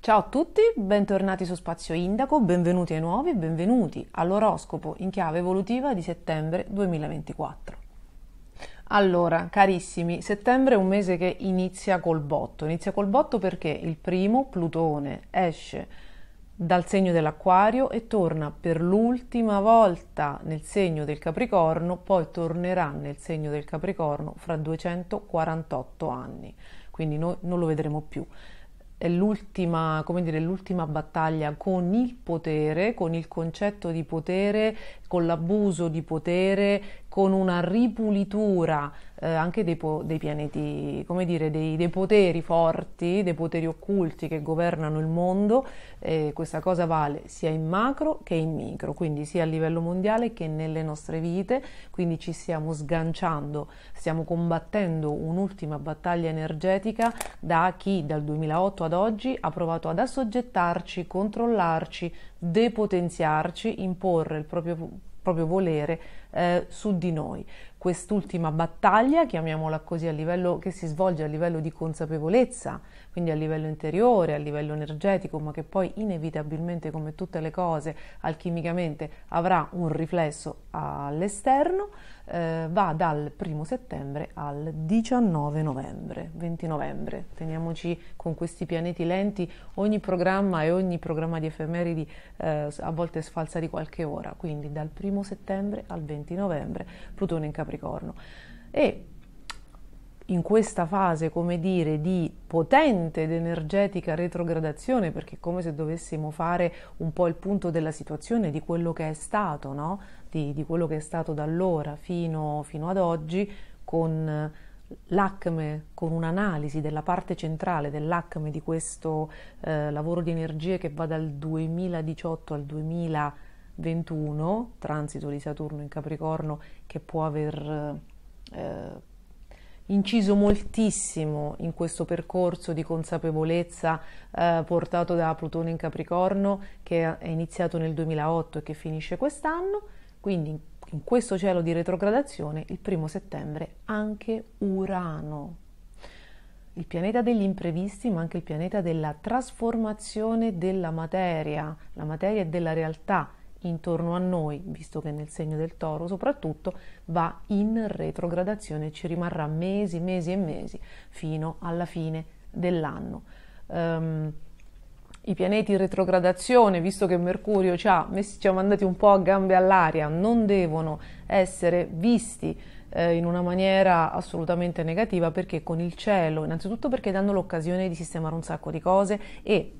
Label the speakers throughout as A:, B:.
A: Ciao a tutti, bentornati su Spazio Indaco, benvenuti ai nuovi benvenuti all'oroscopo in chiave evolutiva di settembre 2024. Allora, carissimi, settembre è un mese che inizia col botto. Inizia col botto perché il primo, Plutone, esce dal segno dell'Aquario e torna per l'ultima volta nel segno del Capricorno, poi tornerà nel segno del Capricorno fra 248 anni, quindi noi non lo vedremo più l'ultima, come dire, l'ultima battaglia con il potere, con il concetto di potere, con l'abuso di potere con una ripulitura eh, anche dei, po- dei, pianeti, come dire, dei, dei, poteri forti, dei poteri occulti che governano il mondo. Eh, questa cosa vale sia in macro che in micro, quindi sia a livello mondiale che nelle nostre vite. Quindi ci stiamo sganciando, stiamo combattendo un'ultima battaglia energetica da chi dal 2008 ad oggi ha provato ad assoggettarci, controllarci, depotenziarci, imporre il proprio, proprio volere eh, su di noi. Quest'ultima battaglia, chiamiamola così, a livello, che si svolge a livello di consapevolezza, quindi a livello interiore, a livello energetico, ma che poi inevitabilmente, come tutte le cose alchimicamente, avrà un riflesso all'esterno, eh, va dal primo settembre al 19 novembre, 20 novembre. Teniamoci con questi pianeti lenti, ogni programma e ogni programma di efemeridi eh, a volte sfalsa di qualche ora, quindi dal primo settembre al 20 20 novembre, Plutone in Capricorno. E in questa fase, come dire, di potente ed energetica retrogradazione, perché è come se dovessimo fare un po' il punto della situazione, di quello che è stato, no? di, di, quello che è stato da allora fino, fino ad oggi, con l'acme, con un'analisi della parte centrale dell'acme di questo eh, lavoro di energie che va dal 2018 al 2020 21, transito di Saturno in Capricorno, che può aver eh, inciso moltissimo in questo percorso di consapevolezza eh, portato da Plutone in Capricorno, che è iniziato nel 2008 e che finisce quest'anno. Quindi in questo cielo di retrogradazione, il primo settembre, anche Urano il pianeta degli imprevisti, ma anche il pianeta della trasformazione della materia, la materia e della realtà intorno a noi, visto che nel segno del toro soprattutto, va in retrogradazione e ci rimarrà mesi, mesi e mesi fino alla fine dell'anno. Um, i pianeti in retrogradazione, visto che Mercurio ci ha, messi, ci ha mandati un po' a gambe all'aria, non devono essere visti eh, in una maniera assolutamente negativa perché con il cielo, innanzitutto perché danno l'occasione di sistemare un sacco di cose e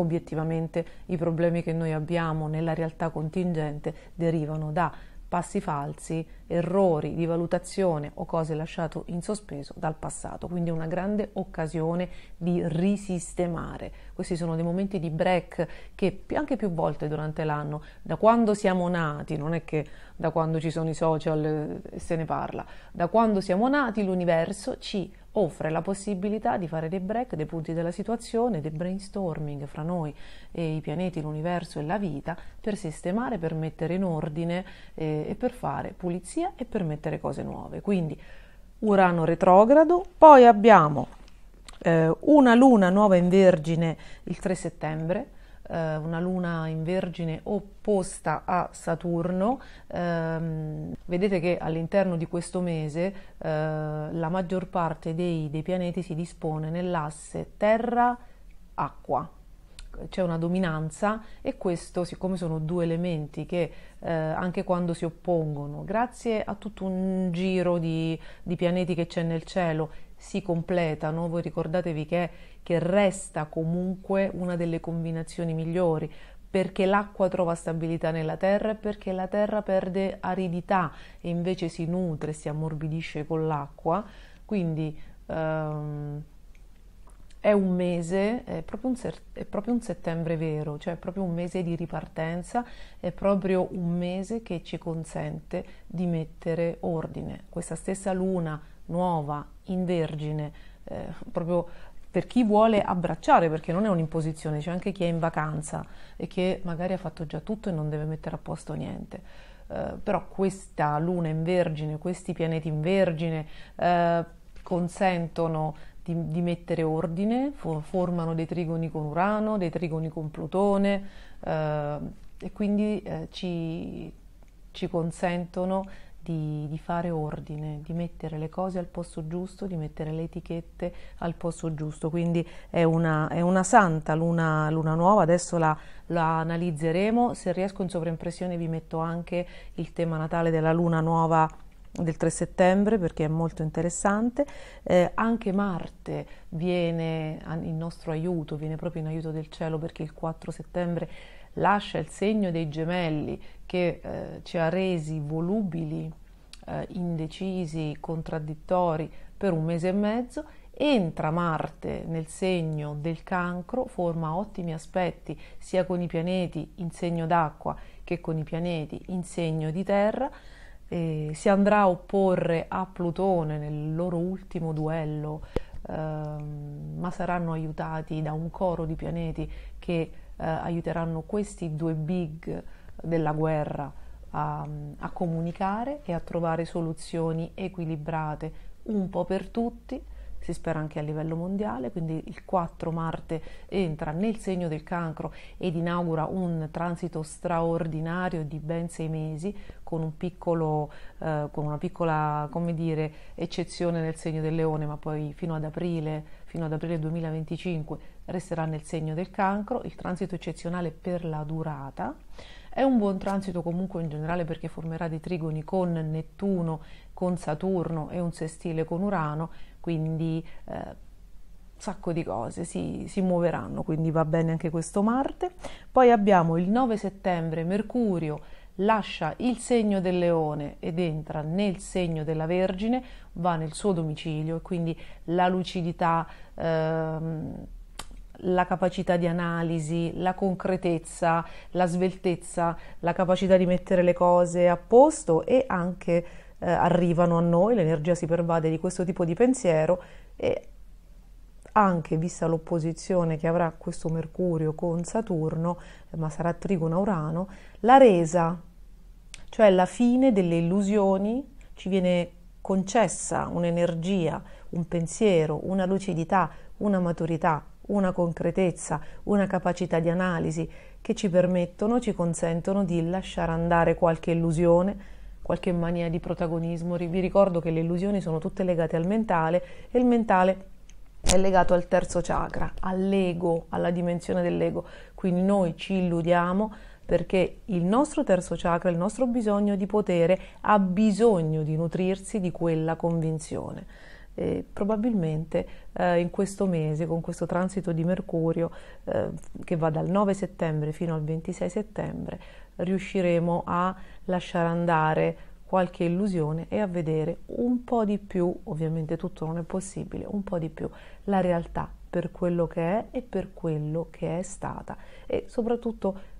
A: obiettivamente i problemi che noi abbiamo nella realtà contingente derivano da passi falsi, errori di valutazione o cose lasciate in sospeso dal passato. Quindi è una grande occasione di risistemare. Questi sono dei momenti di break che anche più volte durante l'anno, da quando siamo nati, non è che da quando ci sono i social eh, se ne parla, da quando siamo nati l'universo ci offre la possibilità di fare dei break, dei punti della situazione, dei brainstorming fra noi e i pianeti, l'universo e la vita per sistemare, per mettere in ordine eh, e per fare pulizia e per mettere cose nuove. Quindi Urano retrogrado, poi abbiamo eh, una luna nuova in Vergine il 3 settembre eh, una luna in vergine opposta a Saturno, ehm, vedete che all'interno di questo mese eh, la maggior parte dei, dei pianeti si dispone nell'asse Terra-Acqua c'è una dominanza e questo, siccome sono due elementi che eh, anche quando si oppongono, grazie a tutto un giro di, di pianeti che c'è nel cielo si completano, voi ricordatevi che, che resta comunque una delle combinazioni migliori, perché l'acqua trova stabilità nella terra e perché la terra perde aridità e invece si nutre, si ammorbidisce con l'acqua. Quindi ehm, è un mese, è proprio un, è proprio un, settembre vero, cioè è proprio un mese di ripartenza, è proprio un mese che ci consente di mettere ordine. Questa stessa luna nuova in vergine, eh, proprio per chi vuole abbracciare, perché non è un'imposizione, c'è anche chi è in vacanza e che magari ha fatto già tutto e non deve mettere a posto niente. Eh, però questa luna in vergine, questi pianeti in vergine eh, consentono di, di, mettere ordine, for- formano dei trigoni con Urano, dei trigoni con Plutone eh, e quindi eh, ci, ci consentono di, di, fare ordine, di mettere le cose al posto giusto, di mettere le etichette al posto giusto. Quindi è una, è una santa luna, luna, nuova, adesso la, la, analizzeremo. Se riesco in sovraimpressione vi metto anche il tema natale della luna nuova del 3 settembre perché è molto interessante. Eh, anche Marte viene in nostro aiuto, viene proprio in aiuto del cielo perché il 4 settembre lascia il segno dei gemelli che eh, ci ha resi volubili, eh, indecisi, contraddittori per un mese e mezzo, entra Marte nel segno del cancro, forma ottimi aspetti sia con i pianeti in segno d'acqua che con i pianeti in segno di terra, eh, si andrà a opporre a Plutone nel loro ultimo duello, ehm, ma saranno aiutati da un coro di pianeti che eh, aiuteranno questi due big della guerra a, a comunicare e a trovare soluzioni equilibrate un po' per tutti si spera anche a livello mondiale, quindi il 4 Marte entra nel segno del cancro ed inaugura un transito straordinario di ben sei mesi con, un piccolo, eh, con una piccola dire, eccezione nel segno del leone, ma poi fino ad aprile fino ad aprile 2025 resterà nel segno del cancro, il transito eccezionale per la durata. È un buon transito comunque in generale perché formerà dei trigoni con Nettuno, con Saturno e un sestile con Urano, quindi eh, sacco di cose si, si, muoveranno, quindi va bene anche questo Marte. Poi abbiamo il 9 settembre Mercurio lascia il segno del leone ed entra nel segno della Vergine, va nel suo domicilio e quindi la lucidità, ehm, la capacità di analisi, la concretezza, la sveltezza, la capacità di mettere le cose a posto e anche eh, arrivano a noi, l'energia si pervade di questo tipo di pensiero e anche vista l'opposizione che avrà questo Mercurio con Saturno, ma sarà Trigono a Urano, la resa cioè la fine delle illusioni, ci viene concessa un'energia, un pensiero, una lucidità, una maturità, una concretezza, una capacità di analisi che ci permettono, ci consentono di lasciare andare qualche illusione, qualche mania di protagonismo. Vi ricordo che le illusioni sono tutte legate al mentale e il mentale è legato al terzo chakra, all'ego, alla dimensione dell'ego. Quindi noi ci illudiamo perché il nostro terzo chakra, il nostro bisogno di potere, ha bisogno di nutrirsi di quella convinzione. E probabilmente eh, in questo mese, con questo transito di Mercurio eh, che va dal 9 settembre fino al 26 settembre, riusciremo a lasciare andare qualche illusione e a vedere un po' di più, ovviamente tutto non è possibile, un po' di più la realtà per quello che è e per quello che è stata e soprattutto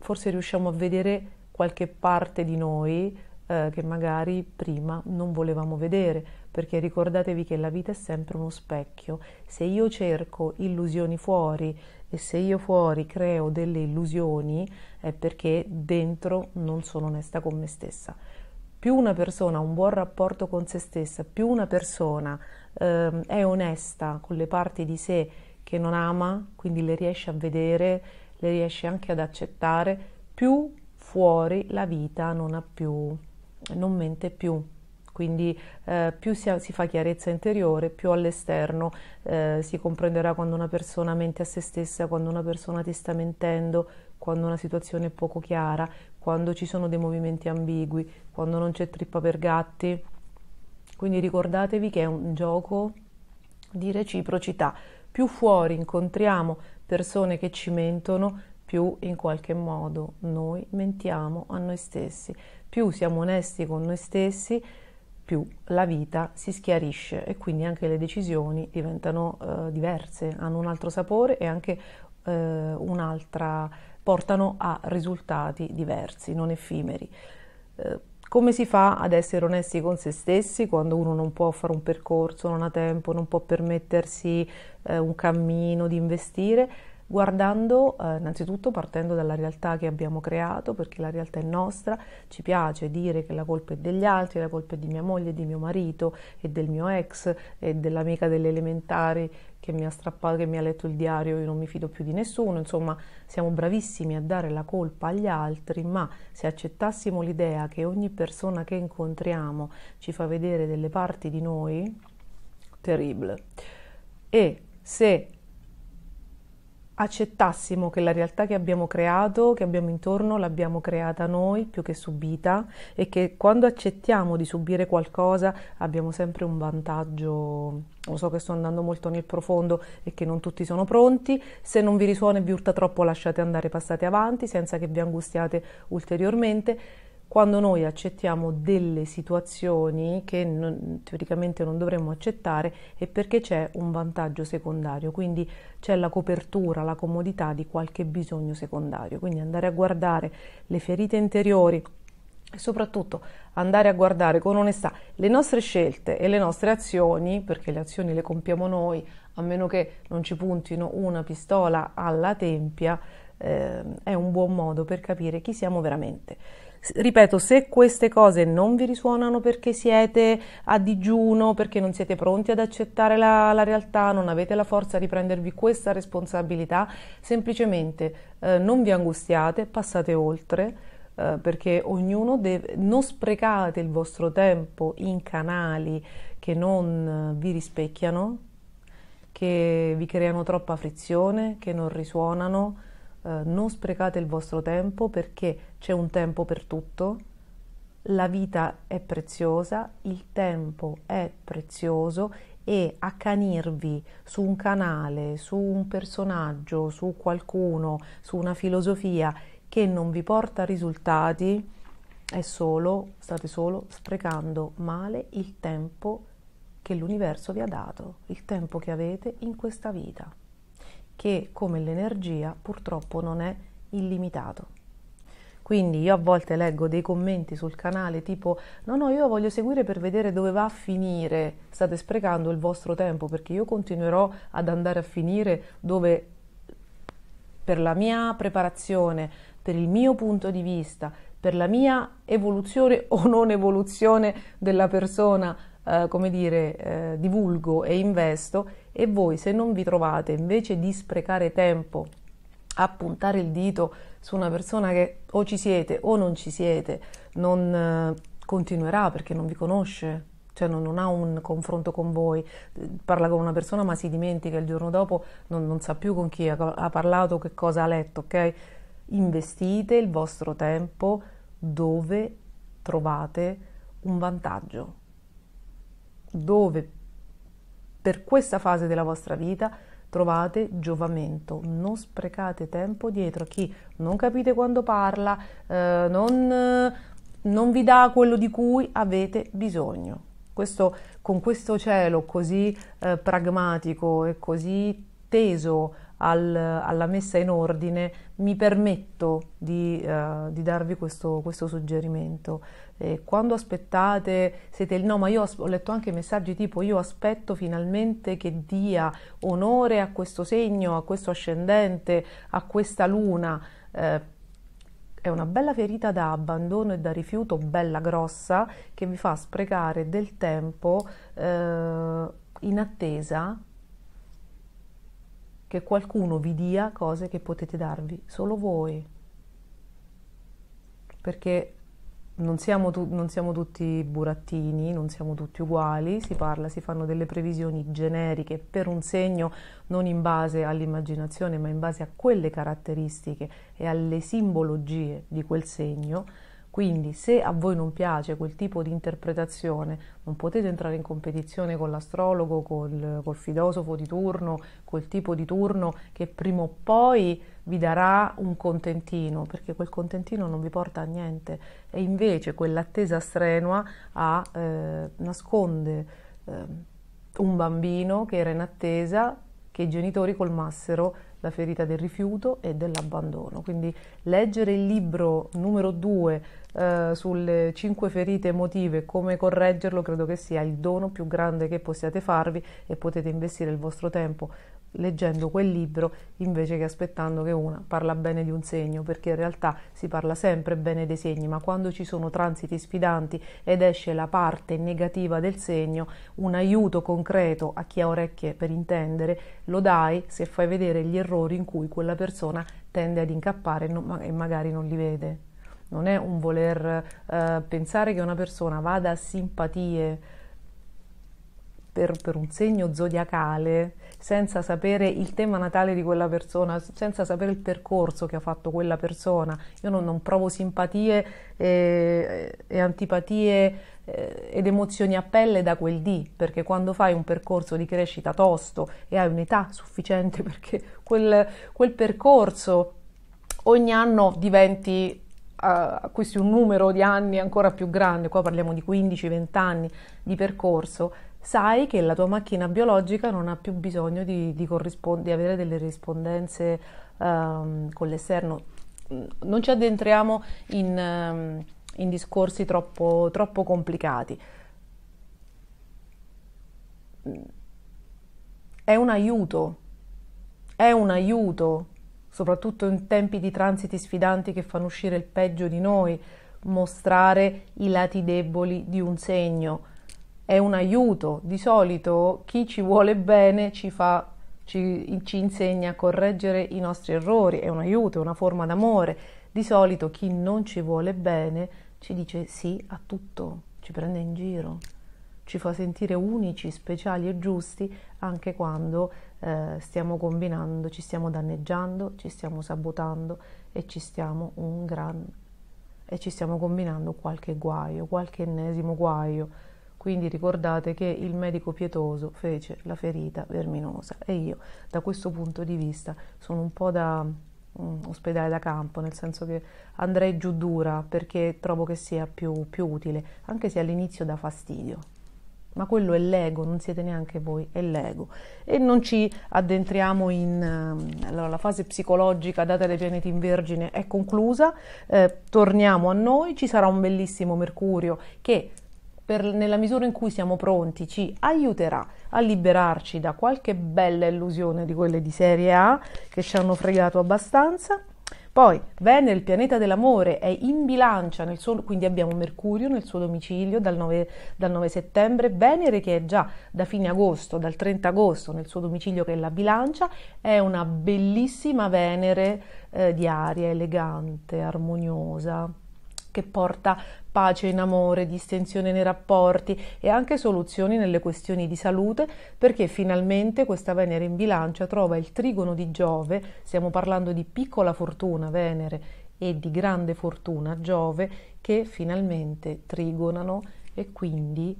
A: forse riusciamo a vedere qualche parte di noi eh, che magari prima non volevamo vedere, perché ricordatevi che la vita è sempre uno specchio. Se io cerco illusioni fuori e se io fuori creo delle illusioni è perché dentro non sono onesta con me stessa. Più una persona ha un buon rapporto con se stessa, più una persona eh, è onesta con le parti di sé che non ama, quindi le riesce a vedere, le riesci anche ad accettare, più fuori la vita non, ha più, non mente più. Quindi eh, più si, si, fa chiarezza interiore, più all'esterno eh, si comprenderà quando una persona mente a se stessa, quando una persona ti sta mentendo, quando una situazione è poco chiara, quando ci sono dei movimenti ambigui, quando non c'è trippa per gatti. Quindi ricordatevi che è un gioco di reciprocità. Più fuori incontriamo persone che ci mentono, più in qualche modo noi mentiamo a noi stessi, più siamo onesti con noi stessi, più la vita si schiarisce e quindi anche le decisioni diventano eh, diverse, hanno un altro sapore e anche eh, un'altra portano a risultati diversi, non effimeri. Eh, come si fa ad essere onesti con se stessi quando uno non può fare un percorso, non ha tempo, non può permettersi eh, un cammino di investire? guardando eh, innanzitutto partendo dalla realtà che abbiamo creato, perché la realtà è nostra, ci piace dire che la colpa è degli altri, la colpa è di mia moglie, di mio marito e del mio ex e dell'amica dell'elementare che mi ha strappato, che mi ha letto il diario, io non mi fido più di nessuno, insomma siamo bravissimi a dare la colpa agli altri, ma se accettassimo l'idea che ogni persona che incontriamo ci fa vedere delle parti di noi, terribile. E se accettassimo che la realtà che abbiamo creato, che abbiamo intorno, l'abbiamo creata noi più che subita e che quando accettiamo di subire qualcosa abbiamo sempre un vantaggio. Lo so che sto andando molto nel profondo e che non tutti sono pronti, se non vi risuona e vi urta troppo lasciate andare, passate avanti senza che vi angustiate ulteriormente quando noi accettiamo delle situazioni che non, teoricamente non dovremmo accettare è perché c'è un vantaggio secondario, quindi c'è la copertura, la comodità di qualche bisogno secondario. Quindi andare a guardare le ferite interiori e soprattutto andare a guardare con onestà le nostre scelte e le nostre azioni, perché le azioni le compiamo noi, a meno che non ci puntino una pistola alla tempia, eh, è un buon modo per capire chi siamo veramente. Ripeto, se queste cose non vi risuonano perché siete a digiuno, perché non siete pronti ad accettare la, la realtà, non avete la forza di prendervi questa responsabilità, semplicemente eh, non vi angustiate, passate oltre, eh, perché ognuno deve, non sprecate il vostro tempo in canali che non eh, vi rispecchiano, che vi creano troppa frizione, che non risuonano eh, non sprecate il vostro tempo perché c'è un tempo per tutto, la vita è preziosa, il tempo è prezioso e accanirvi su un canale, su un personaggio, su qualcuno, su una filosofia che non vi porta risultati, è solo, state solo sprecando male il tempo che l'universo vi ha dato, il tempo che avete in questa vita che come l'energia purtroppo non è illimitato. Quindi io a volte leggo dei commenti sul canale tipo no no io voglio seguire per vedere dove va a finire, state sprecando il vostro tempo perché io continuerò ad andare a finire dove per la mia preparazione, per il mio punto di vista, per la mia evoluzione o non evoluzione della persona, eh, come dire, eh, divulgo e investo e voi se non vi trovate invece di sprecare tempo a puntare il dito su una persona che o ci siete o non ci siete, non eh, continuerà perché non vi conosce, cioè non, non, ha un confronto con voi, parla con una persona ma si dimentica il giorno dopo, non, non sa più con chi ha, ha parlato, che cosa ha letto, ok? Investite il vostro tempo dove trovate un vantaggio, dove per questa fase della vostra vita trovate giovamento, non sprecate tempo dietro a chi non capite quando parla, eh, non, eh, non, vi dà quello di cui avete bisogno. Questo, con questo cielo così eh, pragmatico e così teso al, alla messa in ordine, mi permetto di, eh, di darvi questo, questo suggerimento eh, quando aspettate, siete il no, ma io ho letto anche messaggi tipo io aspetto finalmente che dia onore a questo segno, a questo ascendente, a questa luna. Eh, è una bella ferita da abbandono e da rifiuto, bella grossa, che vi fa sprecare del tempo eh, in attesa che qualcuno vi dia cose che potete darvi solo voi. Perché non siamo, tu- non siamo, tutti burattini, non siamo tutti uguali, si parla, si fanno delle previsioni generiche per un segno non in base all'immaginazione, ma in base a quelle caratteristiche e alle simbologie di quel segno. Quindi se a voi non piace quel tipo di interpretazione, non potete entrare in competizione con l'astrologo, col, col filosofo di turno, col tipo di turno che prima o poi vi darà un contentino, perché quel contentino non vi porta a niente e invece quell'attesa strenua ha, eh, nasconde eh, un bambino che era in attesa che i genitori colmassero la ferita del rifiuto e dell'abbandono. Quindi leggere il libro numero due eh, sulle cinque ferite emotive, e come correggerlo, credo che sia il dono più grande che possiate farvi e potete investire il vostro tempo leggendo quel libro invece che aspettando che una parla bene di un segno, perché in realtà si parla sempre bene dei segni, ma quando ci sono transiti sfidanti ed esce la parte negativa del segno, un aiuto concreto a chi ha orecchie per intendere lo dai se fai vedere gli errori in cui quella persona tende ad incappare e magari non li vede. Non è un voler eh, pensare che una persona vada a simpatie per, per un segno zodiacale senza sapere il tema natale di quella persona, senza sapere il percorso che ha fatto quella persona. Io non, non provo simpatie e, eh, e antipatie eh, ed emozioni a pelle da quel dì, perché quando fai un percorso di crescita tosto e hai un'età sufficiente perché quel, quel percorso ogni anno diventi uh, questi un numero di anni ancora più grande, qua parliamo di 15-20 anni di percorso, sai che la tua macchina biologica non ha più bisogno di, di, corrispond- di avere delle rispondenze um, con l'esterno. Non ci addentriamo in, um, in discorsi troppo, troppo complicati. È un aiuto, è un aiuto, soprattutto in tempi di transiti sfidanti che fanno uscire il peggio di noi, mostrare i lati deboli di un segno è un aiuto. Di solito chi ci vuole bene ci, fa, ci, ci insegna a correggere i nostri errori, è un aiuto, è una forma d'amore. Di solito chi non ci vuole bene ci dice sì a tutto, ci prende in giro, ci fa sentire unici, speciali e giusti anche quando eh, stiamo combinando, ci stiamo danneggiando, ci stiamo sabotando e ci stiamo un gran e ci stiamo combinando qualche guaio, qualche ennesimo guaio quindi ricordate che il medico pietoso fece la ferita verminosa e io da questo punto di vista sono un po' da um, ospedale da campo, nel senso che andrei giù dura perché trovo che sia più, più utile, anche se all'inizio dà fastidio ma quello è l'ego, non siete neanche voi, è l'ego. E non ci addentriamo in... Mm, allora, la fase psicologica data dai pianeti in vergine è conclusa, eh, torniamo a noi, ci sarà un bellissimo Mercurio che per, nella misura in cui siamo pronti, ci aiuterà a liberarci da qualche bella illusione di quelle di serie A che ci hanno fregato abbastanza. Poi Venere, il pianeta dell'amore, è in bilancia, suo, quindi abbiamo Mercurio nel suo domicilio dal 9, dal 9, settembre, Venere che è già da fine agosto, dal 30 agosto nel suo domicilio che è la bilancia, è una bellissima Venere eh, di aria elegante, armoniosa, che porta pace in amore, distensione nei rapporti e anche soluzioni nelle questioni di salute, perché finalmente questa Venere in bilancia trova il trigono di Giove, stiamo parlando di piccola fortuna Venere e di grande fortuna Giove, che finalmente trigonano e quindi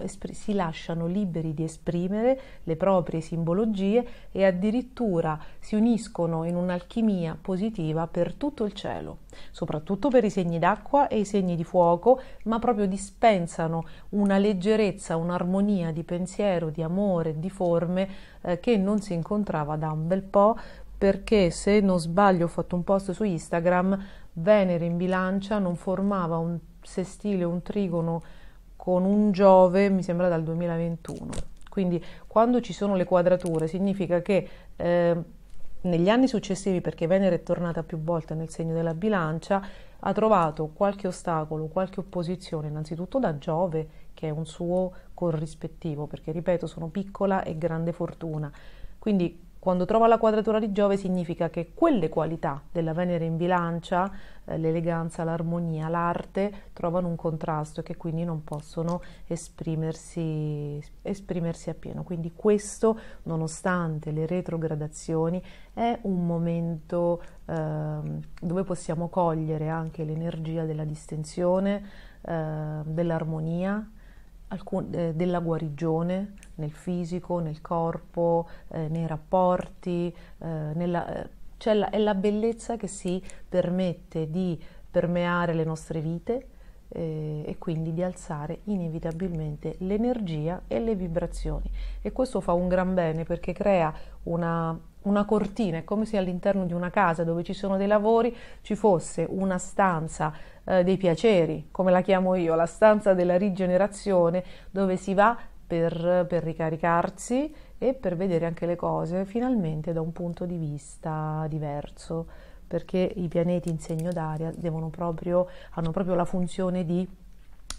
A: espr- si lasciano liberi di esprimere le proprie simbologie e addirittura si uniscono in un'alchimia positiva per tutto il cielo, soprattutto per i segni d'acqua e i segni di fuoco, ma proprio dispensano una leggerezza, un'armonia di pensiero, di amore, di forme eh, che non si incontrava da un bel po' perché se non sbaglio ho fatto un post su Instagram, Venere in bilancia non formava un sestile, un trigono con un Giove, mi sembra dal 2021. Quindi quando ci sono le quadrature significa che eh, negli anni successivi, perché Venere è tornata più volte nel segno della bilancia, ha trovato qualche ostacolo, qualche opposizione, innanzitutto da Giove, che è un suo corrispettivo, perché ripeto, sono piccola e grande fortuna. Quindi quando trova la quadratura di Giove significa che quelle qualità della Venere in bilancia, eh, l'eleganza, l'armonia, l'arte, trovano un contrasto e che quindi non possono esprimersi, esprimersi appieno. Quindi questo, nonostante le retrogradazioni, è un momento eh, dove possiamo cogliere anche l'energia della distensione, eh, dell'armonia, alcun, eh, della guarigione nel fisico, nel corpo, eh, nei rapporti, eh, nella, eh, cioè la, è la bellezza che si permette di permeare le nostre vite eh, e quindi di alzare inevitabilmente l'energia e le vibrazioni e questo fa un gran bene perché crea una una cortina, è come se all'interno di una casa dove ci sono dei lavori ci fosse una stanza eh, dei piaceri, come la chiamo io, la stanza della rigenerazione, dove si va per, per ricaricarsi e per vedere anche le cose finalmente da un punto di vista diverso, perché i pianeti in segno d'aria proprio, hanno proprio la funzione di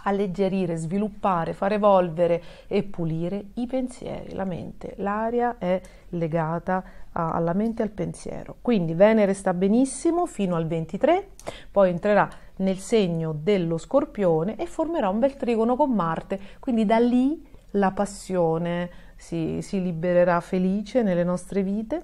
A: alleggerire, sviluppare, far evolvere e pulire i pensieri, la mente. L'aria è legata a, alla mente e al pensiero. Quindi Venere sta benissimo fino al 23, poi entrerà nel segno dello scorpione e formerà un bel trigono con Marte, quindi da lì la passione si, si libererà felice nelle nostre vite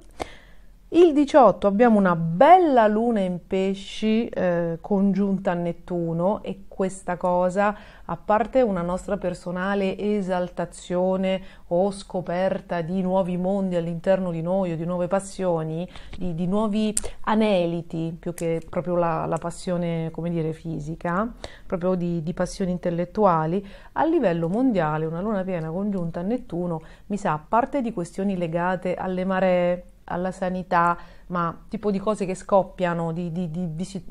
A: il 18 abbiamo una bella luna in pesci eh, congiunta a Nettuno e questa cosa, a parte una nostra personale esaltazione o scoperta di nuovi mondi all'interno di noi o di nuove passioni, di, di nuovi aneliti, più che proprio la, la passione, come dire, fisica, proprio di, di passioni intellettuali, a livello mondiale una luna piena congiunta a Nettuno, mi sa, a parte di questioni legate alle maree, alla sanità, ma tipo di cose che scoppiano, di, di, di,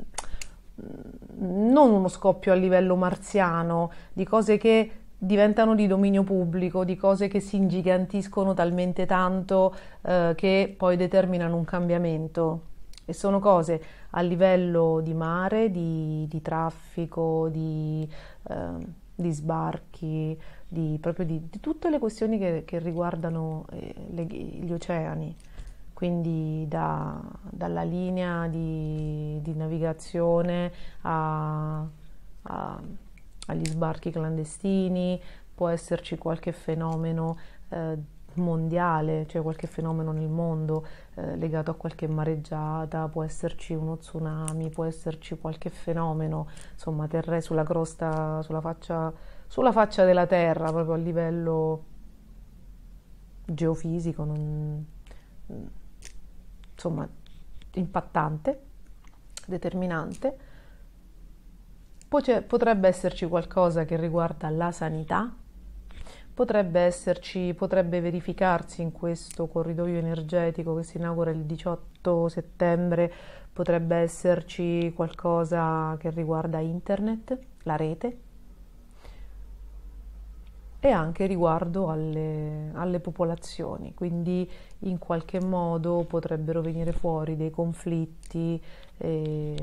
A: non uno scoppio a livello marziano, di cose che diventano di dominio pubblico, di cose che si ingigantiscono talmente tanto eh, che poi determinano un cambiamento. E sono cose a livello di mare, di, di traffico, di, eh, di sbarchi, di, proprio di, tutte le questioni che, che riguardano eh, le, gli oceani quindi da, dalla linea di, di navigazione a, a, agli sbarchi clandestini, può esserci qualche fenomeno eh, mondiale, cioè qualche fenomeno nel mondo eh, legato a qualche mareggiata, può esserci uno tsunami, può esserci qualche fenomeno, insomma, terrestre sulla crosta, sulla faccia, sulla faccia della terra, proprio a livello geofisico. Non, insomma impattante, determinante. potrebbe esserci qualcosa che riguarda la sanità, potrebbe esserci, potrebbe verificarsi in questo corridoio energetico che si inaugura il 18 settembre, potrebbe esserci qualcosa che riguarda internet, la rete, e anche riguardo alle, alle, popolazioni, quindi in qualche modo potrebbero venire fuori dei conflitti, eh,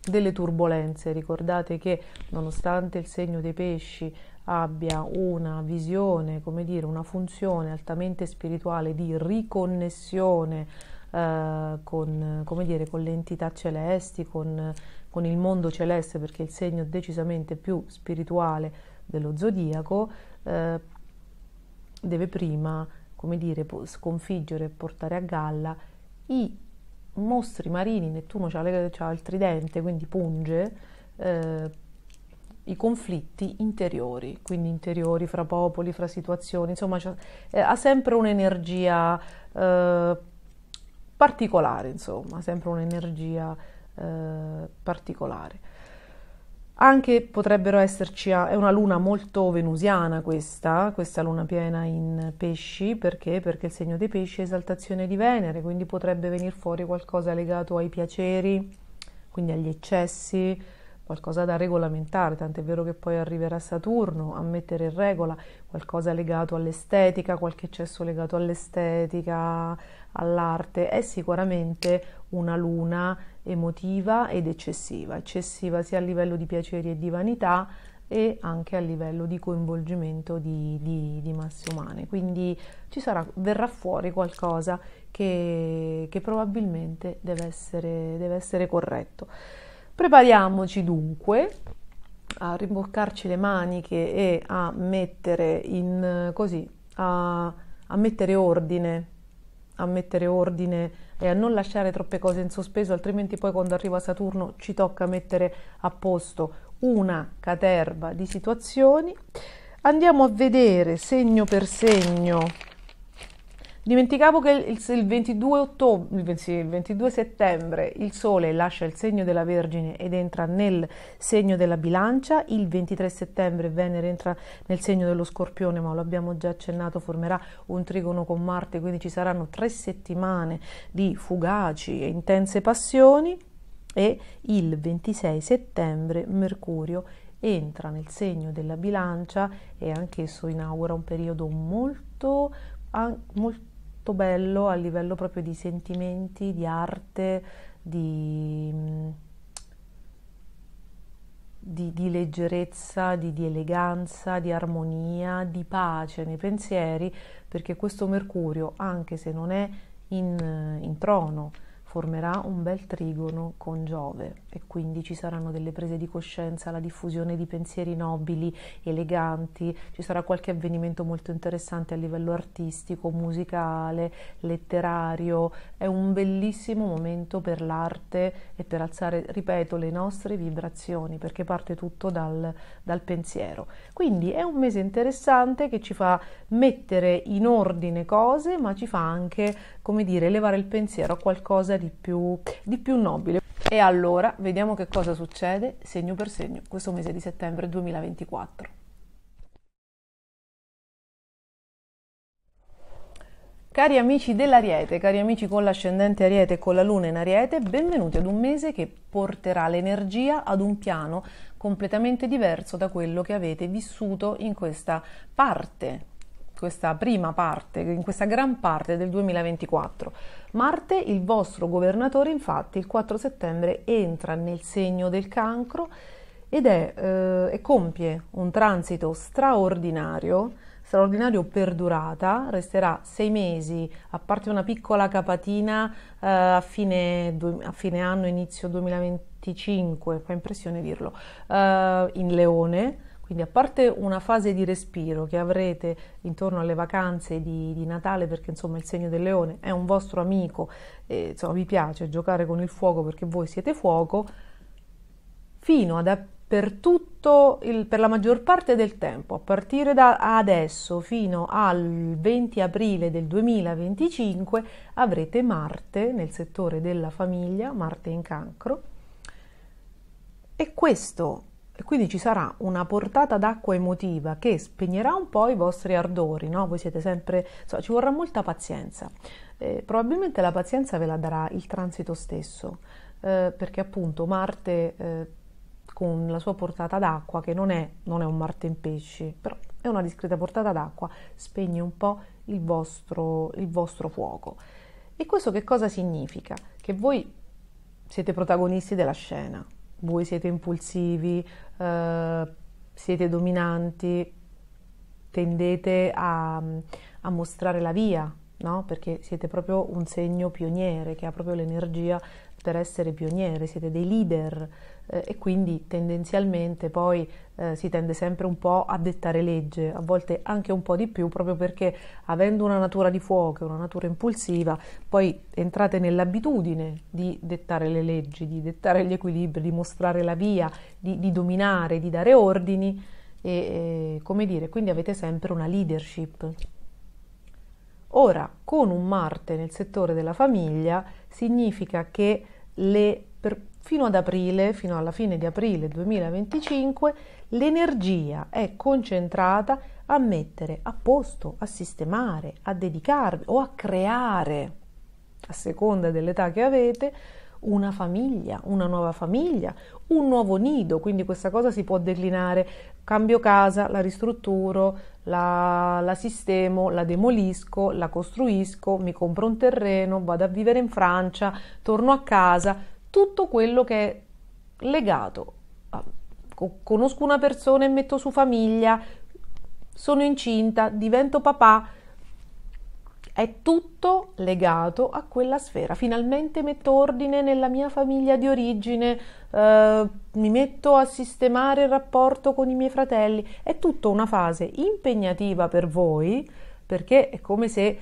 A: delle turbulenze. Ricordate che nonostante il segno dei pesci abbia una visione, come dire, una funzione altamente spirituale di riconnessione eh, con, dire, con le entità celesti, con con il mondo celeste perché è il segno decisamente più spirituale dello zodiaco, eh, deve prima, come dire, sconfiggere e portare a galla i mostri marini, Nettuno ha, le, il tridente, quindi punge, eh, i conflitti interiori, quindi interiori fra popoli, fra situazioni, insomma eh, ha sempre un'energia eh, particolare, insomma, sempre un'energia eh, particolare. Anche potrebbero esserci, è una luna molto venusiana questa, questa luna piena in pesci, perché? Perché il segno dei pesci è esaltazione di Venere, quindi potrebbe venire fuori qualcosa legato ai piaceri, quindi agli eccessi, qualcosa da regolamentare, tant'è vero che poi arriverà Saturno a mettere in regola qualcosa legato all'estetica, qualche eccesso legato all'estetica, all'arte, è sicuramente una luna emotiva ed eccessiva, eccessiva sia a livello di piaceri e di vanità e anche a livello di coinvolgimento di, di, di masse umane. Quindi ci sarà, verrà fuori qualcosa che, che probabilmente deve essere, deve essere corretto. Prepariamoci dunque a rimboccarci le maniche e a mettere in così a, a mettere ordine a mettere ordine e a non lasciare troppe cose in sospeso, altrimenti poi quando arriva Saturno ci tocca mettere a posto una caterva di situazioni. Andiamo a vedere segno per segno Dimenticavo che il, il, 22 ottobre, il, 22 settembre il Sole lascia il segno della Vergine ed entra nel segno della bilancia, il 23 settembre Venere entra nel segno dello Scorpione, ma lo abbiamo già accennato, formerà un trigono con Marte, quindi ci saranno tre settimane di fugaci e intense passioni e il 26 settembre Mercurio entra nel segno della bilancia e anch'esso inaugura un periodo molto, molto molto bello a livello proprio di sentimenti, di arte, di, mm, di, di leggerezza, di, di, eleganza, di armonia, di pace nei pensieri, perché questo Mercurio, anche se non è in, in trono, formerà un bel trigono con Giove e quindi ci saranno delle prese di coscienza, la diffusione di pensieri nobili, eleganti, ci sarà qualche avvenimento molto interessante a livello artistico, musicale, letterario, è un bellissimo momento per l'arte e per alzare, ripeto, le nostre vibrazioni perché parte tutto dal, dal pensiero. Quindi è un mese interessante che ci fa mettere in ordine cose, ma ci fa anche, come dire, elevare il pensiero a qualcosa di più, di più nobile. E allora vediamo che cosa succede segno per segno questo mese di settembre 2024. Cari amici dell'Ariete, cari amici con l'ascendente Ariete e con la Luna in Ariete, benvenuti ad un mese che porterà l'energia ad un piano completamente diverso da quello che avete vissuto in questa parte questa prima parte, in questa gran parte del 2024. Marte, il vostro governatore, infatti, il 4 settembre entra nel segno del cancro ed è, eh, e compie un transito straordinario straordinario durata, resterà sei mesi, a parte una piccola capatina eh, a, fine, a, fine, anno, inizio 2025, fa impressione dirlo, eh, in Leone. Quindi a parte una fase di respiro che avrete intorno alle vacanze di, di Natale, perché insomma il segno del leone è un vostro amico, e, insomma vi piace giocare con il fuoco perché voi siete fuoco, fino ad aprile per, tutto il, per la maggior parte del tempo, a partire da adesso fino al 20 aprile del 2025, avrete Marte nel settore della famiglia, Marte in cancro, e questo e quindi ci sarà una portata d'acqua emotiva che spegnerà un po' i vostri ardori, no? Voi siete sempre, so, ci vorrà molta pazienza. Eh, probabilmente la pazienza ve la darà il transito stesso, eh, perché appunto Marte eh, con la sua portata d'acqua, che non è, non è un Marte in pesci, però è una discreta portata d'acqua, spegne un po' il vostro, il vostro fuoco. E questo che cosa significa? Che voi siete protagonisti della scena, voi siete impulsivi, eh, siete dominanti, tendete a, a mostrare la via, no? perché siete proprio un segno pioniere che ha proprio l'energia per essere pioniere, siete dei leader, eh, e quindi tendenzialmente poi eh, si tende sempre un po' a dettare legge, a volte anche un po' di più, proprio perché avendo una natura di fuoco, una natura impulsiva, poi entrate nell'abitudine di dettare le leggi, di dettare gli equilibri, di mostrare la via, di, di dominare, di dare ordini e, e come dire, quindi avete sempre una leadership. Ora, con un Marte nel settore della famiglia significa che le fino ad aprile, fino alla fine di aprile 2025, l'energia è concentrata a mettere a posto, a sistemare, a dedicarvi o a creare, a seconda dell'età che avete, una famiglia, una nuova famiglia, un nuovo nido, quindi questa cosa si può declinare, cambio casa, la ristrutturo, la, la, sistemo, la demolisco, la costruisco, mi compro un terreno, vado a vivere in Francia, torno a casa, tutto quello che è legato a conosco una persona e metto su famiglia, sono incinta, divento papà, è tutto legato a quella sfera. Finalmente metto ordine nella mia famiglia di origine, eh, mi metto a sistemare il rapporto con i miei fratelli. È tutta una fase impegnativa per voi perché è come se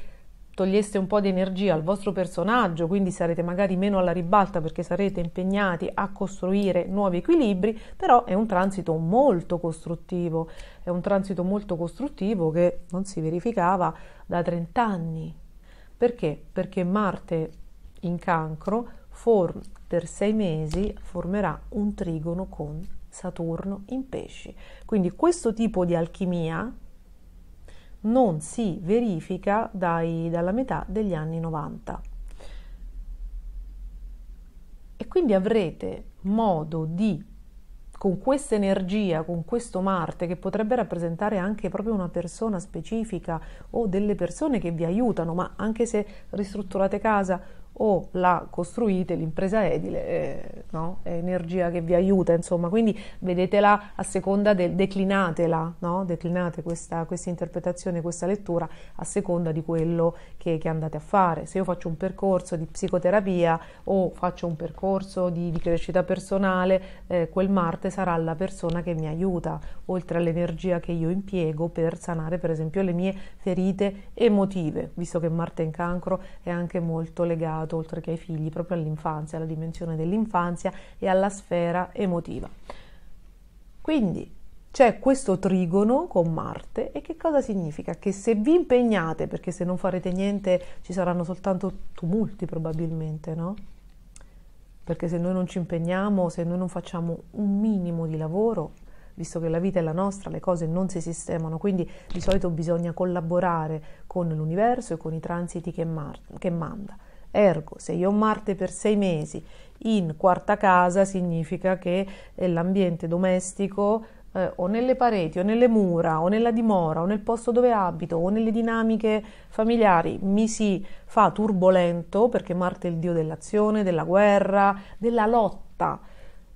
A: toglieste un po' di energia al vostro personaggio, quindi sarete magari meno alla ribalta perché sarete impegnati a costruire nuovi equilibri, però è un transito molto costruttivo, è un transito molto costruttivo che non si verificava da 30 anni. Perché? Perché Marte in cancro for- per sei mesi formerà un trigono con Saturno in pesci. Quindi questo tipo di alchimia non si verifica dai, dalla metà degli anni 90. E quindi avrete modo di, con questa energia, con questo Marte, che potrebbe rappresentare anche proprio una persona specifica o delle persone che vi aiutano, ma anche se ristrutturate casa, o la costruite l'impresa edile, eh, no? è energia che vi aiuta, insomma, quindi vedetela a seconda del declinatela, no? declinate questa, questa, interpretazione, questa lettura a seconda di quello che, che, andate a fare. Se io faccio un percorso di psicoterapia o faccio un percorso di, di crescita personale, eh, quel Marte sarà la persona che mi aiuta, oltre all'energia che io impiego per sanare, per esempio, le mie ferite emotive, visto che Marte in cancro è anche molto legato dedicato oltre che ai figli proprio all'infanzia, alla dimensione dell'infanzia e alla sfera emotiva. Quindi c'è questo trigono con Marte e che cosa significa? Che se vi impegnate, perché se non farete niente ci saranno soltanto tumulti probabilmente, no? Perché se noi non ci impegniamo, se noi non facciamo un minimo di lavoro, visto che la vita è la nostra, le cose non si sistemano, quindi di solito bisogna collaborare con l'universo e con i transiti che, Mar- che manda. Ergo, se io ho Marte per sei mesi in quarta casa, significa che eh, l'ambiente domestico eh, o nelle pareti o nelle mura o nella dimora o nel posto dove abito o nelle dinamiche familiari mi si fa turbolento perché Marte è il dio dell'azione, della guerra, della lotta.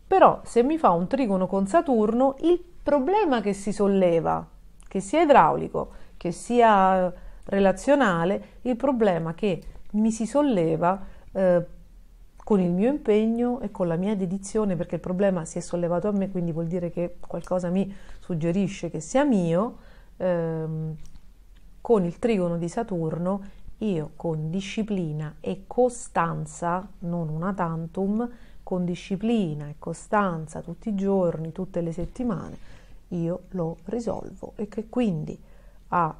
A: Però se mi fa un trigono con Saturno, il problema che si solleva, che sia idraulico, che sia eh, relazionale, il problema che mi si solleva eh, con il mio impegno e con la mia dedizione, perché il problema si è sollevato a me, quindi vuol dire che qualcosa mi suggerisce che sia mio, ehm, con il trigono di Saturno io con disciplina e costanza, non una tantum, con disciplina e costanza tutti i giorni, tutte le settimane, io lo risolvo e che quindi ha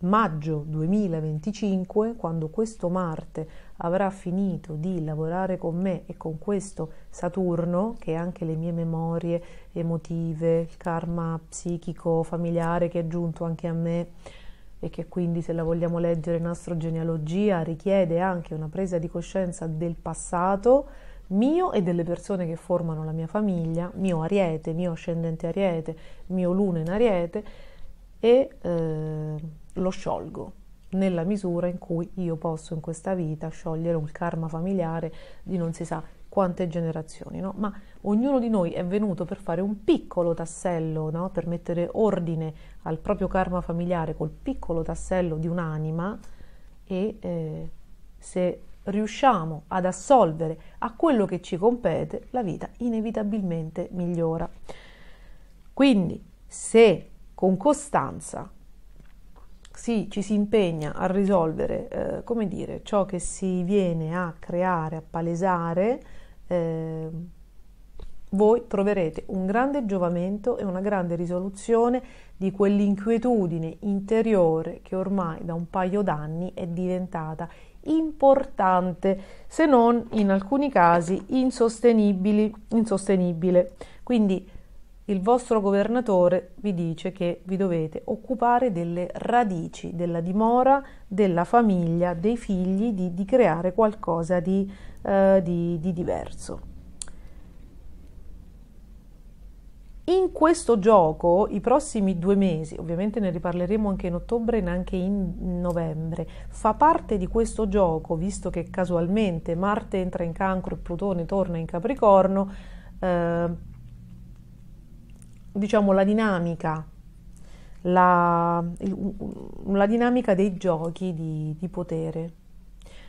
A: maggio 2025, quando questo Marte avrà finito di lavorare con me e con questo Saturno, che anche le mie memorie emotive, il karma psichico, familiare che è giunto anche a me e che quindi se la vogliamo leggere in astrogenealogia richiede anche una presa di coscienza del passato mio e delle persone che formano la mia famiglia, mio ariete, mio ascendente ariete, mio luna in ariete e eh, lo sciolgo nella misura in cui io posso in questa vita sciogliere un karma familiare di non si sa quante generazioni, no? ma ognuno di noi è venuto per fare un piccolo tassello, no? per mettere ordine al proprio karma familiare col piccolo tassello di un'anima e eh, se riusciamo ad assolvere a quello che ci compete, la vita inevitabilmente migliora. Quindi se con costanza si, ci si impegna a risolvere eh, come dire, ciò che si viene a creare, a palesare, eh, voi troverete un grande giovamento e una grande risoluzione di quell'inquietudine interiore che ormai da un paio d'anni è diventata importante, se non in alcuni casi insostenibile. Quindi il vostro governatore vi dice che vi dovete occupare delle radici, della dimora, della famiglia, dei figli, di, di creare qualcosa di, eh, di, di diverso. In questo gioco, i prossimi due mesi, ovviamente ne riparleremo anche in ottobre e anche in novembre, fa parte di questo gioco, visto che casualmente Marte entra in cancro e Plutone torna in Capricorno, eh, diciamo, la dinamica, la, la dinamica dei giochi di, di potere,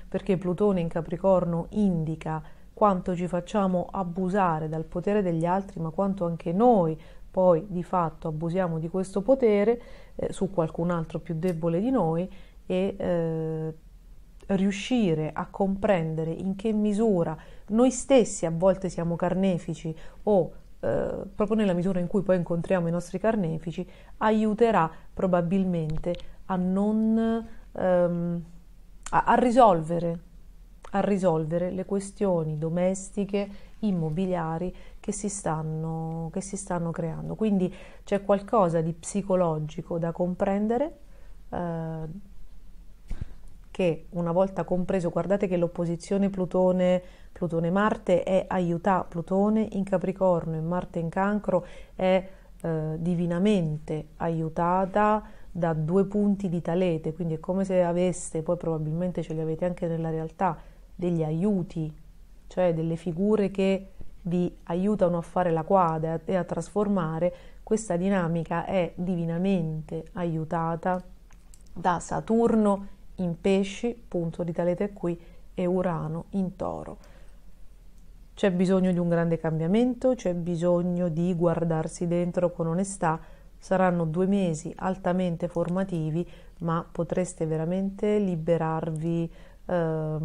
A: perché Plutone in Capricorno indica quanto ci facciamo abusare dal potere degli altri, ma quanto anche noi poi di fatto abusiamo di questo potere eh, su qualcun altro più debole di noi e eh, riuscire a comprendere in che misura noi stessi a volte siamo carnefici o eh, proprio nella misura in cui poi incontriamo i nostri carnefici, aiuterà probabilmente a non ehm, a, a, risolvere, a risolvere le questioni domestiche immobiliari che si, stanno, che si stanno creando. Quindi c'è qualcosa di psicologico da comprendere. Eh, che una volta compreso, guardate che l'opposizione Plutone, Plutone-Marte è aiuta Plutone in Capricorno e Marte in Cancro è eh, divinamente aiutata da due punti di talete, quindi è come se aveste, poi probabilmente ce li avete anche nella realtà, degli aiuti, cioè delle figure che vi aiutano a fare la quadra e a trasformare, questa dinamica è divinamente aiutata da Saturno in pesci, punto di Talete è qui, e Urano in toro. C'è bisogno di un grande cambiamento, c'è bisogno di guardarsi dentro con onestà. Saranno due mesi altamente formativi, ma potreste veramente liberarvi eh,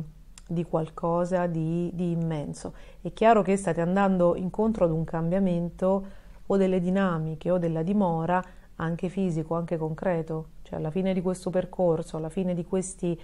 A: di qualcosa di, di immenso. È chiaro che state andando incontro ad un cambiamento o delle dinamiche o della dimora, anche fisico, anche concreto, cioè alla fine di questo percorso, alla fine di questi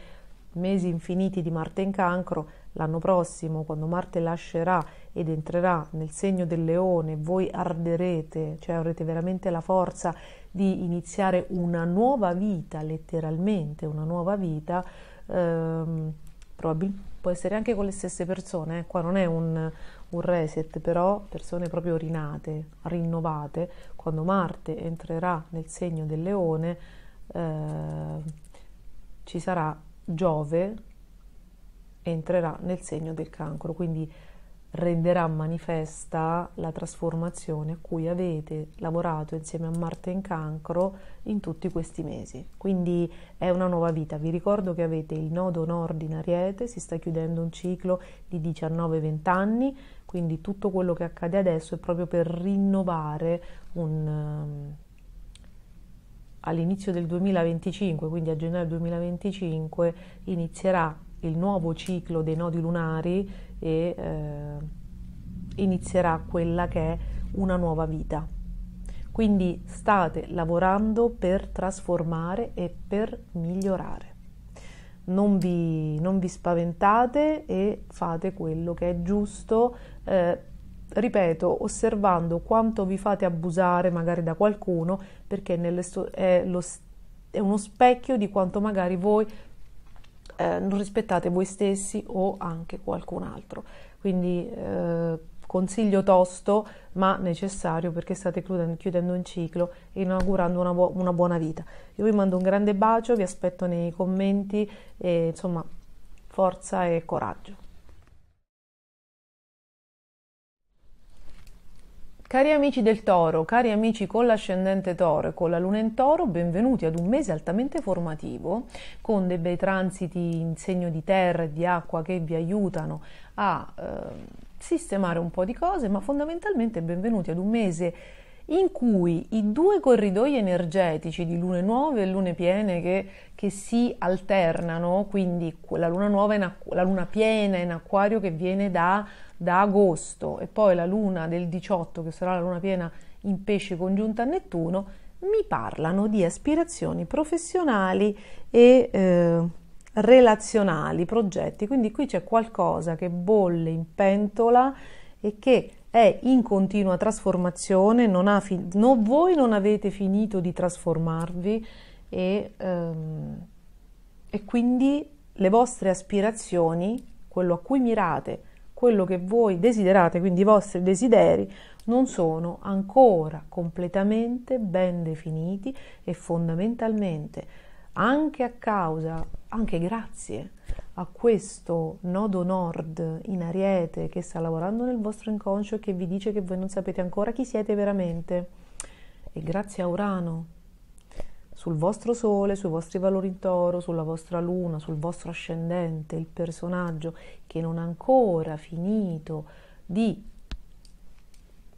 A: mesi infiniti di Marte in cancro, l'anno prossimo, quando Marte lascerà ed entrerà nel segno del leone, voi arderete, cioè avrete veramente la forza di iniziare una nuova vita, letteralmente una nuova vita, ehm, probabilmente può essere anche con le stesse persone, eh. qua non è un, un reset, però persone proprio rinate, rinnovate, quando Marte entrerà nel segno del leone, eh, ci sarà Giove, entrerà nel segno del cancro, quindi renderà manifesta la trasformazione a cui avete lavorato insieme a Marte in cancro in tutti questi mesi. Quindi è una nuova vita. Vi ricordo che avete il nodo nord in Ariete, si sta chiudendo un ciclo di 19-20 anni, quindi tutto quello che accade adesso è proprio per rinnovare un, ehm, all'inizio del 2025, quindi a gennaio 2025, inizierà il nuovo ciclo dei nodi lunari e eh, inizierà quella che è una nuova vita. Quindi state lavorando per trasformare e per migliorare. Non vi, non vi spaventate e fate quello che è giusto eh, ripeto, osservando quanto vi fate abusare magari da qualcuno, perché sto- è, lo, è, uno specchio di quanto magari voi eh, non rispettate voi stessi o anche qualcun altro. Quindi eh, consiglio tosto ma necessario perché state chiudendo un ciclo e inaugurando una, bu- una, buona vita. Io vi mando un grande bacio, vi aspetto nei commenti e insomma forza e coraggio. Cari amici del Toro, cari amici con l'ascendente Toro e con la Luna in Toro, benvenuti ad un mese altamente formativo con dei bei transiti in segno di terra e di acqua che vi aiutano a eh, sistemare un po' di cose, ma fondamentalmente benvenuti ad un mese in cui i due corridoi energetici di lune nuove e lune piene che che si alternano, quindi la luna nuova, in, la luna piena in acquario che viene da, da agosto e poi la luna del 18 che sarà la luna piena in pesce congiunta a Nettuno, mi parlano di aspirazioni professionali e eh, relazionali, progetti. Quindi qui c'è qualcosa che bolle in pentola e che è in continua trasformazione, non ha fi- no, voi non avete finito di trasformarvi, e, ehm, e quindi le vostre aspirazioni, quello a cui mirate, quello che voi desiderate, quindi i vostri desideri, non sono ancora completamente ben definiti e fondamentalmente anche a causa, anche grazie a questo nodo nord in ariete che sta lavorando nel vostro inconscio e che vi dice che voi non sapete ancora chi siete veramente e grazie a Urano sul vostro sole, sui vostri valori in toro, sulla vostra luna, sul vostro ascendente, il personaggio che non ha ancora finito di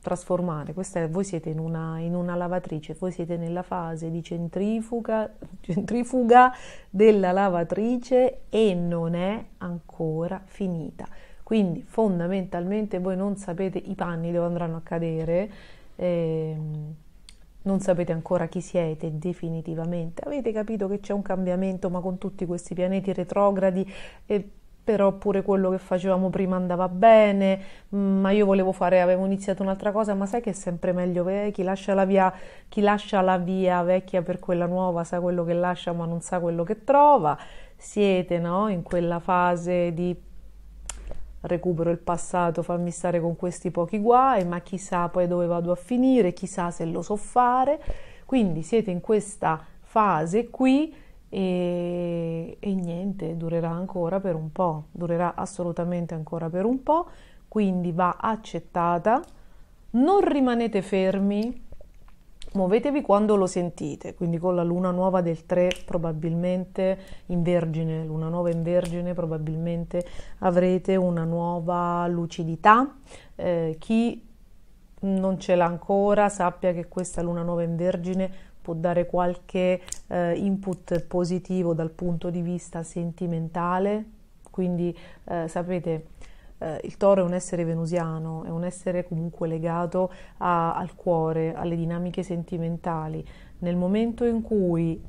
A: trasformare. Questa È, voi siete in una, in una, lavatrice, voi siete nella fase di centrifuga, centrifuga della lavatrice e non è ancora finita. Quindi fondamentalmente voi non sapete i panni dove andranno a cadere. Ehm, non sapete ancora chi siete definitivamente, avete capito che c'è un cambiamento, ma con tutti questi pianeti retrogradi e eh, però pure quello che facevamo prima andava bene, mm, ma io volevo fare, avevo iniziato un'altra cosa, ma sai che è sempre meglio eh? chi, lascia la via, chi lascia la via vecchia per quella nuova sa quello che lascia ma non sa quello che trova, siete no? in quella fase di recupero il passato, fammi stare con questi pochi guai, ma chissà poi dove vado a finire, chissà se lo so fare. Quindi siete in questa fase qui e, e niente, durerà ancora per un po', durerà assolutamente ancora per un po', quindi va accettata. Non rimanete fermi, muovetevi quando lo sentite, quindi con la luna nuova del 3 probabilmente in vergine, luna nuova in vergine probabilmente avrete una nuova lucidità. Eh, chi non ce l'ha ancora sappia che questa luna nuova in vergine può dare qualche eh, input positivo dal punto di vista sentimentale, quindi eh, sapete eh, il toro è un essere venusiano, è un essere comunque legato a, al cuore, alle dinamiche sentimentali. Nel momento in cui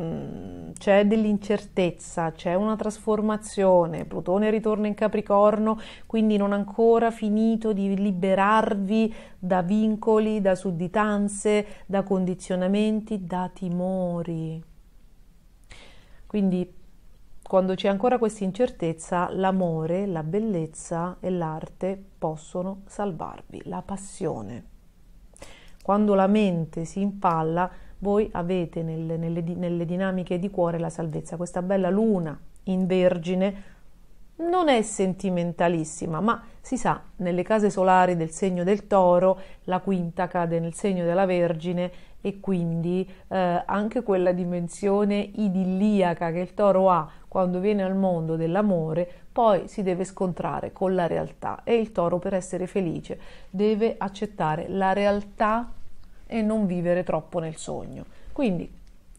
A: mm, c'è dell'incertezza, c'è una trasformazione, Plutone ritorna in Capricorno, quindi non ancora finito di liberarvi da vincoli, da sudditanze, da condizionamenti, da timori. Quindi quando c'è ancora questa incertezza, l'amore, la bellezza e l'arte possono salvarvi, la passione. Quando la mente si impalla, voi avete nelle, nelle, nelle dinamiche di cuore la salvezza. Questa bella luna in vergine non è sentimentalissima, ma si sa, nelle case solari del segno del toro, la quinta cade nel segno della Vergine e quindi eh, anche quella dimensione idilliaca che il toro ha quando viene al mondo dell'amore, poi si deve scontrare con la realtà e il toro per essere felice deve accettare la realtà e non vivere troppo nel sogno. Quindi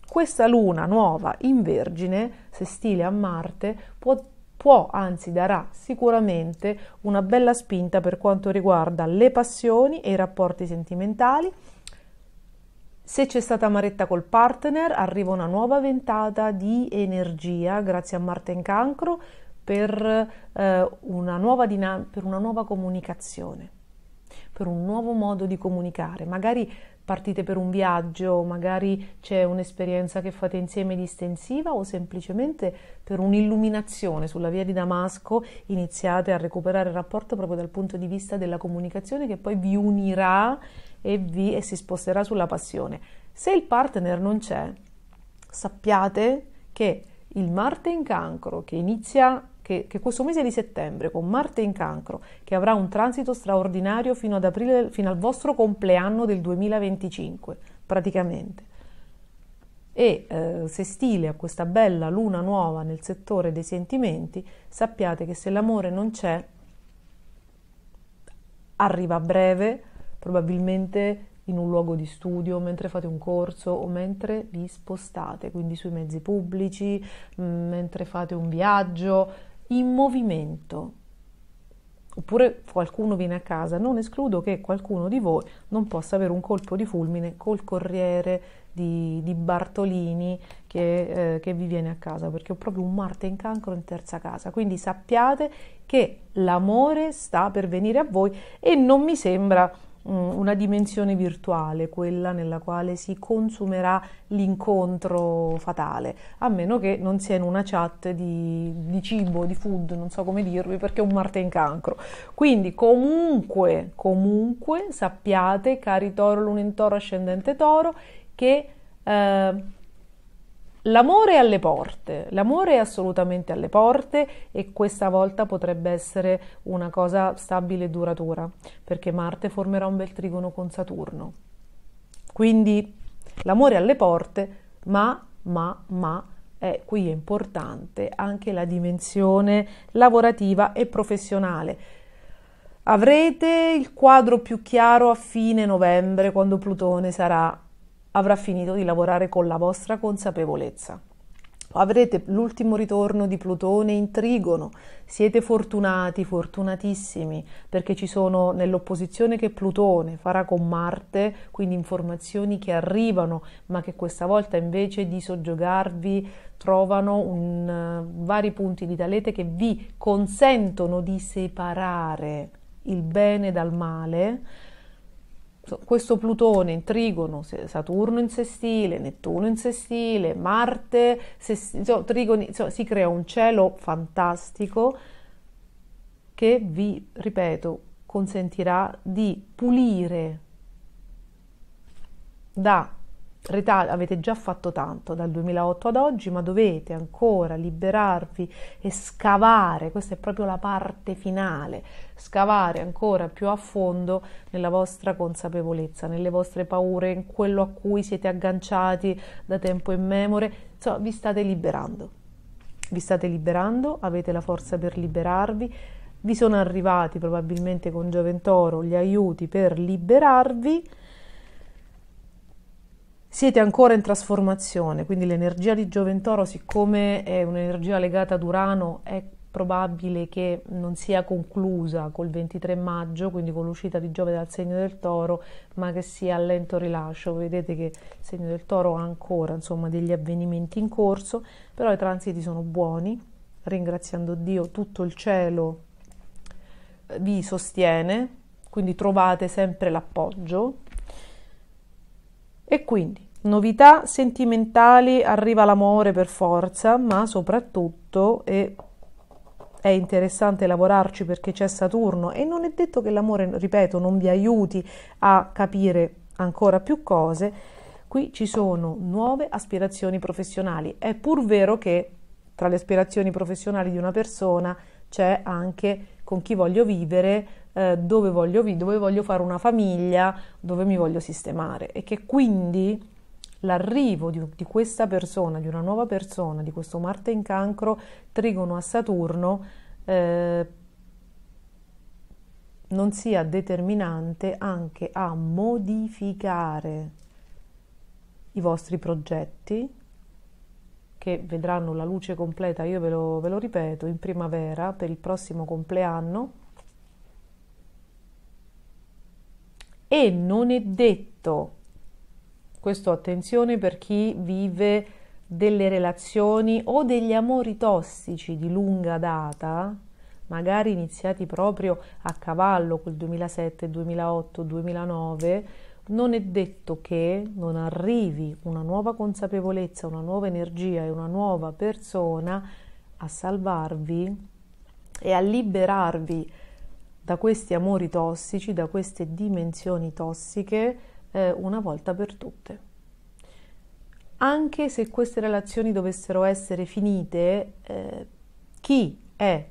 A: questa luna nuova in Vergine, se stile a Marte, può può, anzi darà sicuramente una bella spinta per quanto riguarda le passioni e i rapporti sentimentali se c'è stata amaretta col partner, arriva una nuova ventata di energia grazie a Marte in cancro per, eh, una, nuova dinam- per una nuova comunicazione, per un nuovo modo di comunicare. Magari partite per un viaggio, magari c'è un'esperienza che fate insieme distensiva o semplicemente per un'illuminazione sulla via di Damasco iniziate a recuperare il rapporto proprio dal punto di vista della comunicazione che poi vi unirà e vi e si sposterà sulla passione. Se il partner non c'è, sappiate che il Marte in cancro che inizia che, che, questo mese di settembre con Marte in cancro, che avrà un transito straordinario fino ad aprile, fino al vostro compleanno del 2025, praticamente. E eh, se stile a questa bella luna nuova nel settore dei sentimenti, sappiate che se l'amore non c'è, arriva a breve, probabilmente in un luogo di studio, mentre fate un corso o mentre vi spostate, quindi sui mezzi pubblici, mm, mentre fate un viaggio, in movimento. Oppure qualcuno viene a casa, non escludo che qualcuno di voi non possa avere un colpo di fulmine col corriere di, di Bartolini che, eh, che vi viene a casa, perché ho proprio un Marte in cancro in terza casa. Quindi sappiate che l'amore sta per venire a voi e non mi sembra eh, una dimensione virtuale, quella nella quale si consumerà l'incontro fatale, a meno che non sia in una chat di, di cibo, di food, non so come dirvi, perché è un Marte in cancro. Quindi comunque, comunque sappiate, cari toro, lunentoro, ascendente toro, che... Eh, L'amore è alle porte, l'amore è assolutamente alle porte e questa volta potrebbe essere una cosa stabile e duratura, perché Marte formerà un bel trigono con Saturno. Quindi l'amore è alle porte, ma, ma, ma, è, qui è importante anche la dimensione lavorativa e professionale. Avrete il quadro più chiaro a fine novembre, quando Plutone sarà avrà finito di lavorare con la vostra consapevolezza. Avrete l'ultimo ritorno di Plutone in trigono, siete fortunati, fortunatissimi, perché ci sono nell'opposizione che Plutone farà con Marte, quindi informazioni che arrivano, ma che questa volta invece di soggiogarvi trovano un, uh, vari punti di talete che vi consentono di separare il bene dal male questo Plutone in trigono, Saturno in sestile, Nettuno in sestile, Marte, sestile, insomma, trigoni, insomma, si crea un cielo fantastico che vi, ripeto, consentirà di pulire da Reta- avete già fatto tanto dal 2008 ad oggi, ma dovete ancora liberarvi e scavare, questa è proprio la parte finale, scavare ancora più a fondo nella vostra consapevolezza, nelle vostre paure, in quello a cui siete agganciati da tempo immemore, insomma vi state liberando, vi state liberando, avete la forza per liberarvi, vi sono arrivati probabilmente con Gioventoro gli aiuti per liberarvi siete ancora in trasformazione, quindi l'energia di Gioventoro, siccome è un'energia legata ad Urano, è probabile che non sia conclusa col 23 maggio, quindi con l'uscita di Giove dal segno del toro, ma che sia a lento rilascio. Vedete che il segno del toro ha ancora insomma, degli avvenimenti in corso, però i transiti sono buoni, ringraziando Dio tutto il cielo eh, vi sostiene, quindi trovate sempre l'appoggio e quindi, novità sentimentali, arriva l'amore per forza, ma soprattutto e è interessante lavorarci perché c'è Saturno e non è detto che l'amore, ripeto, non vi aiuti a capire ancora più cose. Qui ci sono nuove aspirazioni professionali. È pur vero che tra le aspirazioni professionali di una persona c'è anche con chi voglio vivere, eh, dove voglio vivere, dove voglio fare una famiglia, dove mi voglio sistemare e che quindi l'arrivo di, di, questa persona, di una nuova persona, di questo Marte in cancro, trigono a Saturno, eh, non sia determinante anche a modificare i vostri progetti che vedranno la luce completa, io ve lo, ve lo ripeto, in primavera per il prossimo compleanno e non è detto, questo attenzione per chi vive delle relazioni o degli amori tossici di lunga data, magari iniziati proprio a cavallo col 2007, 2008, 2009, non è detto che non arrivi una nuova consapevolezza, una nuova energia e una nuova persona a salvarvi e a liberarvi da questi amori tossici, da queste dimensioni tossiche eh, una volta per tutte. Anche se queste relazioni dovessero essere finite, eh, chi è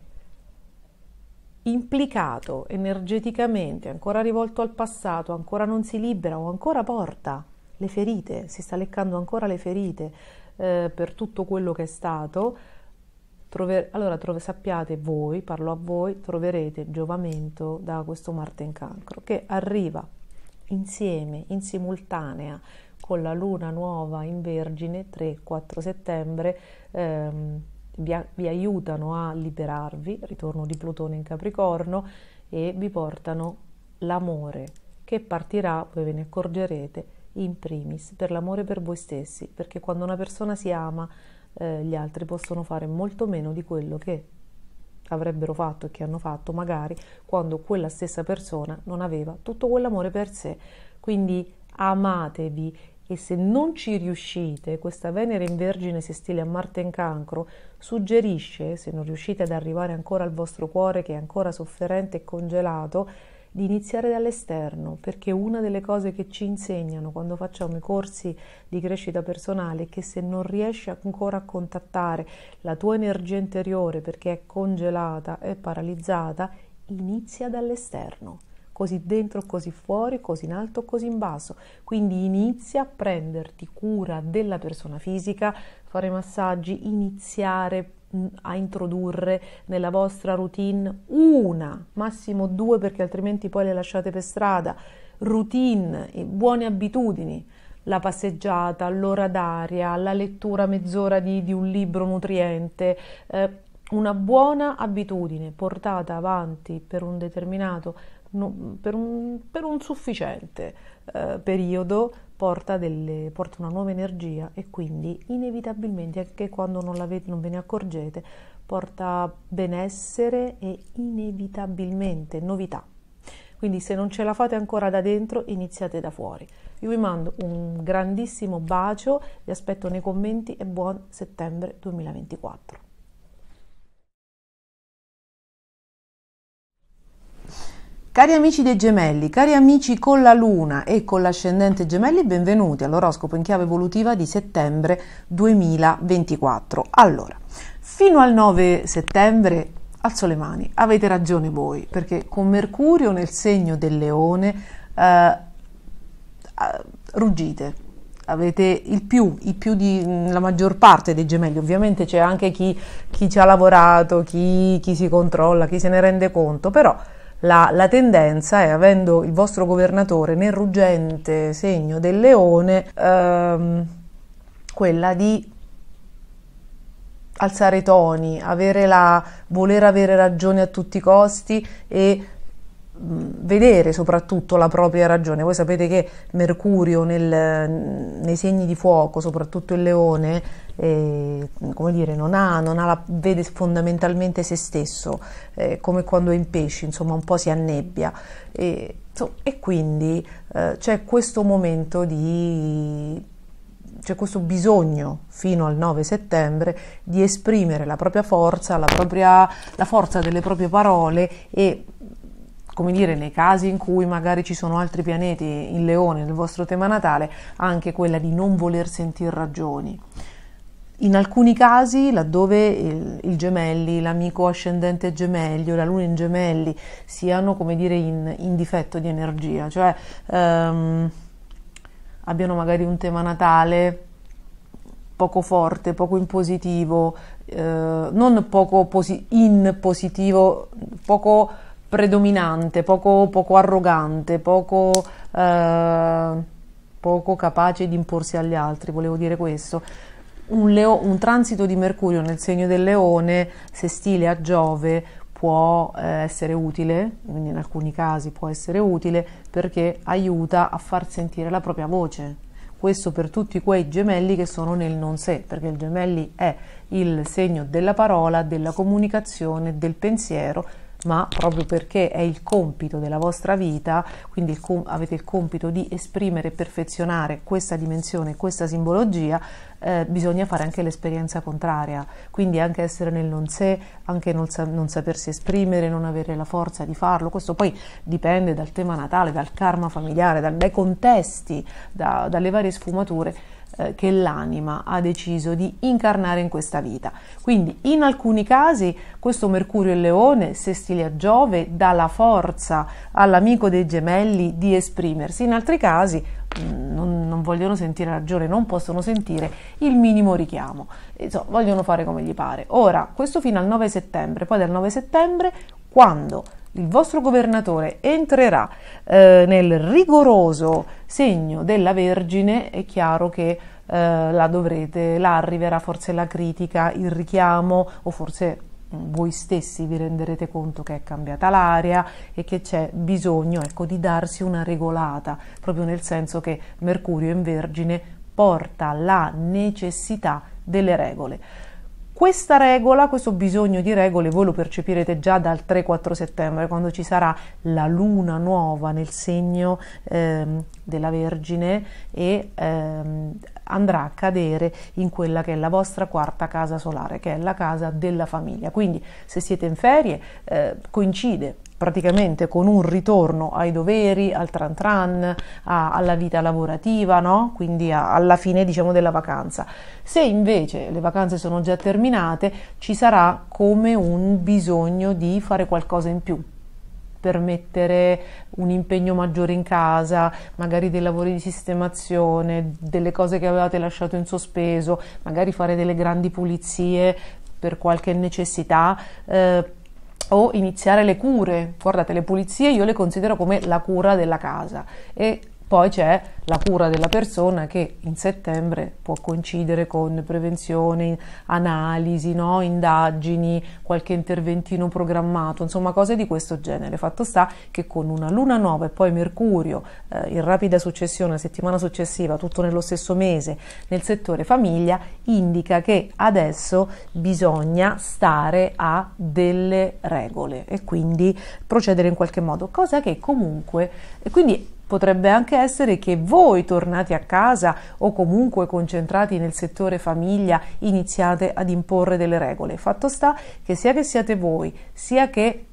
A: implicato energeticamente, ancora rivolto al passato, ancora non si libera o ancora porta le ferite, si sta leccando ancora le ferite eh, per tutto quello che è stato, Trover- allora trove- sappiate voi, parlo a voi, troverete giovamento da questo Marte in cancro che arriva insieme, in simultanea con la luna nuova in Vergine 3-4 settembre. Ehm, vi, a- vi aiutano a liberarvi, ritorno di Plutone in Capricorno, e vi portano l'amore che partirà, voi ve ne accorgerete, in primis per l'amore per voi stessi, perché quando una persona si ama eh, gli altri possono fare molto meno di quello che avrebbero fatto e che hanno fatto magari quando quella stessa persona non aveva tutto quell'amore per sé. Quindi amatevi e se non ci riuscite, questa Venere in Vergine se stile a Marte in Cancro suggerisce, se non riuscite ad arrivare ancora al vostro cuore che è ancora sofferente e congelato, di iniziare dall'esterno, perché una delle cose che ci insegnano quando facciamo i corsi di crescita personale è che se non riesci ancora a contattare la tua energia interiore perché è congelata e paralizzata, inizia dall'esterno, così dentro, così fuori, così in alto, così in basso. Quindi inizia a prenderti cura della persona fisica, fare massaggi, iniziare a introdurre nella vostra routine una, massimo due perché altrimenti poi le lasciate per strada, routine e eh, buone abitudini, la passeggiata, l'ora d'aria, la lettura mezz'ora di, di un libro nutriente, eh, una buona abitudine portata avanti per un determinato, per, un, per un sufficiente eh, periodo porta, delle, porta una nuova energia e quindi inevitabilmente, anche quando non, non ve ne accorgete, porta benessere e inevitabilmente novità. Quindi se non ce la fate ancora da dentro, iniziate da fuori. Io vi mando un grandissimo bacio, vi aspetto nei commenti e buon settembre 2024. Cari amici dei gemelli, cari amici con la luna e con l'ascendente gemelli, benvenuti all'oroscopo in chiave evolutiva di settembre 2024. Allora, fino al 9 settembre alzo le mani, avete ragione voi, perché con Mercurio nel segno del leone eh, ruggite, avete il più, il più di mm, la maggior parte dei gemelli, ovviamente c'è anche chi, chi ci ha lavorato, chi, chi si controlla, chi se ne rende conto, però la, la, tendenza è, avendo il vostro governatore nel ruggente segno del leone, ehm, quella di alzare i toni, avere la, voler avere ragione a tutti i costi e vedere soprattutto la propria ragione. Voi sapete che Mercurio nel, nei segni di fuoco, soprattutto il leone, eh, come dire, non, ha, non ha la, vede fondamentalmente se stesso, eh, come quando è in pesci, insomma un po' si annebbia. E, insomma, e quindi eh, c'è questo momento di c'è questo bisogno fino al 9 settembre di esprimere la propria forza, la, propria, la forza delle proprie parole e come dire, nei casi in cui magari ci sono altri pianeti in leone nel vostro tema natale, anche quella di non voler sentire ragioni. In alcuni casi, laddove il, il gemelli, l'amico ascendente gemelli o la luna in gemelli siano, come dire, in, in difetto di energia, cioè ehm, abbiano magari un tema natale poco forte, poco in positivo, eh, non poco posi- in positivo, poco predominante, poco, poco arrogante, poco, eh, poco, capace di imporsi agli altri, volevo dire questo. Un, leo, un, transito di Mercurio nel segno del leone, se stile a Giove, può eh, essere utile, quindi in alcuni casi può essere utile, perché aiuta a far sentire la propria voce. Questo per tutti quei gemelli che sono nel non sé, perché il gemelli è il segno della parola, della comunicazione, del pensiero, ma proprio perché è il compito della vostra vita, quindi il com- avete il compito di esprimere e perfezionare questa dimensione, questa simbologia, eh, bisogna fare anche l'esperienza contraria, quindi anche essere nel non sé, anche non, sa- non, sapersi esprimere, non avere la forza di farlo, questo poi dipende dal tema natale, dal karma familiare, dal- dai contesti, da- dalle varie sfumature eh, che l'anima ha deciso di incarnare in questa vita. Quindi in alcuni casi questo Mercurio e Leone, se stile a Giove, dà la forza all'amico dei gemelli di esprimersi, in altri casi mm, non, non, vogliono sentire ragione, non possono sentire il minimo richiamo, Insomma, vogliono fare come gli pare. Ora, questo fino al 9 settembre, poi dal 9 settembre, quando il vostro governatore entrerà eh, nel rigoroso segno della Vergine, è chiaro che eh, la dovrete, là arriverà forse la critica, il richiamo o forse mm, voi stessi vi renderete conto che è cambiata l'aria e che c'è bisogno ecco, di darsi una regolata, proprio nel senso che Mercurio in Vergine porta la necessità delle regole. Questa regola, questo bisogno di regole, voi lo percepirete già dal 3-4 settembre, quando ci sarà la luna nuova nel segno ehm, della Vergine e ehm, andrà a cadere in quella che è la vostra quarta casa solare, che è la casa della famiglia. Quindi se siete in ferie eh, coincide praticamente con un ritorno ai doveri, al tran tran, a, alla vita lavorativa, no? quindi a, alla fine diciamo, della vacanza. Se invece le vacanze sono già terminate, ci sarà come un bisogno di fare qualcosa in più, permettere un impegno maggiore in casa, magari dei lavori di sistemazione, delle cose che avevate lasciato in sospeso, magari fare delle grandi pulizie per qualche necessità, eh, o iniziare le cure. Guardate, le pulizie io le considero come la cura della casa e poi c'è la cura della persona che in settembre può coincidere con prevenzione, analisi, no? indagini, qualche interventino programmato, insomma cose di questo genere. Fatto sta che con una luna nuova e poi Mercurio eh, in rapida successione, settimana successiva, tutto nello stesso mese, nel settore famiglia, indica che adesso bisogna stare a delle regole e quindi procedere in qualche modo, cosa che comunque... E quindi Potrebbe anche essere che voi tornati a casa o comunque concentrati nel settore famiglia iniziate ad imporre delle regole. Fatto sta che sia che siate voi, sia che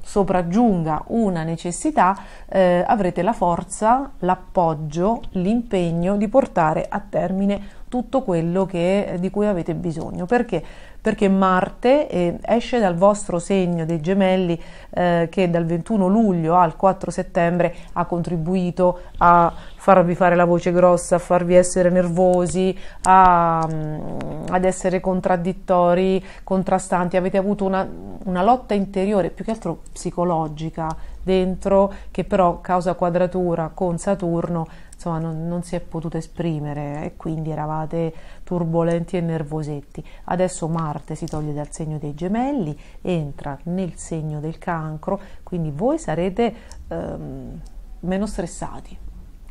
A: sopraggiunga una necessità, eh, avrete la forza, l'appoggio, l'impegno di portare a termine tutto quello che, eh, di cui avete bisogno. Perché? Perché Marte eh, esce dal vostro segno dei gemelli eh, che dal 21 luglio al 4 settembre ha contribuito a farvi fare la voce grossa, a farvi essere nervosi, a, mm, ad essere contraddittori, contrastanti. Avete avuto una, una lotta interiore, più che altro psicologica, dentro, che però causa quadratura con Saturno insomma, non, non, si è potuto esprimere e quindi eravate turbolenti e nervosetti. Adesso Marte si toglie dal segno dei gemelli, entra nel segno del cancro, quindi voi sarete ehm, meno stressati,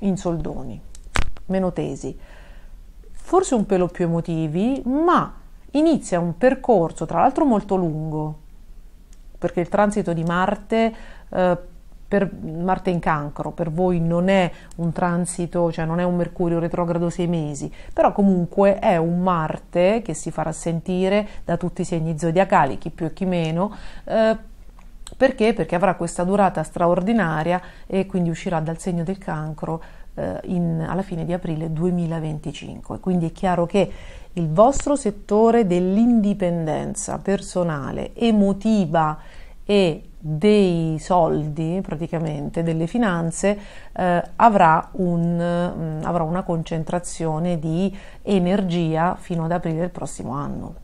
A: in soldoni, meno tesi, forse un pelo più emotivi, ma inizia un percorso, tra l'altro molto lungo, perché il transito di Marte eh, per Marte in cancro, per voi non è un transito, cioè non è un Mercurio retrogrado sei mesi, però comunque è un Marte che si farà sentire da tutti i segni zodiacali, chi più e chi meno. Eh, perché? Perché avrà questa durata straordinaria e quindi uscirà dal segno del cancro eh, in, alla fine di aprile 2025. Quindi è chiaro che il vostro settore dell'indipendenza personale, emotiva e dei soldi, praticamente delle finanze, eh, avrà, un, mh, mm, avrà una concentrazione di energia fino ad aprile del prossimo anno.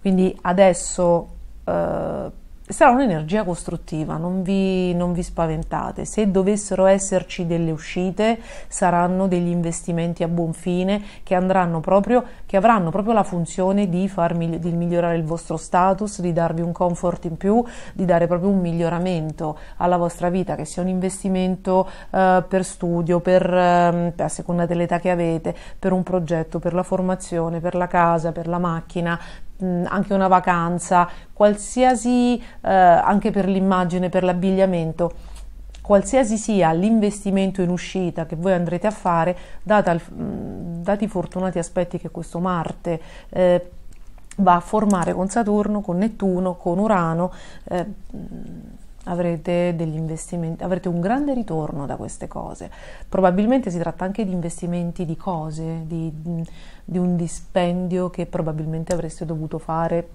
A: Quindi adesso eh, sarà un'energia costruttiva, non vi, non vi, spaventate. Se dovessero esserci delle uscite, saranno degli investimenti a buon fine che, proprio, che avranno proprio la funzione di, far, di, migliorare il vostro status, di darvi un comfort in più, di dare proprio un miglioramento alla vostra vita, che sia un investimento eh, per studio, per, eh, a seconda dell'età che avete, per un progetto, per la formazione, per la casa, per la macchina, Mm, anche una vacanza, qualsiasi, eh, anche per l'immagine, per l'abbigliamento, qualsiasi sia l'investimento in uscita che voi andrete a fare, data, mm, dati i fortunati aspetti che questo Marte eh, va a formare con Saturno, con Nettuno, con Urano, eh, mm, avrete degli investimenti, avrete un grande ritorno da queste cose. Probabilmente si tratta anche di investimenti di cose, di, di un dispendio che probabilmente avreste dovuto fare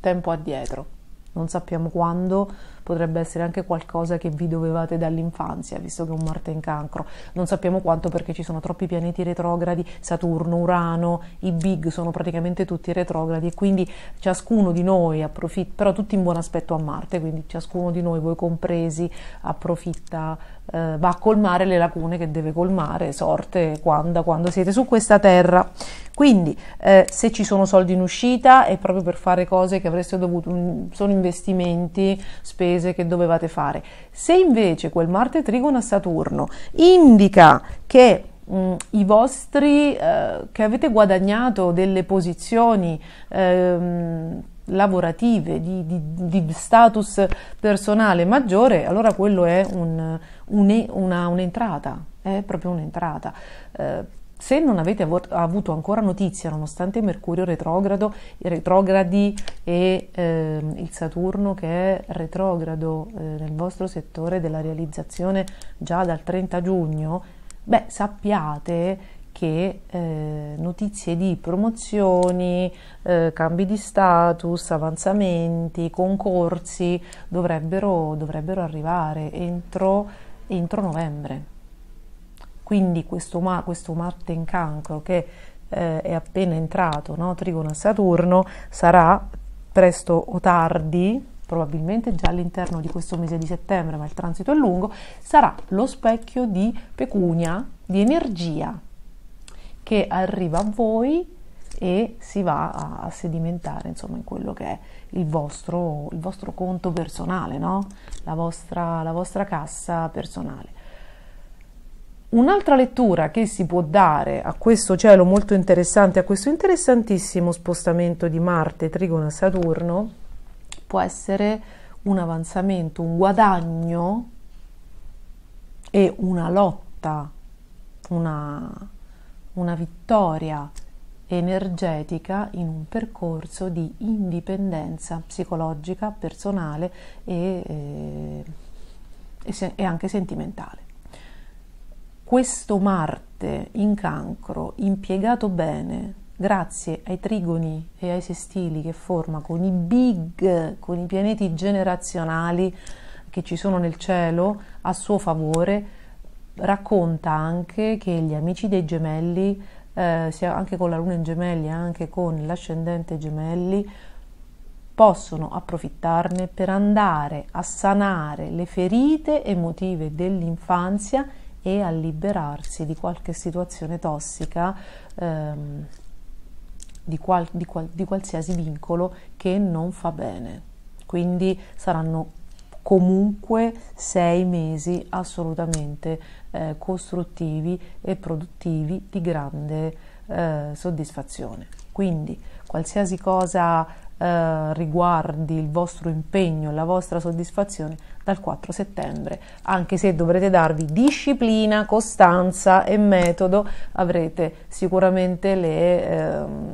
A: tempo addietro. Non sappiamo quando, potrebbe essere anche qualcosa che vi dovevate dall'infanzia, visto che un Marte è in cancro. Non sappiamo quanto perché ci sono troppi pianeti retrogradi, Saturno, Urano, i big sono praticamente tutti retrogradi e quindi ciascuno di noi approfitta, però tutti in buon aspetto a Marte, quindi ciascuno di noi, voi compresi, approfitta eh, va a colmare le lacune che deve colmare, sorte quando, quando siete su questa terra. Quindi eh, se ci sono soldi in uscita è proprio per fare cose che avreste dovuto, mm, sono investimenti, spese che dovevate fare. Se invece quel Marte a Saturno indica che mm, i vostri, eh, che avete guadagnato delle posizioni ehm, lavorative, di, di, di status personale maggiore, allora quello è un un, una, un'entrata, è proprio un'entrata. Eh, se non avete avuto ancora notizia, nonostante Mercurio retrogrado, i retrogradi e eh, il Saturno che è retrogrado eh, nel vostro settore della realizzazione già dal 30 giugno, beh, sappiate che eh, notizie di promozioni, eh, cambi di status, avanzamenti, concorsi dovrebbero, dovrebbero arrivare entro entro novembre. Quindi questo, ma, questo Marte in cancro che eh, è appena entrato, no? a Saturno, sarà presto o tardi, probabilmente già all'interno di questo mese di settembre, ma il transito è lungo, sarà lo specchio di pecunia, di energia che arriva a voi e si va a, a sedimentare insomma in quello che è il vostro, il vostro conto personale, no? la, vostra, la vostra cassa personale. Un'altra lettura che si può dare a questo cielo molto interessante, a questo interessantissimo spostamento di Marte, Trigona a Saturno, può essere un avanzamento, un guadagno e una lotta, una, una vittoria energetica in un percorso di indipendenza psicologica, personale e, eh, e, e anche sentimentale. Questo Marte in cancro, impiegato bene, grazie ai trigoni e ai sestili che forma con i big, con i pianeti generazionali che ci sono nel cielo a suo favore, racconta anche che gli amici dei gemelli eh, sia anche con la luna in gemelli, anche con l'ascendente gemelli, possono approfittarne per andare a sanare le ferite emotive dell'infanzia e a liberarsi di qualche situazione tossica, ehm, di, qual, di, qual, di qualsiasi vincolo che non fa bene. Quindi saranno comunque sei mesi assolutamente eh, costruttivi e produttivi di grande eh, soddisfazione. Quindi qualsiasi cosa eh, riguardi il vostro impegno, la vostra soddisfazione, dal 4 settembre, anche se dovrete darvi disciplina, costanza e metodo, avrete sicuramente le... Ehm,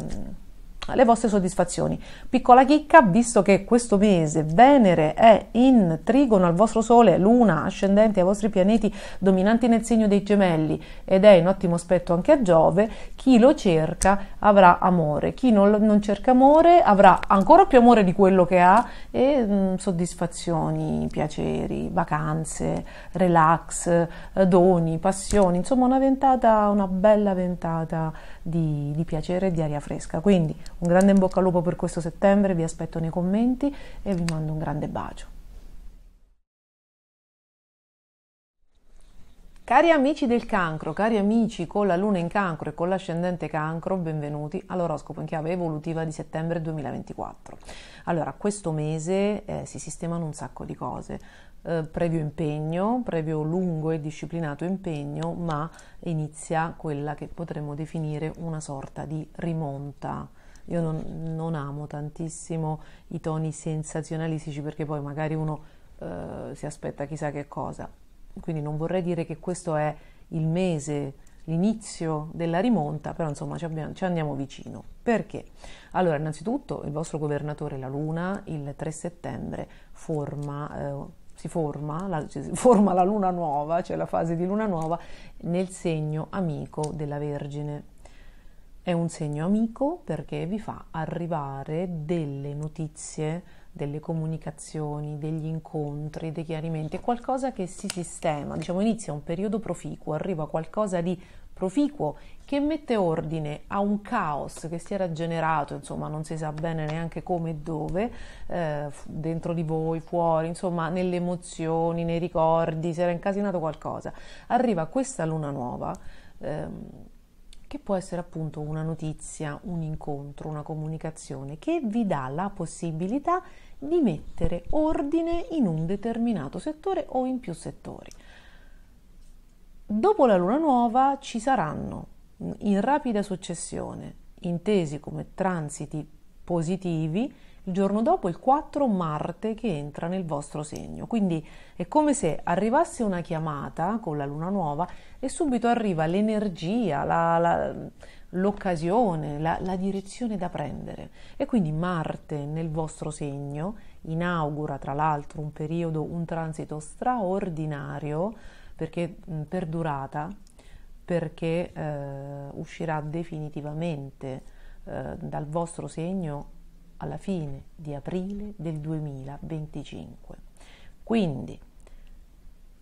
A: le vostre soddisfazioni. Piccola chicca, visto che questo mese Venere è in trigono al vostro Sole, Luna ascendente ai vostri pianeti dominanti nel segno dei gemelli ed è in ottimo aspetto anche a Giove, chi lo cerca avrà amore, chi non, non cerca amore avrà ancora più amore di quello che ha e mh, mm, soddisfazioni, piaceri, vacanze, relax, eh, doni, passioni, insomma una ventata, una bella ventata di, di piacere e di aria fresca. Quindi un grande in bocca al lupo per questo settembre, vi aspetto nei commenti e vi mando un grande bacio. Cari amici del cancro, cari amici con la luna in cancro e con l'ascendente cancro, benvenuti all'oroscopo in chiave evolutiva di settembre 2024. Allora, questo mese eh, si sistemano un sacco di cose. Eh, previo impegno, previo lungo e disciplinato impegno, ma inizia quella che potremmo definire una sorta di rimonta. Io non, non amo tantissimo i toni sensazionalistici perché poi magari uno eh, si aspetta chissà che cosa. Quindi non vorrei dire che questo è il mese, l'inizio della rimonta, però insomma ci, abbiamo, ci andiamo vicino. Perché? Allora, innanzitutto il vostro governatore, la Luna, il 3 settembre forma... Eh, si forma, la, si forma la luna nuova, cioè la fase di luna nuova, nel segno amico della Vergine. È un segno amico perché vi fa arrivare delle notizie, delle comunicazioni, degli incontri, dei chiarimenti, qualcosa che si sistema, diciamo inizia un periodo proficuo, arriva qualcosa di proficuo che mette ordine a un caos che si era generato, insomma non si sa bene neanche come e dove, eh, dentro di voi, fuori, insomma nelle emozioni, nei ricordi, si era incasinato qualcosa. Arriva questa luna nuova, ehm, che può essere appunto una notizia, un incontro, una comunicazione, che vi dà la possibilità di mettere ordine in un determinato settore o in più settori. Dopo la luna nuova ci saranno mm, in rapida successione, intesi come transiti positivi, il giorno dopo il 4 Marte che entra nel vostro segno. Quindi è come se arrivasse una chiamata con la luna nuova e subito arriva l'energia, la, la, l'occasione, la, la direzione da prendere. E quindi Marte nel vostro segno inaugura tra l'altro un periodo, un transito straordinario perché mh, perdurata, perché eh, uscirà definitivamente eh, dal vostro segno alla fine di aprile del 2025. Quindi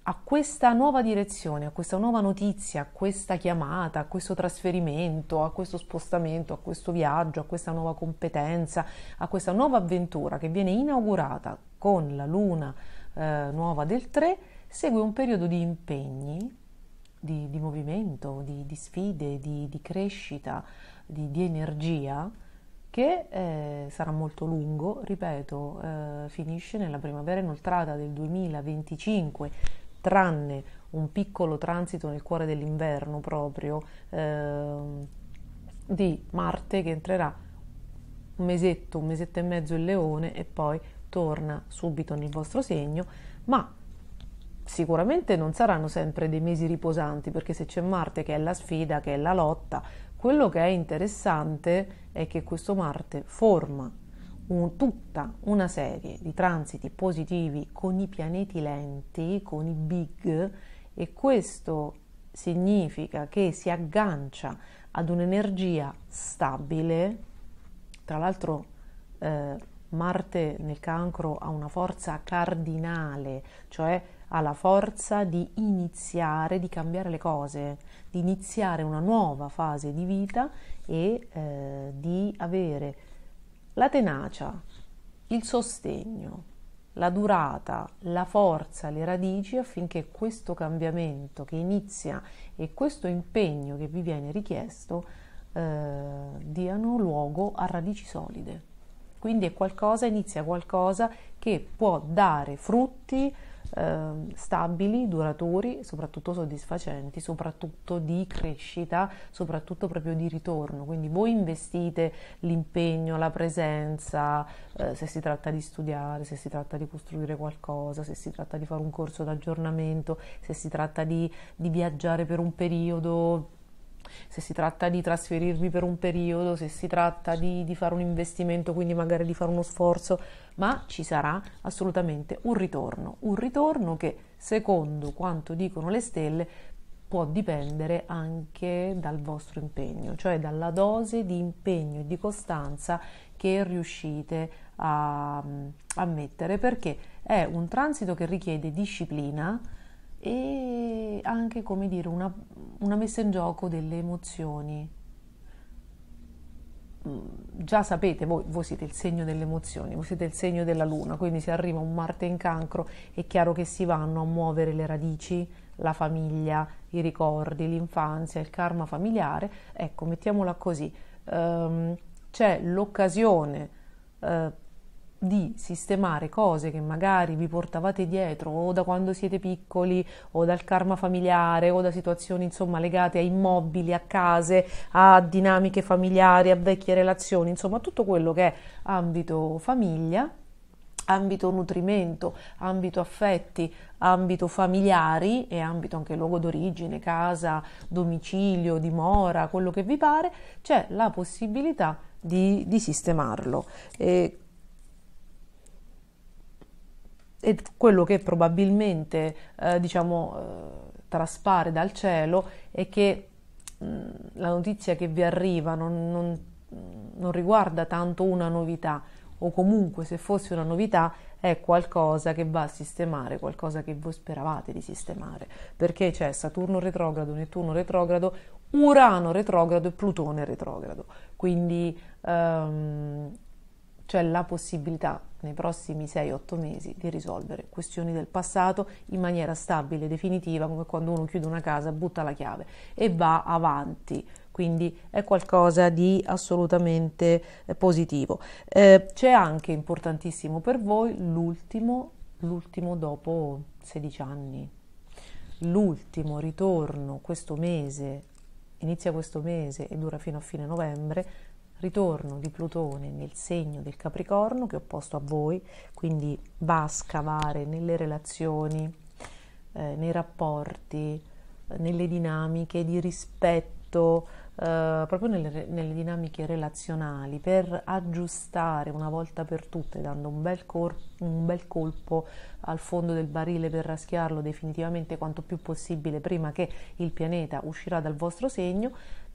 A: a questa nuova direzione, a questa nuova notizia, a questa chiamata, a questo trasferimento, a questo spostamento, a questo viaggio, a questa nuova competenza, a questa nuova avventura che viene inaugurata con la luna eh, nuova del 3, segue un periodo di impegni, di, di movimento, di, di sfide, di, di, crescita, di, di energia che eh, sarà molto lungo, ripeto, eh, finisce nella primavera inoltrata del 2025, tranne un piccolo transito nel cuore dell'inverno proprio eh, di Marte che entrerà un mesetto, un mesetto e mezzo in leone e poi torna subito nel vostro segno, ma sicuramente non saranno sempre dei mesi riposanti, perché se c'è Marte che è la sfida, che è la lotta, quello che è interessante è che questo Marte forma un, tutta una serie di transiti positivi con i pianeti lenti, con i big, e questo significa che si aggancia ad un'energia stabile, tra l'altro eh, Marte nel cancro ha una forza cardinale, cioè ha la forza di iniziare, di cambiare le cose, di iniziare una nuova fase di vita e eh, di avere la tenacia, il sostegno, la durata, la forza, le radici affinché questo cambiamento che inizia e questo impegno che vi viene richiesto eh, diano luogo a radici solide. Quindi è qualcosa, inizia qualcosa che può dare frutti, eh, stabili, duraturi, soprattutto soddisfacenti, soprattutto di crescita, soprattutto proprio di ritorno. Quindi voi investite l'impegno, la presenza, eh, se si tratta di studiare, se si tratta di costruire qualcosa, se si tratta di fare un corso d'aggiornamento, se si tratta di, di viaggiare per un periodo se si tratta di trasferirvi per un periodo, se si tratta di, di fare un investimento, quindi magari di fare uno sforzo, ma ci sarà assolutamente un ritorno, un ritorno che secondo quanto dicono le stelle può dipendere anche dal vostro impegno, cioè dalla dose di impegno e di costanza che riuscite a, a mettere, perché è un transito che richiede disciplina, e anche come dire una, una messa in gioco delle emozioni. Mm, già sapete, voi, voi, siete il segno delle emozioni, voi siete il segno della luna, quindi se arriva un Marte in cancro è chiaro che si vanno a muovere le radici, la famiglia, i ricordi, l'infanzia, il karma familiare. Ecco, mettiamola così, um, c'è l'occasione uh, di sistemare cose che magari vi portavate dietro o da quando siete piccoli o dal karma familiare o da situazioni insomma legate a immobili, a case, a dinamiche familiari, a vecchie relazioni, insomma tutto quello che è ambito famiglia, ambito nutrimento, ambito affetti, ambito familiari e ambito anche luogo d'origine, casa, domicilio, dimora, quello che vi pare, c'è la possibilità di, di sistemarlo. E e quello che probabilmente eh, diciamo, eh, traspare dal cielo è che mh, mm, la notizia che vi arriva non, non, non, riguarda tanto una novità o comunque se fosse una novità è qualcosa che va a sistemare, qualcosa che voi speravate di sistemare, perché c'è Saturno retrogrado, Nettuno retrogrado, Urano retrogrado e Plutone retrogrado, quindi ehm, c'è la possibilità nei prossimi 6-8 mesi di risolvere questioni del passato in maniera stabile, definitiva, come quando uno chiude una casa, butta la chiave e va avanti. Quindi è qualcosa di assolutamente eh, positivo. Eh, c'è anche importantissimo per voi l'ultimo, l'ultimo dopo 16 anni. L'ultimo ritorno questo mese, inizia questo mese e dura fino a fine novembre, ritorno di Plutone nel segno del Capricorno che è opposto a voi, quindi va a scavare nelle relazioni, eh, nei rapporti, eh, nelle dinamiche di rispetto, eh, proprio nelle, nelle, dinamiche relazionali, per aggiustare una volta per tutte, dando un bel, cor- un bel colpo al fondo del barile per raschiarlo definitivamente quanto più possibile prima che il pianeta uscirà dal vostro segno,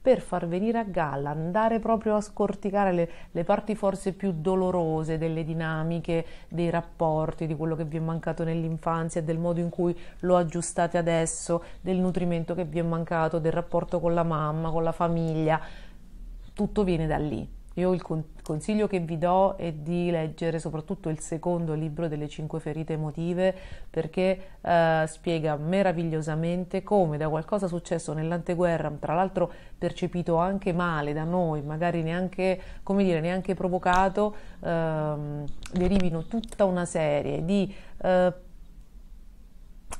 A: per far venire a galla, andare proprio a scorticare le, le parti forse più dolorose delle dinamiche, dei rapporti, di quello che vi è mancato nell'infanzia, del modo in cui lo aggiustate adesso, del nutrimento che vi è mancato, del rapporto con la mamma, con la famiglia, tutto viene da lì io il consiglio che vi do è di leggere soprattutto il secondo libro delle cinque ferite emotive perché eh, spiega meravigliosamente come da qualcosa successo nell'anteguerra, tra l'altro percepito anche male da noi, magari neanche, dire, neanche provocato, ehm, derivino tutta una serie di eh,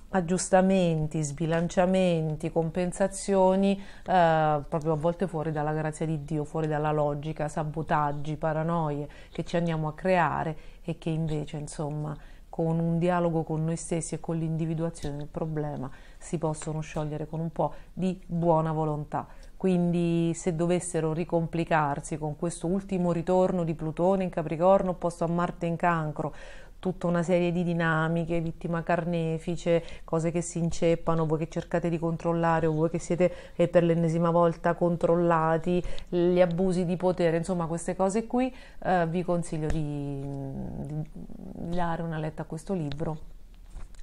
A: aggiustamenti, sbilanciamenti, compensazioni eh, proprio a volte fuori dalla grazia di Dio, fuori dalla logica, sabotaggi, paranoie che ci andiamo a creare e che invece insomma con un dialogo con noi stessi e con l'individuazione del problema si possono sciogliere con un po' di buona volontà. Quindi se dovessero ricomplicarsi con questo ultimo ritorno di Plutone in Capricorno opposto a Marte in Cancro, tutta una serie di dinamiche, vittima carnefice, cose che si inceppano, voi che cercate di controllare o voi che siete eh, per l'ennesima volta controllati, gli abusi di potere, insomma queste cose qui eh, vi consiglio di, di dare una letta a questo libro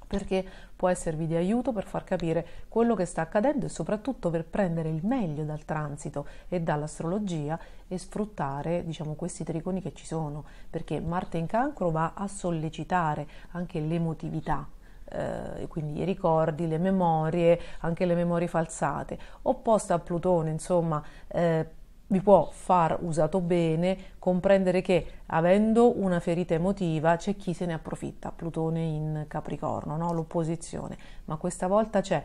A: perché può esservi di aiuto per far capire quello che sta accadendo e soprattutto per prendere il meglio dal transito e dall'astrologia e sfruttare diciamo, questi trigoni che ci sono, perché Marte in cancro va a sollecitare anche l'emotività. Eh, quindi i ricordi, le memorie, anche le memorie falsate, opposta a Plutone, insomma, eh, vi può far usato bene comprendere che avendo una ferita emotiva c'è chi se ne approfitta, Plutone in Capricorno, no? l'opposizione, ma questa volta c'è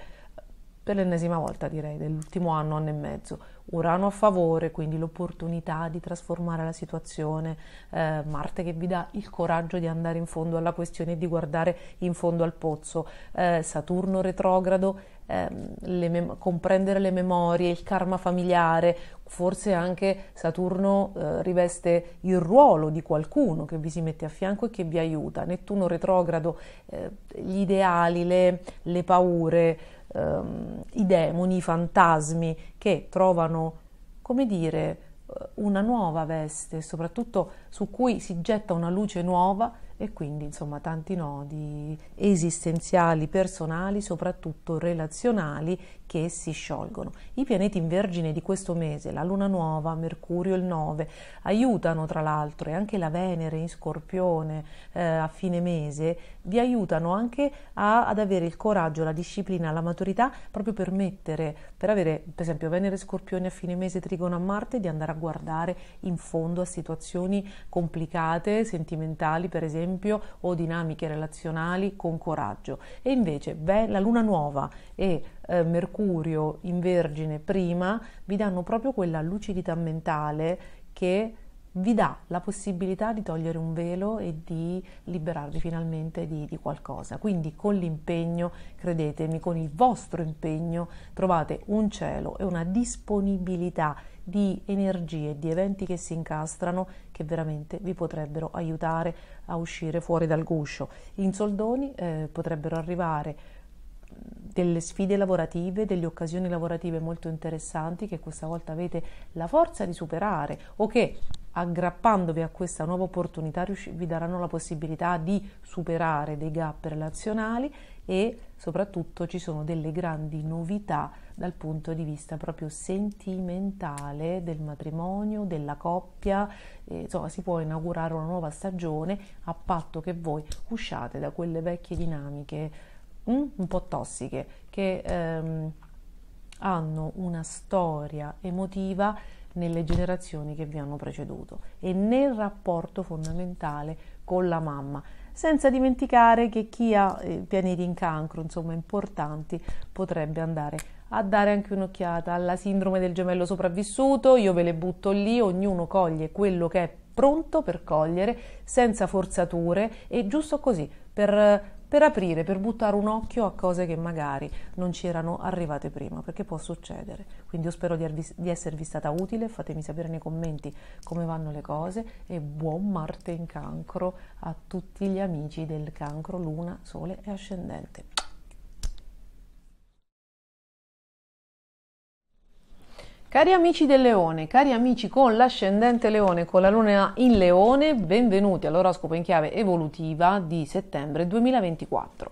A: per l'ennesima volta direi dell'ultimo anno, anno e mezzo. Urano a favore, quindi l'opportunità di trasformare la situazione, eh, Marte che vi dà il coraggio di andare in fondo alla questione e di guardare in fondo al pozzo, eh, Saturno retrogrado, ehm, le mem- comprendere le memorie, il karma familiare, forse anche Saturno eh, riveste il ruolo di qualcuno che vi si mette a fianco e che vi aiuta, Nettuno retrogrado, eh, gli ideali, le, le paure ehm, i demoni, i fantasmi che trovano, come dire, eh, una nuova veste, soprattutto su cui si getta una luce nuova e quindi insomma tanti nodi esistenziali, personali, soprattutto relazionali che si sciolgono. I pianeti in vergine di questo mese, la luna nuova, Mercurio il 9, aiutano tra l'altro e anche la Venere in scorpione eh, a fine mese, vi aiutano anche a, ad avere il coraggio, la disciplina, la maturità proprio per mettere, per avere per esempio Venere scorpione a fine mese, trigono a Marte, di andare a guardare in fondo a situazioni complicate, sentimentali per esempio, o dinamiche relazionali con coraggio. E invece beh, la luna nuova e eh, Mercurio in Vergine prima vi danno proprio quella lucidità mentale che vi dà la possibilità di togliere un velo e di liberarvi finalmente di, di, qualcosa. Quindi con l'impegno, credetemi, con il vostro impegno trovate un cielo e una disponibilità di energie, di eventi che si incastrano che veramente vi potrebbero aiutare a uscire fuori dal guscio. In soldoni eh, potrebbero arrivare delle sfide lavorative, delle occasioni lavorative molto interessanti che questa volta avete la forza di superare o che aggrappandovi a questa nuova opportunità vi daranno la possibilità di superare dei gap relazionali e soprattutto ci sono delle grandi novità dal punto di vista proprio sentimentale del matrimonio, della coppia, eh, insomma si può inaugurare una nuova stagione a patto che voi usciate da quelle vecchie dinamiche un po' tossiche, che ehm, hanno una storia emotiva nelle generazioni che vi hanno preceduto e nel rapporto fondamentale con la mamma, senza dimenticare che chi ha eh, pianeti in cancro, insomma importanti, potrebbe andare a dare anche un'occhiata alla sindrome del gemello sopravvissuto, io ve le butto lì, ognuno coglie quello che è pronto per cogliere, senza forzature e giusto così, per per aprire, per buttare un occhio a cose che magari non ci erano arrivate prima, perché può succedere. Quindi io spero di, arvi- di esservi stata utile, fatemi sapere nei commenti come vanno le cose e buon Marte in cancro a tutti gli amici del cancro, luna, sole e ascendente. Cari amici del leone, cari amici con l'ascendente leone, con la luna in leone, benvenuti all'oroscopo in chiave evolutiva di settembre 2024.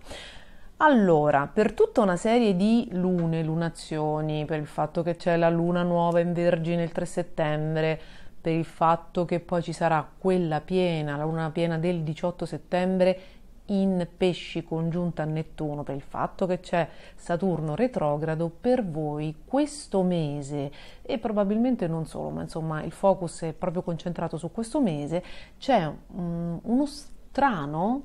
A: Allora, per tutta una serie di lune, lunazioni, per il fatto che c'è la luna nuova in Vergine il 3 settembre, per il fatto che poi ci sarà quella piena, la luna piena del 18 settembre, in pesci congiunta a Nettuno per il fatto che c'è Saturno retrogrado per voi questo mese e probabilmente non solo, ma insomma il focus è proprio concentrato su questo mese, c'è um, uno strano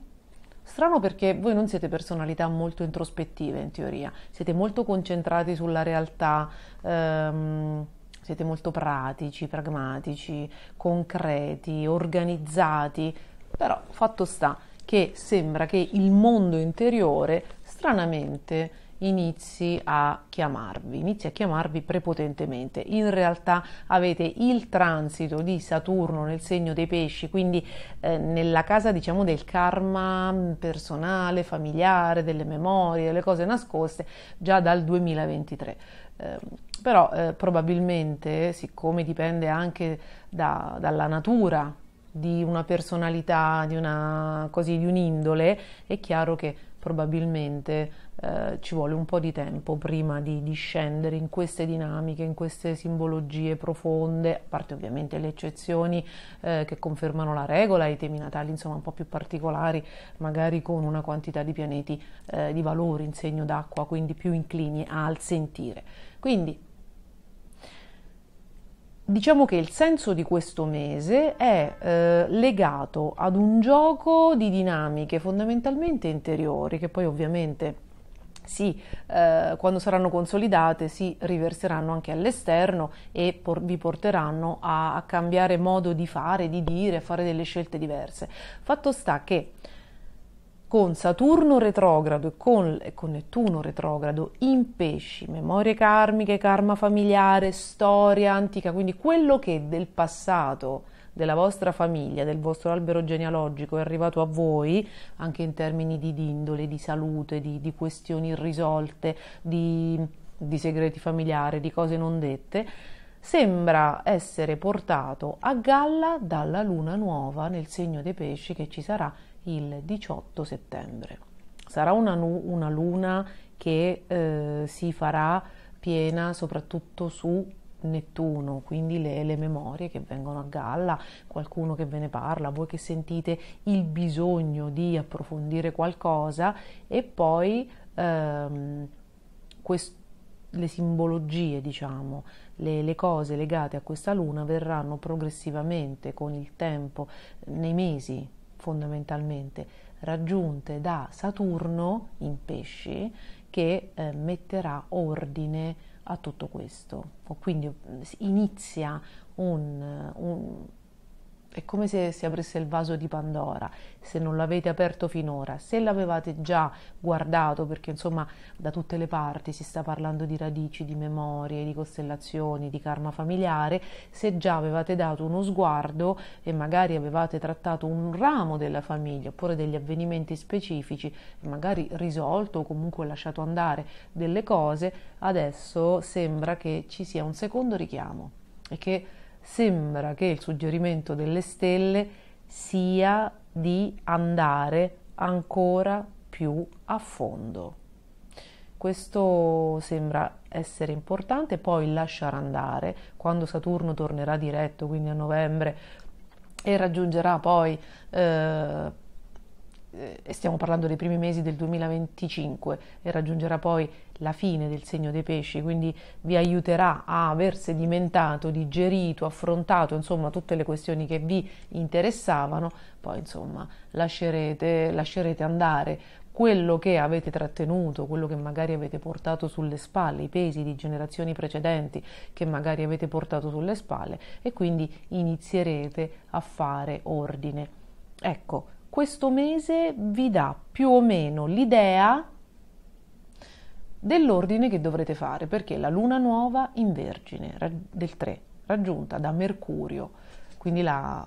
A: Strano perché voi non siete personalità molto introspettive in teoria, siete molto concentrati sulla realtà, ehm, siete molto pratici, pragmatici, concreti, organizzati, però fatto sta che sembra che il mondo interiore stranamente inizi a chiamarvi, inizi a chiamarvi prepotentemente. In realtà avete il transito di Saturno nel segno dei pesci, quindi eh, nella casa diciamo del karma personale, familiare, delle memorie, delle cose nascoste, già dal 2023. Eh, però eh, probabilmente, siccome dipende anche da, dalla natura di una personalità, di, una, così, di un'indole, è chiaro che probabilmente eh, ci vuole un po' di tempo prima di, di, scendere in queste dinamiche, in queste simbologie profonde, a parte ovviamente le eccezioni eh, che confermano la regola, i temi natali insomma un po' più particolari, magari con una quantità di pianeti eh, di valore in segno d'acqua, quindi più inclini al sentire. Quindi diciamo che il senso di questo mese è eh, legato ad un gioco di dinamiche fondamentalmente interiori che poi ovviamente sì, eh, quando saranno consolidate si riverseranno anche all'esterno e por- vi porteranno a-, a cambiare modo di fare, di dire, a fare delle scelte diverse. Fatto sta che con Saturno retrogrado e con, e con Nettuno retrogrado in pesci, memorie karmiche, karma familiare, storia antica, quindi quello che del passato della vostra famiglia, del vostro albero genealogico è arrivato a voi, anche in termini di indole, di salute, di, di questioni irrisolte, di, di, segreti familiari, di cose non dette, sembra essere portato a galla dalla luna nuova nel segno dei pesci che ci sarà il 18 settembre. Sarà una, una luna che eh, si farà piena soprattutto su Nettuno, quindi le, le, memorie che vengono a galla, qualcuno che ve ne parla, voi che sentite il bisogno di approfondire qualcosa e poi ehm, quest- le simbologie, diciamo, le, le, cose legate a questa luna verranno progressivamente con il tempo, nei mesi, fondamentalmente raggiunte da Saturno in pesci che eh, metterà ordine a tutto questo. Quindi mm, inizia un, eh, un è come se si aprisse il vaso di Pandora, se non l'avete aperto finora, se l'avevate già guardato, perché insomma da tutte le parti si sta parlando di radici, di memorie, di costellazioni, di karma familiare, se già avevate dato uno sguardo e magari avevate trattato un ramo della famiglia oppure degli avvenimenti specifici magari risolto o comunque lasciato andare delle cose, adesso sembra che ci sia un secondo richiamo e che sembra che il suggerimento delle stelle sia di andare ancora più a fondo. Questo sembra essere importante, poi lasciare andare quando Saturno tornerà diretto, quindi a novembre, e raggiungerà poi eh, eh, e stiamo parlando dei primi mesi del 2025 e raggiungerà poi la fine del segno dei pesci, quindi vi aiuterà a aver sedimentato, digerito, affrontato insomma tutte le questioni che vi interessavano, poi insomma lascerete, lascerete andare quello che avete trattenuto, quello che magari avete portato sulle spalle, i pesi di generazioni precedenti che magari avete portato sulle spalle e quindi inizierete a fare ordine. Ecco, questo mese vi dà più o meno l'idea dell'ordine che dovrete fare, perché la luna nuova in vergine del 3, raggiunta da Mercurio, quindi la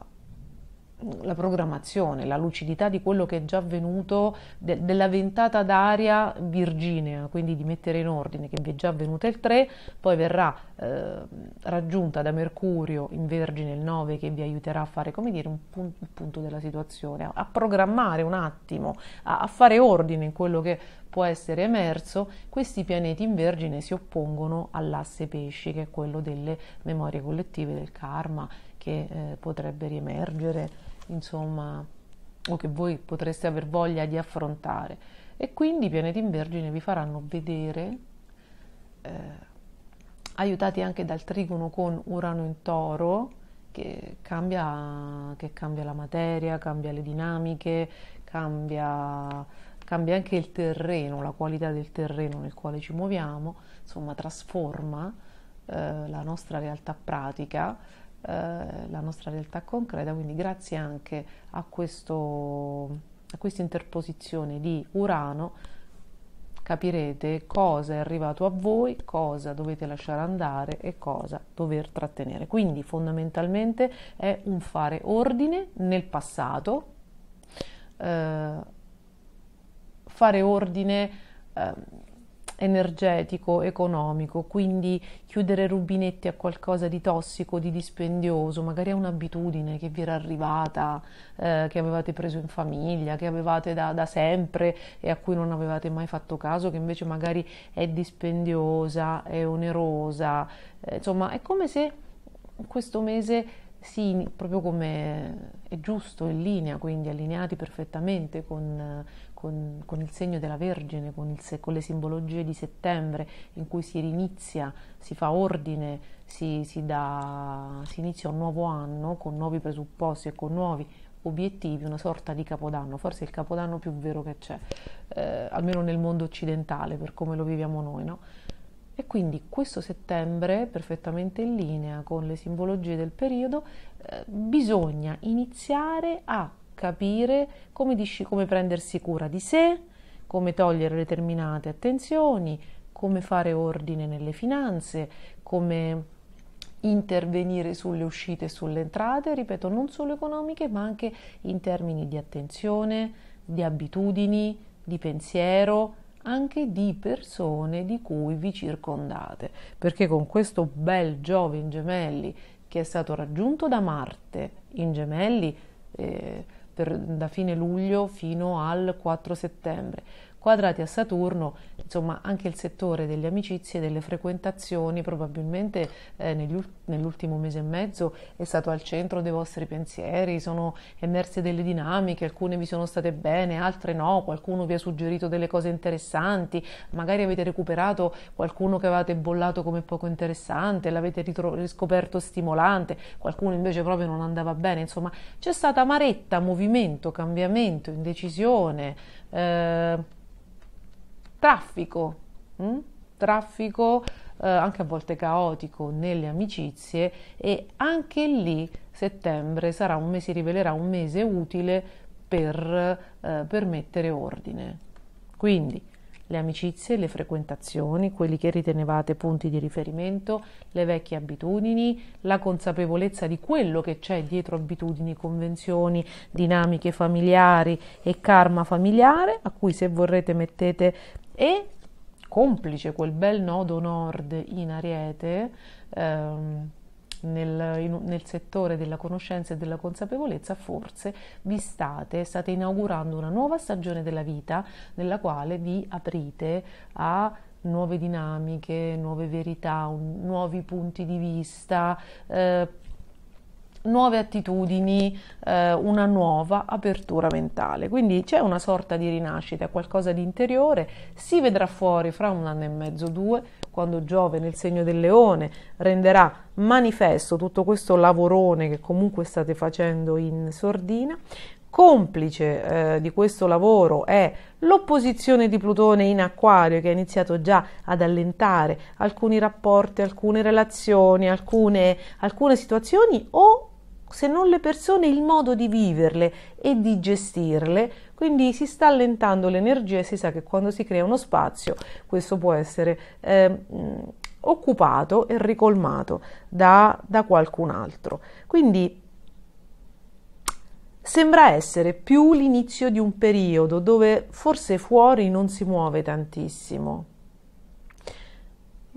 A: la programmazione, la lucidità di quello che è già avvenuto, de- della ventata d'aria virginea, quindi di mettere in ordine che vi è già avvenuta il 3, poi verrà eh, raggiunta da Mercurio in Vergine il 9 che vi aiuterà a fare, come dire, un pun- il punto della situazione, a, a programmare un attimo, a-, a fare ordine in quello che può essere emerso, questi pianeti in Vergine si oppongono all'asse pesci, che è quello delle memorie collettive, del karma che eh, potrebbe riemergere, insomma, o che voi potreste aver voglia di affrontare. E quindi i pianeti in vergine vi faranno vedere, eh, aiutati anche dal trigono con Urano in toro, che cambia, che cambia la materia, cambia le dinamiche, cambia, cambia anche il terreno, la qualità del terreno nel quale ci muoviamo, insomma trasforma eh, la nostra realtà pratica eh, la nostra realtà concreta, quindi grazie anche a, questo, a questa interposizione di Urano capirete cosa è arrivato a voi, cosa dovete lasciare andare e cosa dover trattenere. Quindi fondamentalmente è un fare ordine nel passato, eh, fare ordine eh, energetico, economico, quindi chiudere rubinetti a qualcosa di tossico, di dispendioso, magari a un'abitudine che vi era arrivata, eh, che avevate preso in famiglia, che avevate da, da, sempre e a cui non avevate mai fatto caso, che invece magari è dispendiosa, è onerosa, eh, insomma è come se questo mese si, proprio come è giusto, in linea, quindi allineati perfettamente con... Eh, con, con, il segno della Vergine, con, il, con, le simbologie di settembre in cui si rinizia, si fa ordine, si, si, dà, si inizia un nuovo anno con nuovi presupposti e con nuovi obiettivi, una sorta di capodanno, forse il capodanno più vero che c'è, eh, almeno nel mondo occidentale per come lo viviamo noi, no? E quindi questo settembre, perfettamente in linea con le simbologie del periodo, eh, bisogna iniziare a capire come, disci- come prendersi cura di sé, come togliere determinate attenzioni, come fare ordine nelle finanze, come intervenire sulle uscite e sulle entrate, ripeto, non solo economiche, ma anche in termini di attenzione, di abitudini, di pensiero, anche di persone di cui vi circondate, perché con questo bel Giove in gemelli che è stato raggiunto da Marte in gemelli, eh, per, da fine luglio fino al 4 settembre quadrati a Saturno, insomma anche il settore delle amicizie e delle frequentazioni probabilmente eh, nell'ultimo mese e mezzo è stato al centro dei vostri pensieri, sono emerse delle dinamiche, alcune vi sono state bene, altre no, qualcuno vi ha suggerito delle cose interessanti, magari avete recuperato qualcuno che avevate bollato come poco interessante, l'avete ritro- riscoperto stimolante, qualcuno invece proprio non andava bene, insomma c'è stata maretta, movimento, cambiamento, indecisione. Eh, traffico, mh? Mm? traffico eh, anche a volte caotico nelle amicizie e anche lì settembre sarà un mese, si rivelerà un mese utile per, eh, per mettere ordine. Quindi le amicizie, le frequentazioni, quelli che ritenevate punti di riferimento, le vecchie abitudini, la consapevolezza di quello che c'è dietro abitudini, convenzioni, dinamiche familiari e karma familiare, a cui se vorrete mettete e complice quel bel nodo nord in Ariete, ehm, nel, in, nel, settore della conoscenza e della consapevolezza, forse vi state, state inaugurando una nuova stagione della vita nella quale vi aprite a nuove dinamiche, nuove verità, un, nuovi punti di vista. Eh, nuove attitudini, eh, una nuova apertura mentale. Quindi c'è una sorta di rinascita, qualcosa di interiore, si vedrà fuori fra un anno e mezzo, due, quando Giove nel segno del leone renderà manifesto tutto questo lavorone che comunque state facendo in sordina. Complice eh, di questo lavoro è l'opposizione di Plutone in Acquario che ha iniziato già ad allentare alcuni rapporti, alcune relazioni, alcune, alcune situazioni o se non le persone, il modo di viverle e di gestirle. Quindi si sta allentando l'energia e si sa che quando si crea uno spazio questo può essere eh, occupato e ricolmato da, da qualcun altro. Quindi sembra essere più l'inizio di un periodo dove forse fuori non si muove tantissimo,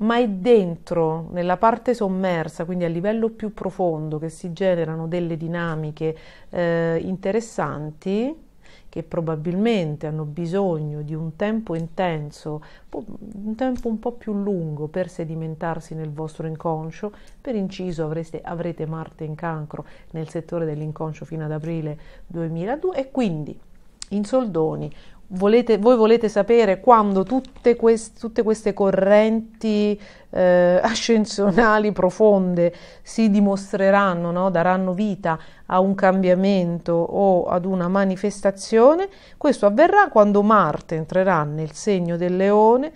A: ma è dentro, nella parte sommersa, quindi a livello più profondo, che si generano delle dinamiche eh, interessanti che probabilmente hanno bisogno di un tempo intenso, un tempo un po' più lungo per sedimentarsi nel vostro inconscio. Per inciso avreste, avrete Marte in cancro nel settore dell'inconscio fino ad aprile 2002 e quindi in soldoni volete, voi volete sapere quando tutte, quest, tutte queste correnti eh, ascensionali profonde si dimostreranno, no? daranno vita a un cambiamento o ad una manifestazione, questo avverrà quando Marte entrerà nel segno del leone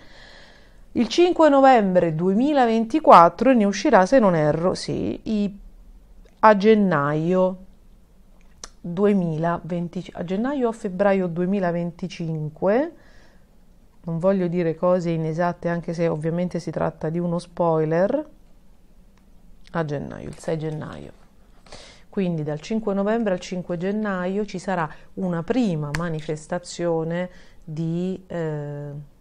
A: il 5 novembre 2024 e ne uscirà, se non erro, sì, i, a gennaio 2020, a gennaio o febbraio 2025, non voglio dire cose inesatte anche se ovviamente si tratta di uno spoiler, a gennaio, il 6 gennaio. Quindi dal 5 novembre al 5 gennaio ci sarà una prima manifestazione di... Eh,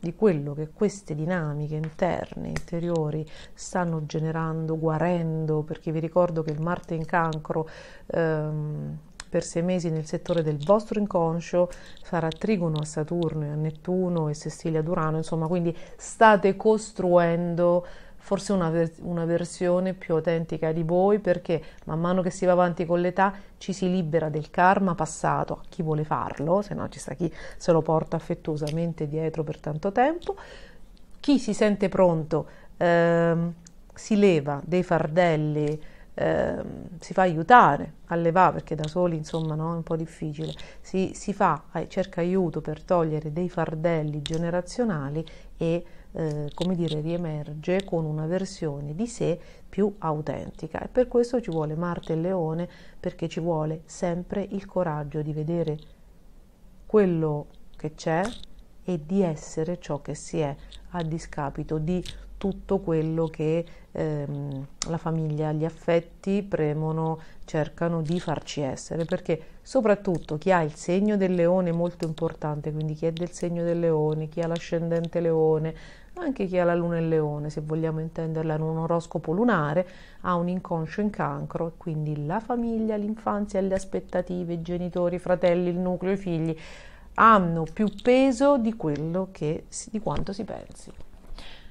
A: di quello che queste dinamiche interne, interiori stanno generando, guarendo, perché vi ricordo che il Marte in cancro ehm, per sei mesi nel settore del vostro inconscio sarà trigono a Saturno e a Nettuno e sestilia ad Urano, insomma, quindi state costruendo forse una, ver- una, versione più autentica di voi perché man mano che si va avanti con l'età ci si libera del karma passato a chi vuole farlo, se no ci sta chi se lo porta affettuosamente dietro per tanto tempo, chi si sente pronto ehm, si leva dei fardelli, ehm, si fa aiutare a levare perché da soli insomma no? è un po' difficile, si, si fa, eh, cerca aiuto per togliere dei fardelli generazionali e eh, come dire, riemerge con una versione di sé più autentica e per questo ci vuole Marte e Leone perché ci vuole sempre il coraggio di vedere quello che c'è e di essere ciò che si è a discapito di tutto quello che ehm, la famiglia, gli affetti premono, cercano di farci essere, perché soprattutto chi ha il segno del leone è molto importante, quindi chi è del segno del leone, chi ha l'ascendente leone, anche chi ha la luna in leone, se vogliamo intenderla in un oroscopo lunare, ha un inconscio in cancro, quindi la famiglia, l'infanzia, le aspettative, i genitori, i fratelli, il nucleo, i figli hanno più peso di, che, di quanto si pensi.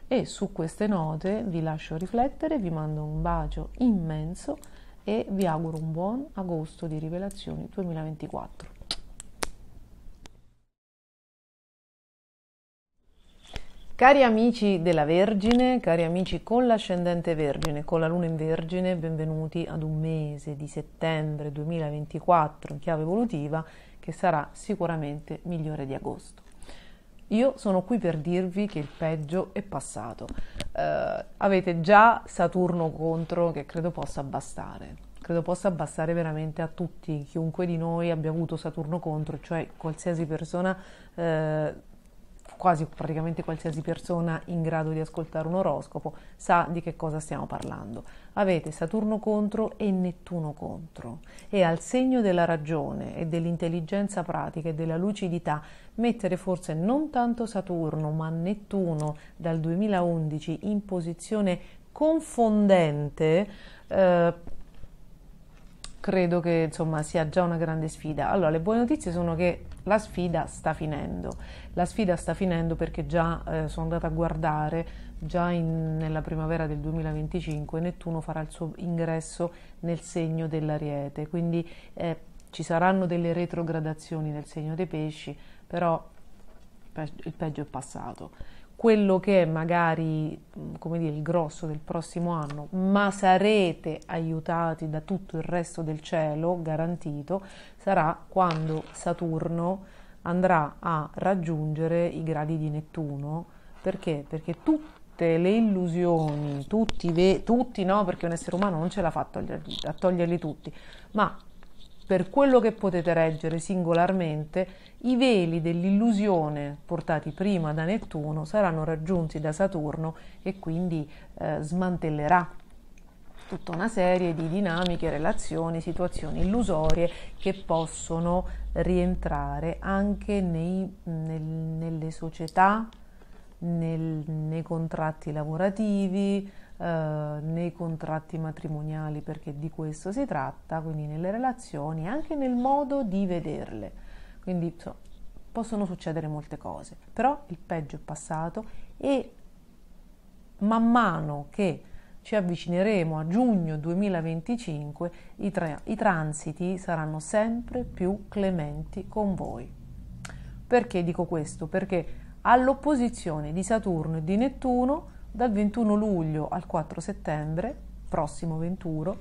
A: E su queste note vi lascio riflettere, vi mando un bacio immenso e vi auguro un buon agosto di rivelazioni 2024. Cari amici della Vergine, cari amici con l'ascendente Vergine, con la Luna in Vergine, benvenuti ad un mese di settembre 2024 in chiave evolutiva che sarà sicuramente migliore di agosto. Io sono qui per dirvi che il peggio è passato. Eh, avete già Saturno contro che credo possa bastare. Credo possa bastare veramente a tutti, chiunque di noi abbia avuto Saturno contro, cioè qualsiasi persona eh, quasi praticamente qualsiasi persona in grado di ascoltare un oroscopo sa di che cosa stiamo parlando. Avete Saturno contro e Nettuno contro e al segno della ragione e dell'intelligenza pratica e della lucidità mettere forse non tanto Saturno ma Nettuno dal 2011 in posizione confondente eh, credo che insomma, sia già una grande sfida. Allora, le buone notizie sono che la sfida sta finendo. La sfida sta finendo perché già eh, sono andata a guardare, già in, nella primavera del 2025 Nettuno farà il suo ingresso nel segno dell'ariete, quindi eh, ci saranno delle retrogradazioni nel segno dei pesci, però il peggio è passato quello che è magari mm, come dire, il grosso del prossimo anno, ma sarete aiutati da tutto il resto del cielo, garantito, sarà quando Saturno andrà a raggiungere i gradi di Nettuno. Perché? Perché tutte le illusioni, tutti, ve- tutti no, perché un essere umano non ce l'ha fatta a toglierli tutti, ma per quello che potete reggere singolarmente, i veli dell'illusione portati prima da Nettuno saranno raggiunti da Saturno e quindi eh, smantellerà tutta una serie di dinamiche, relazioni, situazioni illusorie che possono rientrare anche nei, nel, nelle società, nel, nei contratti lavorativi, eh, nei contratti matrimoniali perché di questo si tratta, quindi nelle relazioni e anche nel modo di vederle. Quindi so, possono succedere molte cose, però il peggio è passato e man mano che ci avvicineremo a giugno 2025 i, tra- i transiti saranno sempre più clementi con voi. Perché dico questo? Perché all'opposizione di Saturno e di Nettuno dal 21 luglio al 4 settembre, prossimo 21,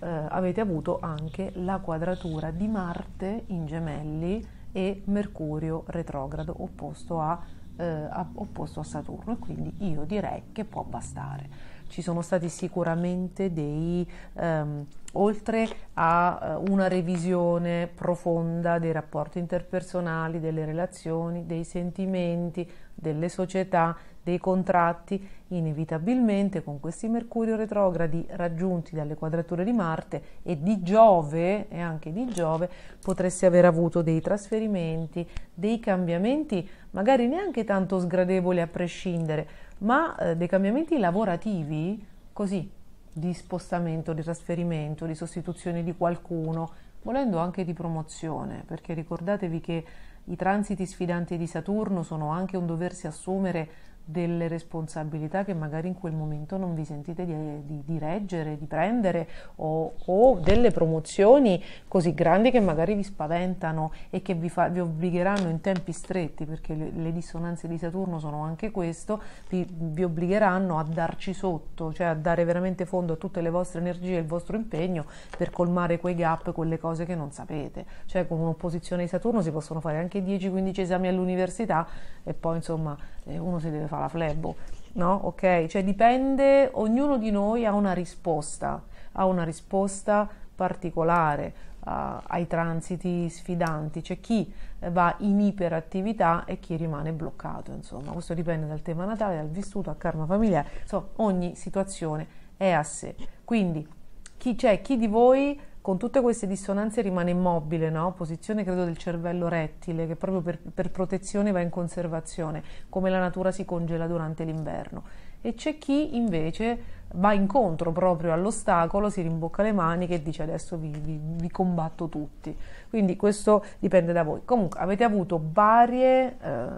A: eh, avete avuto anche la quadratura di Marte in gemelli e Mercurio retrogrado opposto a, eh, a, opposto a Saturno e quindi io direi che può bastare ci sono stati sicuramente dei, um, oltre a uh, una revisione profonda dei rapporti interpersonali, delle relazioni, dei sentimenti, delle società, dei contratti, inevitabilmente con questi mercurio retrogradi raggiunti dalle quadrature di Marte e di Giove e anche di Giove potresti aver avuto dei trasferimenti, dei cambiamenti, magari neanche tanto sgradevoli a prescindere, ma eh, dei cambiamenti lavorativi, così, di spostamento, di trasferimento, di sostituzione di qualcuno, volendo anche di promozione, perché ricordatevi che i transiti sfidanti di Saturno sono anche un doversi assumere delle responsabilità che magari in quel momento non vi sentite di, di, di reggere, di prendere o, o, delle promozioni così grandi che magari vi spaventano e che vi, fa, vi obbligheranno in tempi stretti, perché le, le, dissonanze di Saturno sono anche questo, vi, vi obbligheranno a darci sotto, cioè a dare veramente fondo a tutte le vostre energie e il vostro impegno per colmare quei gap, quelle cose che non sapete. Cioè con un'opposizione di Saturno si possono fare anche 10-15 esami all'università e poi insomma uno si deve fare la flebo, no? Ok? Cioè dipende, ognuno di noi ha una risposta, ha una risposta particolare uh, ai transiti sfidanti, c'è chi va in iperattività e chi rimane bloccato, insomma, questo dipende dal tema natale, dal vissuto, dal karma familiare, insomma, ogni situazione è a sé. Quindi chi c'è chi di voi con tutte queste dissonanze rimane immobile, no? posizione credo del cervello rettile che proprio per, per, protezione va in conservazione, come la natura si congela durante l'inverno. E c'è chi invece va incontro proprio all'ostacolo, si rimbocca le maniche e dice adesso vi, vi, vi combatto tutti. Quindi questo dipende da voi. Comunque avete avuto varie, eh,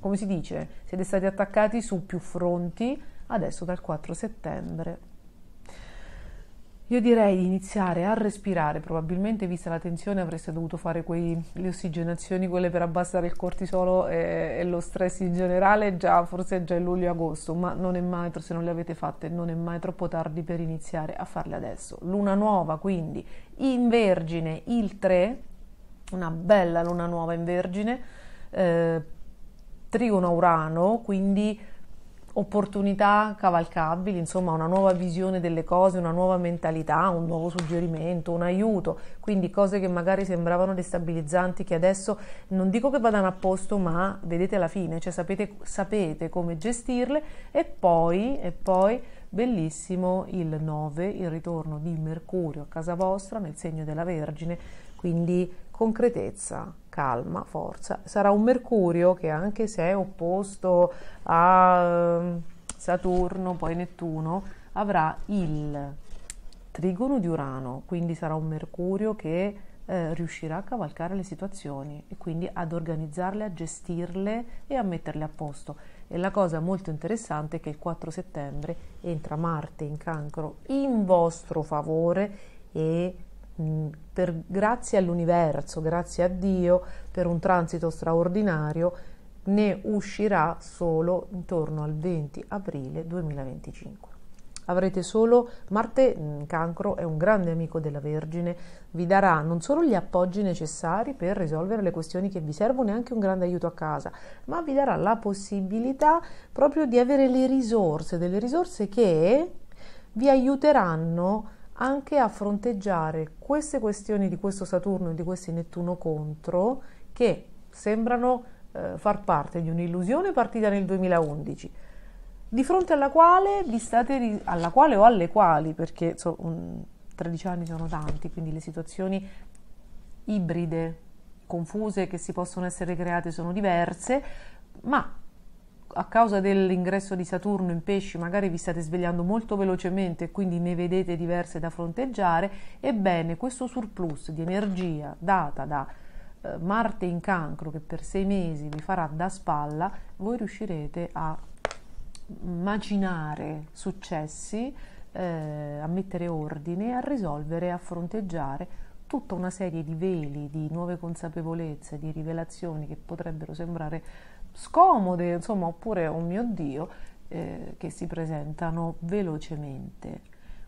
A: come si dice, siete stati attaccati su più fronti, adesso dal 4 settembre io direi di iniziare a respirare, probabilmente vista la tensione avreste dovuto fare quei, le ossigenazioni, quelle per abbassare il cortisolo e, e lo stress in generale, già, forse già in luglio-agosto, ma non è mai, se non le avete fatte, non è mai troppo tardi per iniziare a farle adesso. Luna nuova quindi, in Vergine il 3, una bella luna nuova in Vergine, eh, trigono Urano, quindi opportunità cavalcabili, insomma una nuova visione delle cose, una nuova mentalità, un nuovo suggerimento, un aiuto, quindi cose che magari sembravano destabilizzanti che adesso non dico che vadano a posto, ma vedete la fine, cioè sapete, sapete come gestirle e poi, e poi bellissimo il 9, il ritorno di Mercurio a casa vostra nel segno della Vergine, quindi concretezza, calma, forza. Sarà un Mercurio che anche se è opposto a ehm, Saturno, poi Nettuno, avrà il trigono di Urano, quindi sarà un Mercurio che eh, riuscirà a cavalcare le situazioni e quindi ad organizzarle, a gestirle e a metterle a posto. E la cosa molto interessante è che il 4 settembre entra Marte in cancro in vostro favore e per, grazie all'universo, grazie a Dio, per un transito straordinario, ne uscirà solo intorno al 20 aprile 2025. Avrete solo Marte in cancro, è un grande amico della Vergine, vi darà non solo gli appoggi necessari per risolvere le questioni che vi servono e anche un grande aiuto a casa, ma vi darà la possibilità proprio di avere le risorse, delle risorse che vi aiuteranno a anche a fronteggiare queste questioni di questo Saturno e di questi Nettuno contro che sembrano eh, far parte di un'illusione partita nel 2011 di fronte alla quale vi state alla quale o alle quali perché so, un, 13 anni sono tanti quindi le situazioni ibride confuse che si possono essere create sono diverse ma a causa dell'ingresso di Saturno in pesci magari vi state svegliando molto velocemente e quindi ne vedete diverse da fronteggiare, ebbene questo surplus di energia data da eh, Marte in cancro che per sei mesi vi farà da spalla, voi riuscirete a macinare successi, eh, a mettere ordine, a risolvere, a fronteggiare tutta una serie di veli, di nuove consapevolezze, di rivelazioni che potrebbero sembrare scomode, insomma, oppure, oh mio Dio, eh, che si presentano velocemente.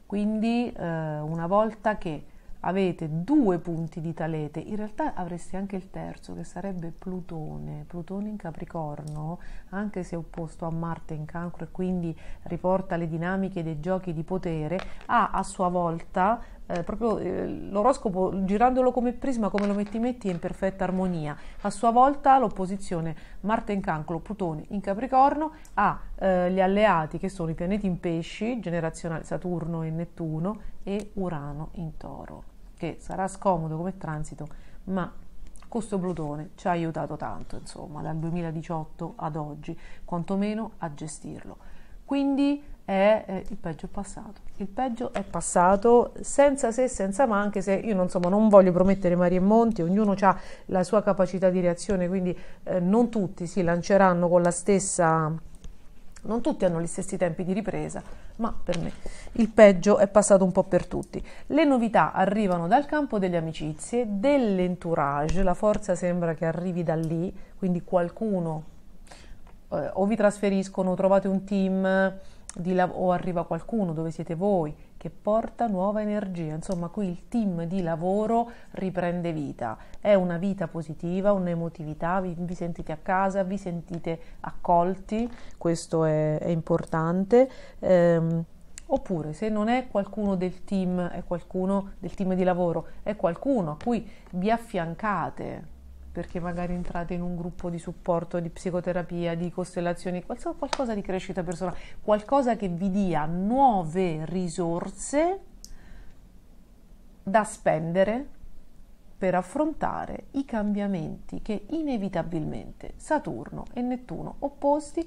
A: Quindi eh, una volta che avete due punti di talete, in realtà avreste anche il terzo che sarebbe Plutone, Plutone in Capricorno, anche se opposto a Marte in Cancro e quindi riporta le dinamiche dei giochi di potere, ha a sua volta eh, proprio eh, l'oroscopo girandolo come prisma, come lo metti metti è in perfetta armonia. A sua volta l'opposizione Marte in Cancro, Plutone in Capricorno ha eh, gli alleati che sono i pianeti in pesci, generazionale Saturno e Nettuno e Urano in Toro, che sarà scomodo come transito, ma questo Plutone ci ha aiutato tanto, insomma, dal 2018 ad oggi, quantomeno a gestirlo. Quindi è eh, il peggio è passato. Il peggio è passato senza se, senza ma, anche se io non, insomma, non voglio promettere Marie monti, ognuno ha la sua capacità di reazione, quindi eh, non tutti si lanceranno con la stessa... Non tutti hanno gli stessi tempi di ripresa, ma per me il peggio è passato un po' per tutti. Le novità arrivano dal campo delle amicizie, dell'entourage, la forza sembra che arrivi da lì, quindi qualcuno eh, o vi trasferiscono, trovate un team, di lav- o arriva qualcuno dove siete voi che porta nuova energia. Insomma, qui il team di lavoro riprende vita. È una vita positiva, un'emotività, vi, vi sentite a casa, vi sentite accolti, questo è, è importante. Ehm, oppure se non è qualcuno del team, è qualcuno del team di lavoro, è qualcuno a cui vi affiancate perché magari entrate in un gruppo di supporto, di psicoterapia, di costellazioni, qualcosa di crescita personale, qualcosa che vi dia nuove risorse da spendere per affrontare i cambiamenti che inevitabilmente Saturno e Nettuno opposti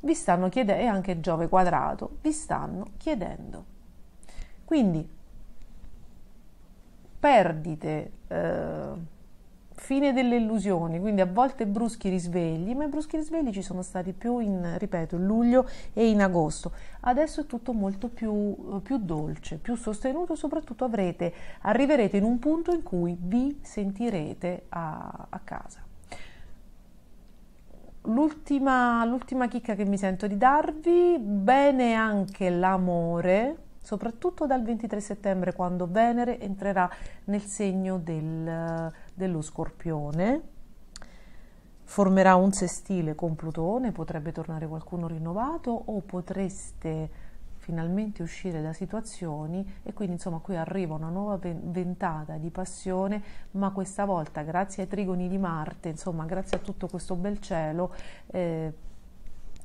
A: vi stanno chiedendo e anche Giove quadrato vi stanno chiedendo. Quindi perdite eh, fine delle illusioni, quindi a volte bruschi risvegli, ma i bruschi risvegli ci sono stati più in, ripeto, luglio e in agosto. Adesso è tutto molto più, eh, più dolce, più sostenuto, soprattutto avrete, arriverete in un punto in cui vi sentirete a, a casa. L'ultima, l'ultima chicca che mi sento di darvi, bene anche l'amore, soprattutto dal 23 settembre quando Venere entrerà nel segno del dello scorpione, formerà un sestile con Plutone, potrebbe tornare qualcuno rinnovato o potreste finalmente uscire da situazioni e quindi insomma qui arriva una nuova ventata di passione, ma questa volta grazie ai trigoni di Marte, insomma grazie a tutto questo bel cielo, eh,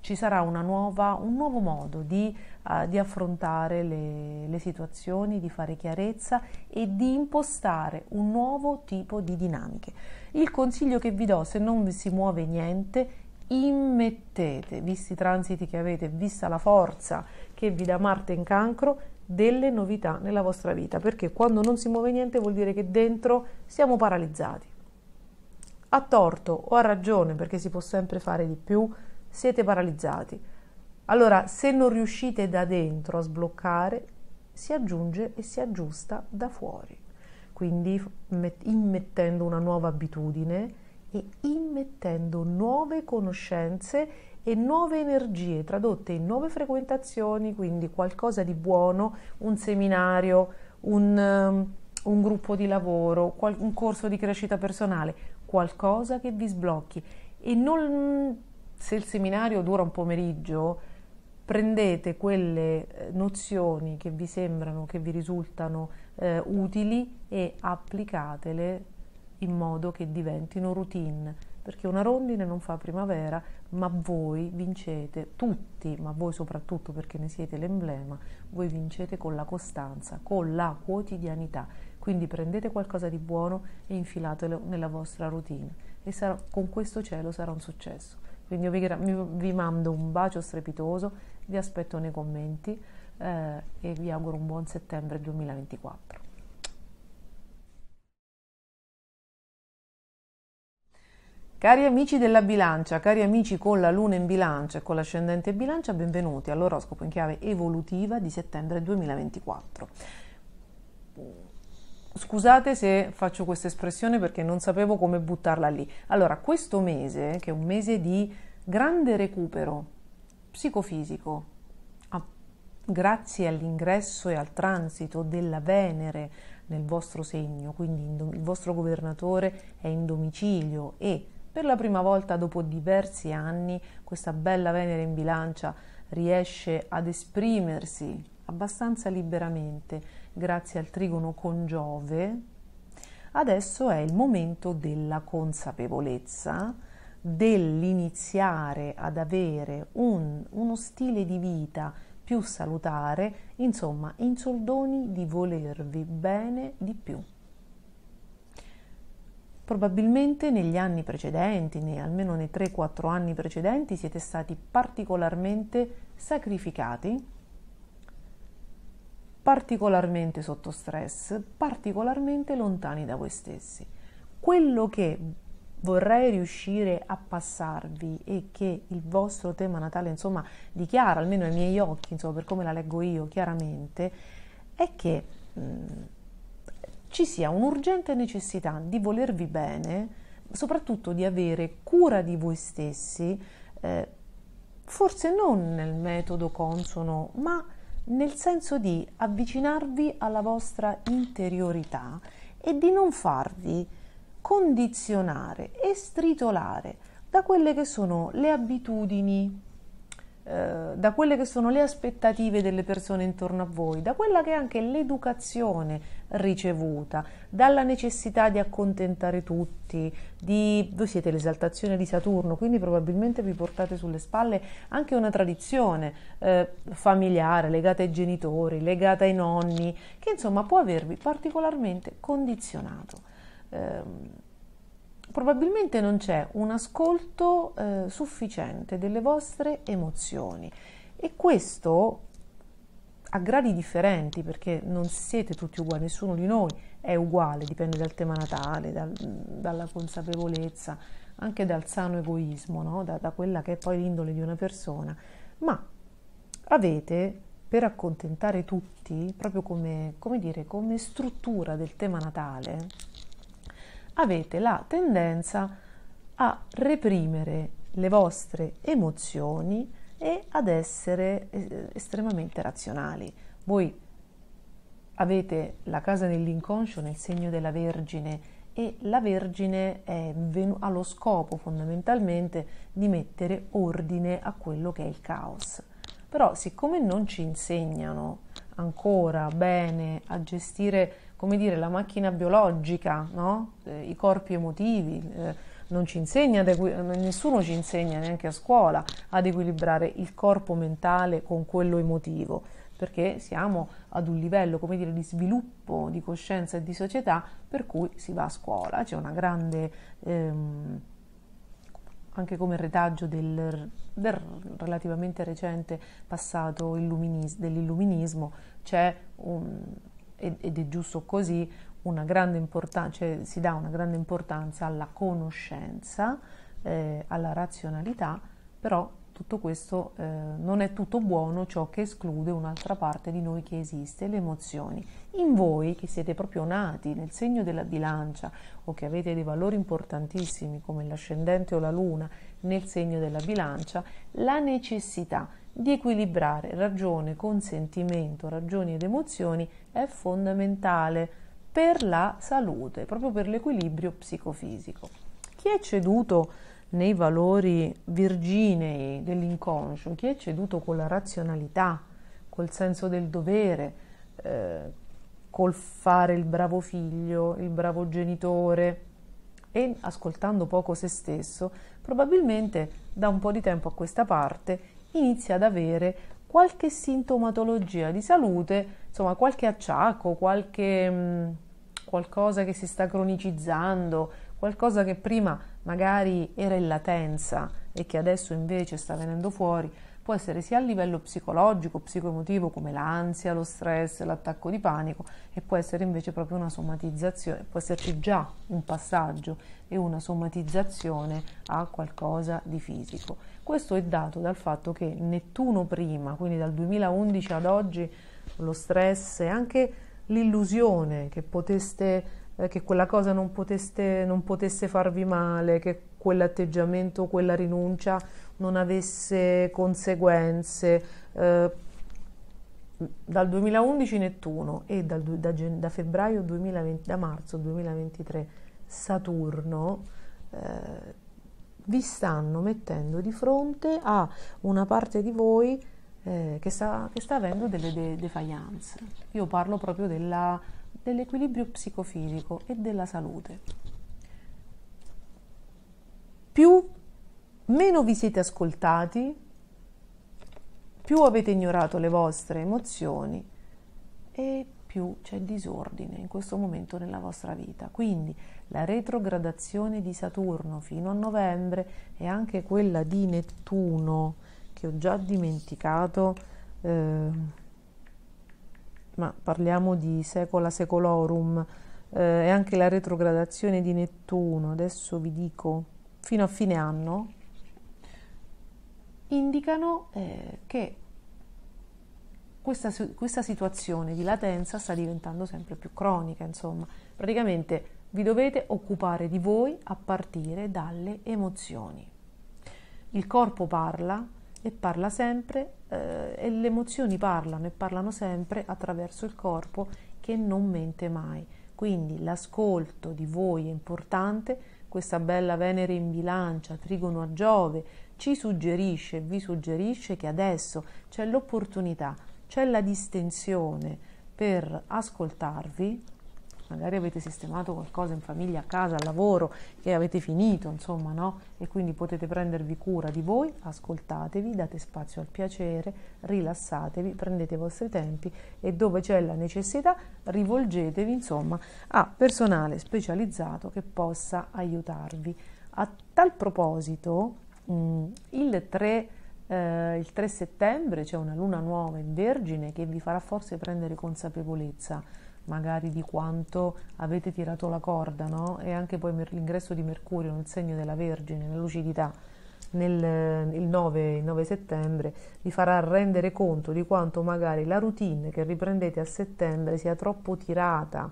A: ci sarà nuova, un nuovo modo di, uh, di affrontare le, le situazioni, di fare chiarezza e di impostare un nuovo tipo di dinamiche. Il consiglio che vi do, se non vi si muove niente, immettete, visti i transiti che avete, vista la forza che vi dà Marte in cancro, delle novità nella vostra vita, perché quando non si muove niente vuol dire che dentro siamo paralizzati. A torto o a ragione, perché si può sempre fare di più, siete paralizzati. Allora, se non riuscite da dentro a sbloccare, si aggiunge e si aggiusta da fuori. Quindi immettendo una nuova abitudine e immettendo nuove conoscenze e nuove energie tradotte in nuove frequentazioni, quindi qualcosa di buono, un seminario, un, um, un gruppo di lavoro, un corso di crescita personale, qualcosa che vi sblocchi e non se il seminario dura un pomeriggio, prendete quelle eh, nozioni che vi sembrano, che vi risultano eh, utili e applicatele in modo che diventino routine, perché una rondine non fa primavera, ma voi vincete, tutti, ma voi soprattutto perché ne siete l'emblema, voi vincete con la costanza, con la quotidianità. Quindi prendete qualcosa di buono e infilatelo nella vostra routine e sarà, con questo cielo sarà un successo. Quindi io vi, vi mando un bacio strepitoso, vi aspetto nei commenti eh, e vi auguro un buon settembre 2024. Cari amici della bilancia, cari amici con la luna in bilancia e con l'ascendente in bilancia, benvenuti all'oroscopo in chiave evolutiva di settembre 2024 Scusate se faccio questa espressione perché non sapevo come buttarla lì. Allora, questo mese, che è un mese di grande recupero psicofisico, grazie all'ingresso e al transito della Venere nel vostro segno, quindi il vostro governatore è in domicilio e per la prima volta dopo diversi anni questa bella Venere in bilancia riesce ad esprimersi abbastanza liberamente grazie al trigono con Giove, adesso è il momento della consapevolezza, dell'iniziare ad avere un, uno stile di vita più salutare, insomma, in soldoni di volervi bene di più. Probabilmente negli anni precedenti, né, almeno nei 3-4 anni precedenti, siete stati particolarmente sacrificati particolarmente sotto stress, particolarmente lontani da voi stessi. Quello che vorrei riuscire a passarvi e che il vostro tema natale, insomma, dichiara, almeno ai miei occhi, insomma, per come la leggo io chiaramente, è che mh, mm, ci sia un'urgente necessità di volervi bene, soprattutto di avere cura di voi stessi, eh, forse non nel metodo consono, ma nel senso di avvicinarvi alla vostra interiorità e di non farvi condizionare e stritolare da quelle che sono le abitudini eh, da quelle che sono le aspettative delle persone intorno a voi, da quella che è anche l'educazione ricevuta, dalla necessità di accontentare tutti, di, voi siete l'esaltazione di Saturno, quindi probabilmente vi portate sulle spalle anche una tradizione eh, familiare legata ai genitori, legata ai nonni, che insomma può avervi particolarmente condizionato. Eh, probabilmente non c'è un ascolto eh, sufficiente delle vostre emozioni e questo a gradi differenti perché non siete tutti uguali, nessuno di noi è uguale, dipende dal tema natale, dal, dalla consapevolezza, anche dal sano egoismo, no? da, da quella che è poi l'indole di una persona, ma avete per accontentare tutti, proprio come, come, dire, come struttura del tema natale, avete la tendenza a reprimere le vostre emozioni e ad essere eh, estremamente razionali. Voi avete la casa dell'inconscio nel segno della Vergine e la Vergine venu- ha lo scopo fondamentalmente di mettere ordine a quello che è il caos. Però siccome non ci insegnano ancora bene a gestire come dire, la macchina biologica, no? eh, i corpi emotivi. Eh, non ci insegna, nessuno ci insegna neanche a scuola ad equilibrare il corpo mentale con quello emotivo, perché siamo ad un livello, come dire, di sviluppo di coscienza e di società per cui si va a scuola, c'è una grande... Ehm, anche come retaggio del, del, relativamente recente passato dell'illuminismo, c'è un, ed è giusto così, una grande importanza, cioè si dà una grande importanza alla conoscenza, eh, alla razionalità, però tutto questo eh, non è tutto buono ciò che esclude un'altra parte di noi che esiste, le emozioni. In voi che siete proprio nati nel segno della bilancia o che avete dei valori importantissimi come l'ascendente o la luna nel segno della bilancia, la necessità di equilibrare ragione con sentimento, ragioni ed emozioni è fondamentale per la salute, proprio per l'equilibrio psicofisico. Chi è ceduto nei valori virginei dell'inconscio, chi è ceduto con la razionalità, col senso del dovere, eh, col fare il bravo figlio, il bravo genitore e ascoltando poco se stesso, probabilmente da un po' di tempo a questa parte inizia ad avere qualche sintomatologia di salute, insomma qualche acciacco, qualche mm, qualcosa che si sta cronicizzando, qualcosa che prima magari era in latenza e che adesso invece sta venendo fuori può essere sia a livello psicologico, psicoemotivo come l'ansia, lo stress, l'attacco di panico e può essere invece proprio una somatizzazione, può esserci già un passaggio e una somatizzazione a qualcosa di fisico. Questo è dato dal fatto che Nettuno prima, quindi dal 2011 ad oggi, lo stress e anche l'illusione che poteste eh, che quella cosa non poteste, non potesse farvi male, che quell'atteggiamento, quella rinuncia non avesse conseguenze. Eh, dal 2011 Nettuno e dal, da, da, febbraio 2020, da marzo 2023 Saturno eh, vi stanno mettendo di fronte a una parte di voi eh, che, sta, che, sta, avendo delle de, defianze. Io parlo proprio della, dell'equilibrio psicofisico e della salute più meno vi siete ascoltati, più avete ignorato le vostre emozioni e più c'è disordine in questo momento nella vostra vita. Quindi la retrogradazione di Saturno fino a novembre e anche quella di Nettuno che ho già dimenticato, eh, ma parliamo di secola secolorum, eh, e anche la retrogradazione di Nettuno, adesso vi dico fino a fine anno indicano eh, che questa, questa, situazione di latenza sta diventando sempre più cronica, insomma, praticamente vi dovete occupare di voi a partire dalle emozioni. Il corpo parla e parla sempre eh, e le emozioni parlano e parlano sempre attraverso il corpo che non mente mai. Quindi l'ascolto di voi è importante questa bella Venere in bilancia, trigono a Giove, ci suggerisce, vi suggerisce che adesso c'è l'opportunità, c'è la distensione per ascoltarvi, magari avete sistemato qualcosa in famiglia, a casa, al lavoro, che avete finito, insomma, no? E quindi potete prendervi cura di voi, ascoltatevi, date spazio al piacere, rilassatevi, prendete i vostri tempi e dove c'è la necessità rivolgetevi, insomma, a personale specializzato che possa aiutarvi. A tal proposito, mm, il 3 Uh, eh, il 3 settembre c'è una luna nuova in Vergine che vi farà forse prendere consapevolezza magari di quanto avete tirato la corda, no? E anche poi l'ingresso di Mercurio nel segno della Vergine, nella lucidità, nel, il 9, il 9 settembre, vi farà rendere conto di quanto magari la routine che riprendete a settembre sia troppo tirata,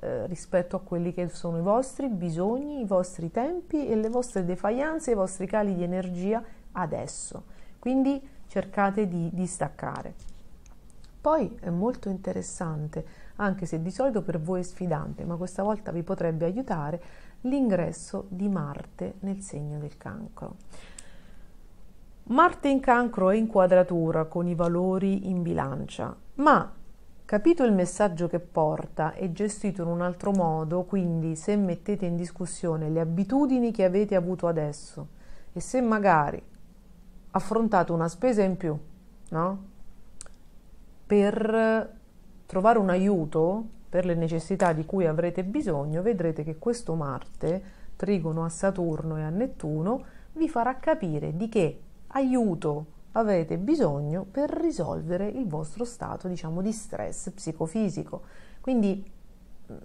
A: eh, rispetto a quelli che sono i vostri bisogni, i vostri tempi e le vostre defaianze, i vostri cali di energia adesso. Quindi cercate di distaccare. Poi è molto interessante anche se di solito per voi è sfidante, ma questa volta vi potrebbe aiutare l'ingresso di Marte nel segno del cancro. Marte in cancro è in quadratura con i valori in bilancia, ma capito il messaggio che porta e gestito in un altro modo, quindi se mettete in discussione le abitudini che avete avuto adesso e se magari affrontate una spesa in più, no? Per trovare un aiuto per le necessità di cui avrete bisogno, vedrete che questo Marte, trigono a Saturno e a Nettuno, vi farà capire di che aiuto avrete bisogno per risolvere il vostro stato diciamo, di stress psicofisico. Quindi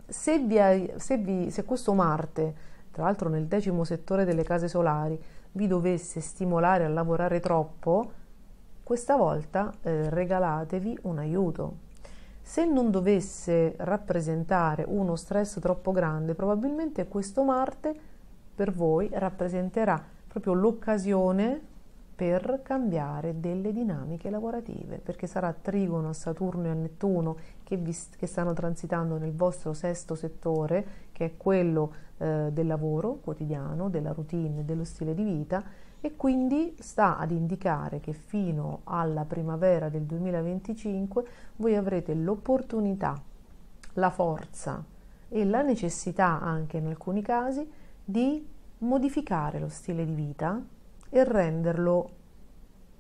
A: se, vi, se, vi, se questo Marte, tra l'altro nel decimo settore delle case solari, vi dovesse stimolare a lavorare troppo, questa volta eh, regalatevi un aiuto, se non dovesse rappresentare uno stress troppo grande, probabilmente questo Marte per voi rappresenterà proprio l'occasione per cambiare delle dinamiche lavorative, perché sarà trigono a Saturno e a Nettuno che, vi, che stanno transitando nel vostro sesto settore, che è quello eh, del lavoro quotidiano, della routine, dello stile di vita, e quindi sta ad indicare che fino alla primavera del 2025 voi avrete l'opportunità, la forza e la necessità anche in alcuni casi di modificare lo stile di vita e renderlo,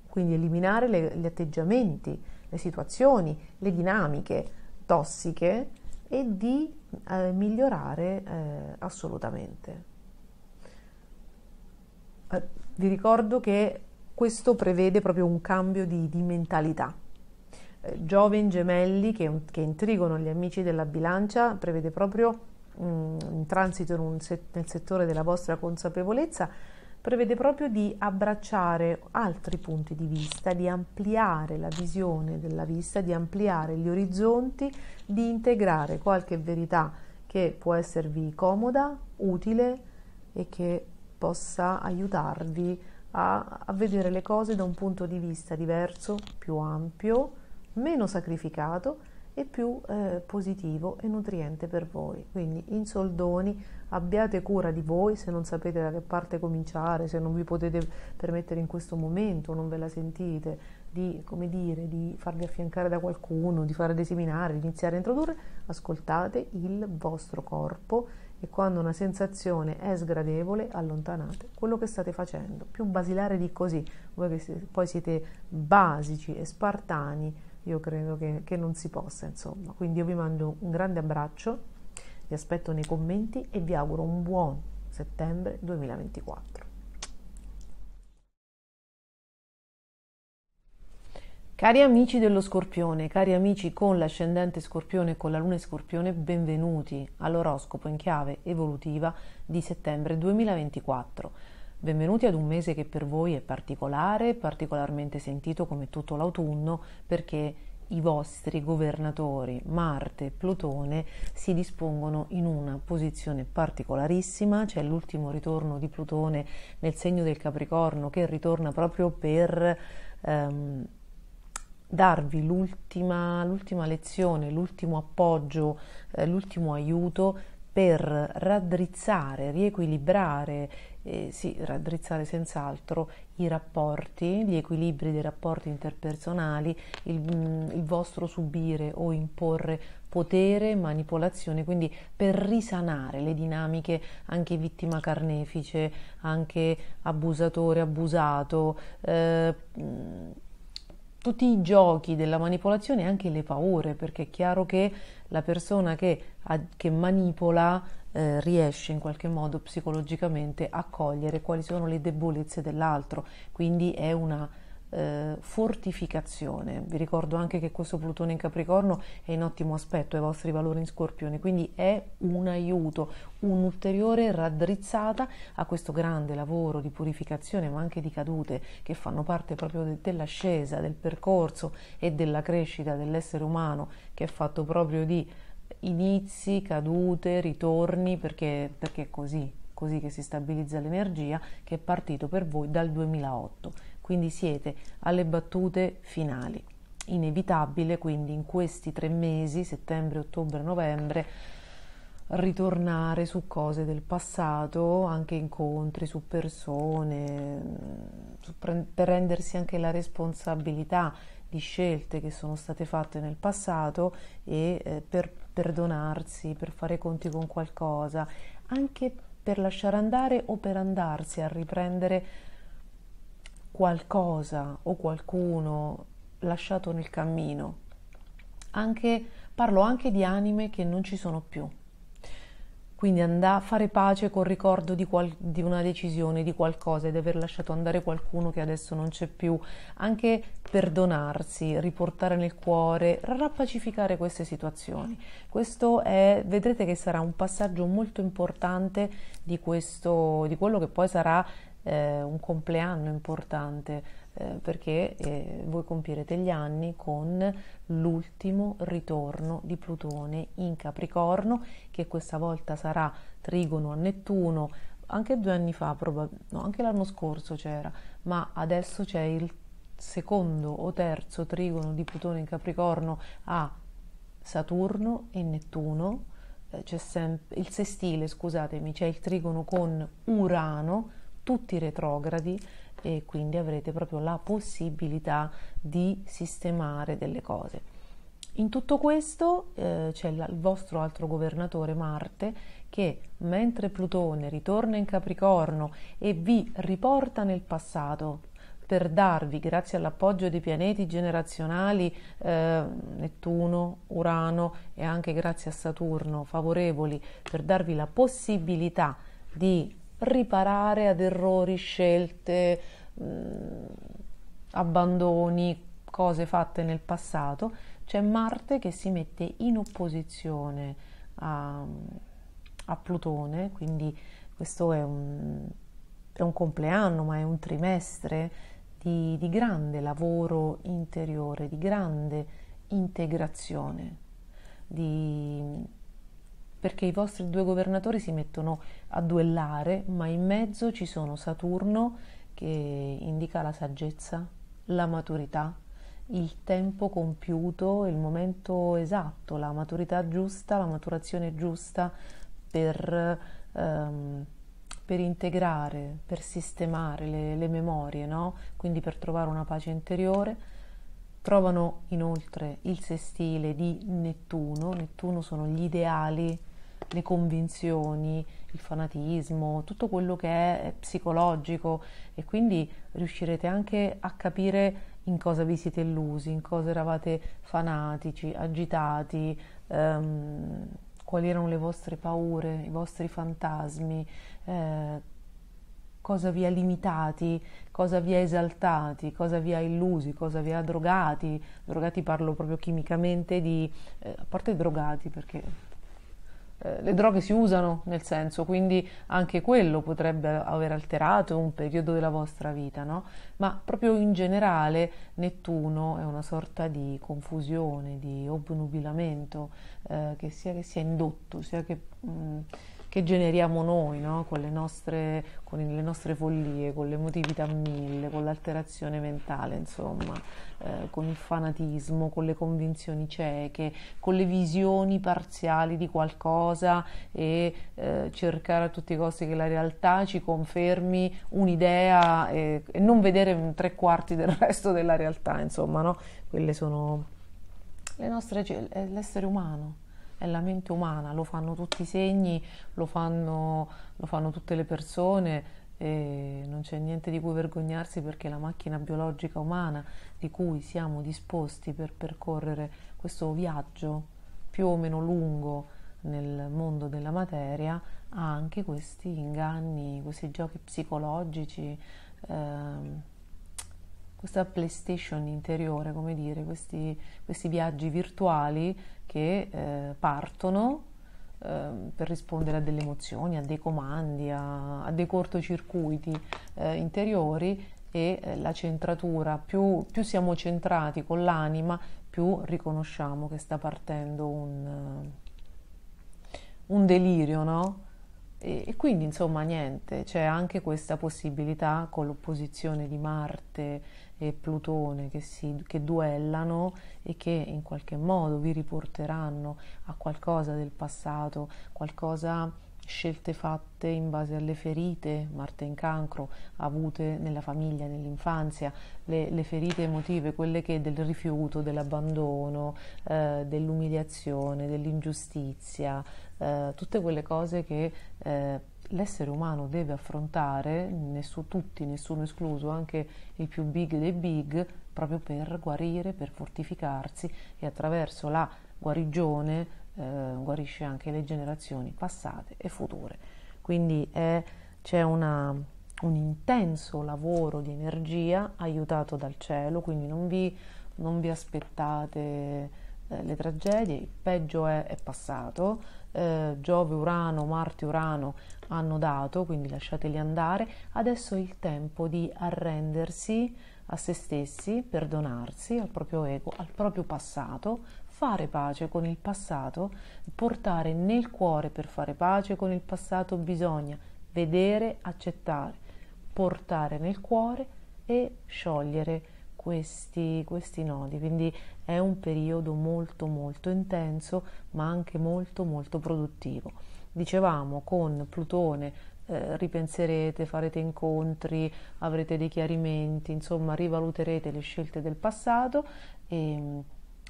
A: quindi eliminare le, gli atteggiamenti, le situazioni, le dinamiche tossiche e di eh, migliorare eh, assolutamente. Eh, vi ricordo che questo prevede proprio un cambio di, di mentalità. Eh, Giove in gemelli, che, che, intrigono gli amici della bilancia, prevede proprio mm, un um, transito un se- nel settore della vostra consapevolezza, prevede proprio di abbracciare altri punti di vista, di ampliare la visione della vista, di ampliare gli orizzonti, di integrare qualche verità che può esservi comoda, utile e che possa aiutarvi a, a vedere le cose da un punto di vista diverso, più ampio, meno sacrificato e più eh, positivo e nutriente per voi. Quindi in soldoni abbiate cura di voi se non sapete da che parte cominciare, se non vi potete permettere in questo momento, non ve la sentite, di, come dire, di farvi affiancare da qualcuno, di fare dei seminari, di iniziare a introdurre, ascoltate il vostro corpo e quando una sensazione è sgradevole allontanate quello che state facendo. Più basilare di così, voi che siete, poi siete basici e spartani, io credo che, che non si possa, insomma. Quindi io vi mando un grande abbraccio, vi aspetto nei commenti e vi auguro un buon settembre 2024. Cari amici dello Scorpione, cari amici con l'ascendente Scorpione e con la Luna Scorpione, benvenuti all'oroscopo in chiave evolutiva di settembre 2024. Benvenuti ad un mese che per voi è particolare, particolarmente sentito come tutto l'autunno, perché i vostri governatori Marte e Plutone si dispongono in una posizione particolarissima, c'è l'ultimo ritorno di Plutone nel segno del Capricorno che ritorna proprio per ehm, darvi l'ultima, l'ultima lezione, l'ultimo appoggio, eh, l'ultimo aiuto per raddrizzare, riequilibrare, eh, sì, raddrizzare senz'altro i rapporti, gli equilibri dei rapporti interpersonali, il, mm, il vostro subire o imporre potere, manipolazione, quindi per risanare le dinamiche anche vittima carnefice, anche abusatore, abusato, eh, mm, tutti i giochi della manipolazione e anche le paure, perché è chiaro che la persona che, che manipola eh, riesce in qualche modo psicologicamente a cogliere quali sono le debolezze dell'altro, quindi è una eh, fortificazione. Vi ricordo anche che questo Plutone in Capricorno è in ottimo aspetto ai vostri valori in Scorpione, quindi è un aiuto, un'ulteriore raddrizzata a questo grande lavoro di purificazione, ma anche di cadute che fanno parte proprio de- dell'ascesa, del percorso e della crescita dell'essere umano, che è fatto proprio di inizi, cadute, ritorni, perché, perché è così, così che si stabilizza l'energia che è partito per voi dal 2008 quindi siete alle battute finali. Inevitabile quindi in questi tre mesi, settembre, ottobre, novembre, ritornare su cose del passato, anche incontri su persone, su pre- per rendersi anche la responsabilità di scelte che sono state fatte nel passato e eh, per perdonarsi, per fare conti con qualcosa, anche per lasciare andare o per andarsi a riprendere qualcosa o qualcuno lasciato nel cammino. Anche, parlo anche di anime che non ci sono più. Quindi andare a fare pace col ricordo di, qual, di una decisione, di qualcosa, di aver lasciato andare qualcuno che adesso non c'è più, anche perdonarsi, riportare nel cuore, rappacificare queste situazioni. Questo è, vedrete che sarà un passaggio molto importante di, questo, di quello che poi sarà eh, un compleanno importante eh, perché eh, voi compirete gli anni con l'ultimo ritorno di Plutone in Capricorno che questa volta sarà trigono a Nettuno anche due anni fa, probab- no, anche l'anno scorso c'era, ma adesso c'è il secondo o terzo trigono di Plutone in Capricorno a Saturno e Nettuno, eh, c'è sempre il sestile, scusatemi, c'è il trigono con Urano tutti retrogradi e quindi avrete proprio la possibilità di sistemare delle cose. In tutto questo eh, c'è la, il vostro altro governatore Marte che mentre Plutone ritorna in Capricorno e vi riporta nel passato per darvi, grazie all'appoggio dei pianeti generazionali eh, Nettuno, Urano e anche grazie a Saturno favorevoli, per darvi la possibilità di riparare ad errori, scelte, mh, mm, abbandoni, cose fatte nel passato, c'è Marte che si mette in opposizione a, a Plutone, quindi questo è un, è un, compleanno, ma è un trimestre di, di grande lavoro interiore, di grande integrazione, di perché i vostri due governatori si mettono a duellare, ma in mezzo ci sono Saturno che indica la saggezza, la maturità, il tempo compiuto, il momento esatto, la maturità giusta, la maturazione giusta per, ehm, per integrare, per sistemare le, le memorie, no? quindi per trovare una pace interiore. Trovano inoltre il sestile di Nettuno, Nettuno sono gli ideali le convinzioni, il fanatismo, tutto quello che è eh, psicologico e quindi riuscirete anche a capire in cosa vi siete illusi, in cosa eravate fanatici, agitati, ehm, quali erano le vostre paure, i vostri fantasmi, eh, cosa vi ha limitati, cosa vi ha esaltati, cosa vi ha illusi, cosa vi ha drogati. Drogati parlo proprio chimicamente di, eh, a parte drogati perché eh, le droghe si usano nel senso, quindi anche quello potrebbe aver alterato un periodo della vostra vita, no? Ma proprio in generale Nettuno è una sorta di confusione, di obnubilamento eh, che sia che sia indotto, sia che mh, mm, che generiamo noi no? con, le nostre, con le nostre follie, con l'emotività mille, con l'alterazione mentale, insomma, eh, con il fanatismo, con le convinzioni cieche, con le visioni parziali di qualcosa e eh, cercare a tutti i costi che la realtà ci confermi un'idea e, eh, e non vedere tre quarti del resto della realtà, insomma, no? quelle sono le nostre, eh, l'essere umano è la mente umana, lo fanno tutti i segni, lo fanno, lo fanno tutte le persone e non c'è niente di cui vergognarsi perché la macchina biologica umana di cui siamo disposti per percorrere questo viaggio più o meno lungo nel mondo della materia ha anche questi inganni, questi giochi psicologici, ehm, questa PlayStation interiore, come dire, questi, questi viaggi virtuali che eh, partono ehm, per rispondere a delle emozioni, a dei comandi, a, a dei cortocircuiti eh, interiori e eh, la centratura, più, più, siamo centrati con l'anima, più riconosciamo che sta partendo un, eh, un delirio, no? E, quindi insomma niente, c'è anche questa possibilità con l'opposizione di Marte e Plutone che, si, che duellano e che in qualche modo vi riporteranno a qualcosa del passato, qualcosa scelte fatte in base alle ferite, Marte in cancro, avute nella famiglia, nell'infanzia, le, le ferite emotive, quelle che del rifiuto, dell'abbandono, eh, dell'umiliazione, dell'ingiustizia, eh, tutte quelle cose che eh, l'essere umano deve affrontare, nessuno, tutti, nessuno escluso, anche i più big dei big, proprio per guarire, per fortificarsi e attraverso la guarigione eh, guarisce anche le generazioni passate e future. Quindi è, c'è una, un intenso lavoro di energia aiutato dal cielo, quindi non vi, non vi aspettate eh, le tragedie, il peggio è, è passato, eh, Giove, Urano, Marte, Urano hanno dato, quindi lasciateli andare, adesso è il tempo di arrendersi a se stessi, perdonarsi, al proprio ego, al proprio passato, fare pace con il passato, portare nel cuore per fare pace con il passato bisogna vedere, accettare, portare nel cuore e sciogliere questi, questi nodi, quindi è un periodo molto molto intenso ma anche molto molto produttivo. Dicevamo con Plutone eh, ripenserete, farete incontri, avrete dei chiarimenti, insomma rivaluterete le scelte del passato e, ehm,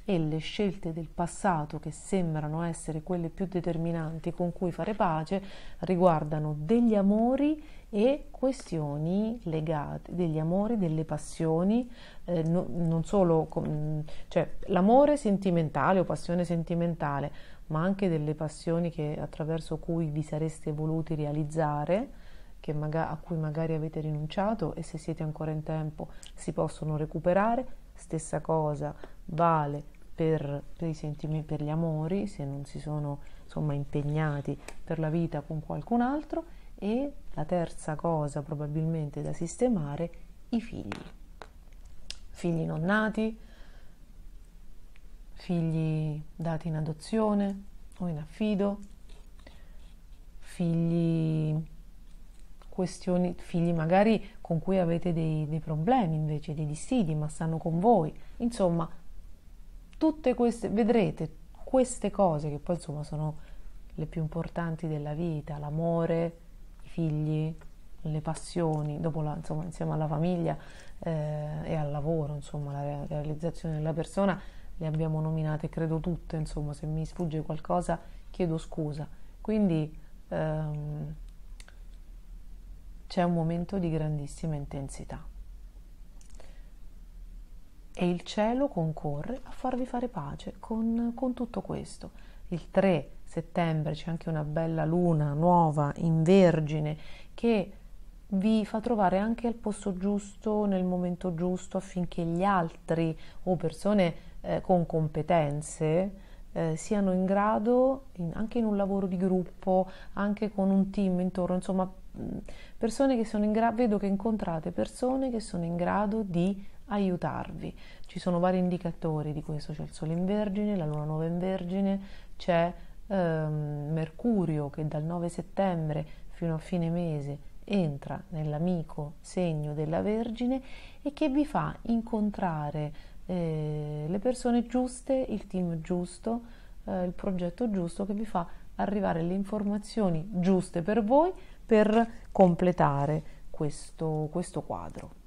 A: e le scelte del passato che sembrano essere quelle più determinanti con cui fare pace riguardano degli amori e questioni legate degli amori, delle passioni, eh, no, non solo com- cioè, l'amore sentimentale o passione sentimentale, ma anche delle passioni che, attraverso cui vi sareste voluti realizzare, maga- a cui magari avete rinunciato e se siete ancora in tempo si possono recuperare. Stessa cosa vale per, per i sentimenti, per gli amori, se non si sono insomma, impegnati per la vita con qualcun altro e la terza cosa probabilmente da sistemare, i figli. Figli non nati, figli dati in adozione o in affido, figli, questioni, figli magari con cui avete dei, dei problemi invece, dei dissidi, ma stanno con voi. Insomma, tutte queste, vedrete queste cose che poi insomma sono le più importanti della vita, l'amore, figli, le passioni, la, insomma, insieme alla famiglia eh, e al lavoro, insomma, la realizzazione della persona, le abbiamo nominate credo tutte, insomma, se mi sfugge qualcosa chiedo scusa. Quindi ehm, c'è un momento di grandissima intensità e il cielo concorre a farvi fare pace con, con tutto questo. Il 3 settembre c'è anche una bella luna nuova in Vergine che vi fa trovare anche al posto giusto, nel momento giusto, affinché gli altri o persone eh, con competenze eh, siano in grado, in, anche in un lavoro di gruppo, anche con un team intorno, insomma, mm, persone che sono in grado, vedo che incontrate persone che sono in grado di aiutarvi. Ci sono vari indicatori di questo, c'è il Sole in Vergine, la Luna Nuova in Vergine, c'è ehm, Mercurio che dal 9 settembre fino a fine mese entra nell'amico segno della Vergine e che vi fa incontrare eh, le persone giuste, il team giusto, eh, il progetto giusto che vi fa arrivare le informazioni giuste per voi per completare questo, questo quadro.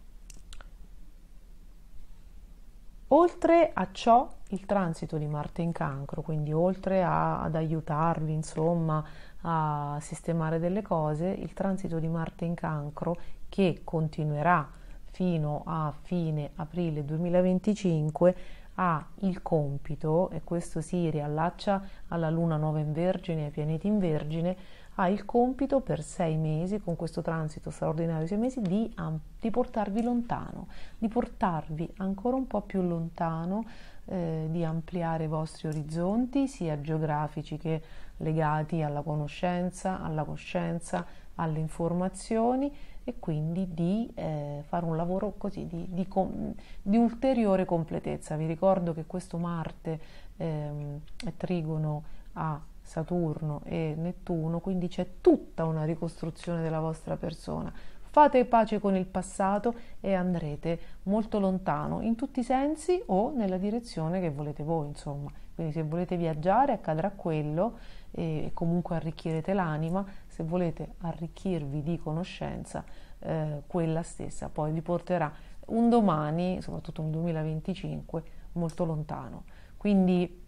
A: Oltre a ciò, il transito di Marte in cancro, quindi oltre a, ad aiutarvi insomma a sistemare delle cose, il transito di Marte in cancro che continuerà fino a fine aprile 2025 ha il compito, e questo si riallaccia alla Luna nuova in Vergine e ai pianeti in Vergine, ha il compito per sei mesi, con questo transito straordinario di sei mesi, di, di portarvi lontano, di portarvi ancora un po' più lontano, eh, di ampliare i vostri orizzonti, sia geografici che legati alla conoscenza, alla coscienza, alle informazioni e quindi di eh, fare un lavoro così di, di, com- di, ulteriore completezza. Vi ricordo che questo Marte ehm, è trigono a Saturno e Nettuno, quindi c'è tutta una ricostruzione della vostra persona. Fate pace con il passato e andrete molto lontano in tutti i sensi o nella direzione che volete voi, insomma. Quindi se volete viaggiare accadrà quello e comunque arricchirete l'anima, se volete arricchirvi di conoscenza, eh, quella stessa poi vi porterà un domani, soprattutto nel 2025, molto lontano. Quindi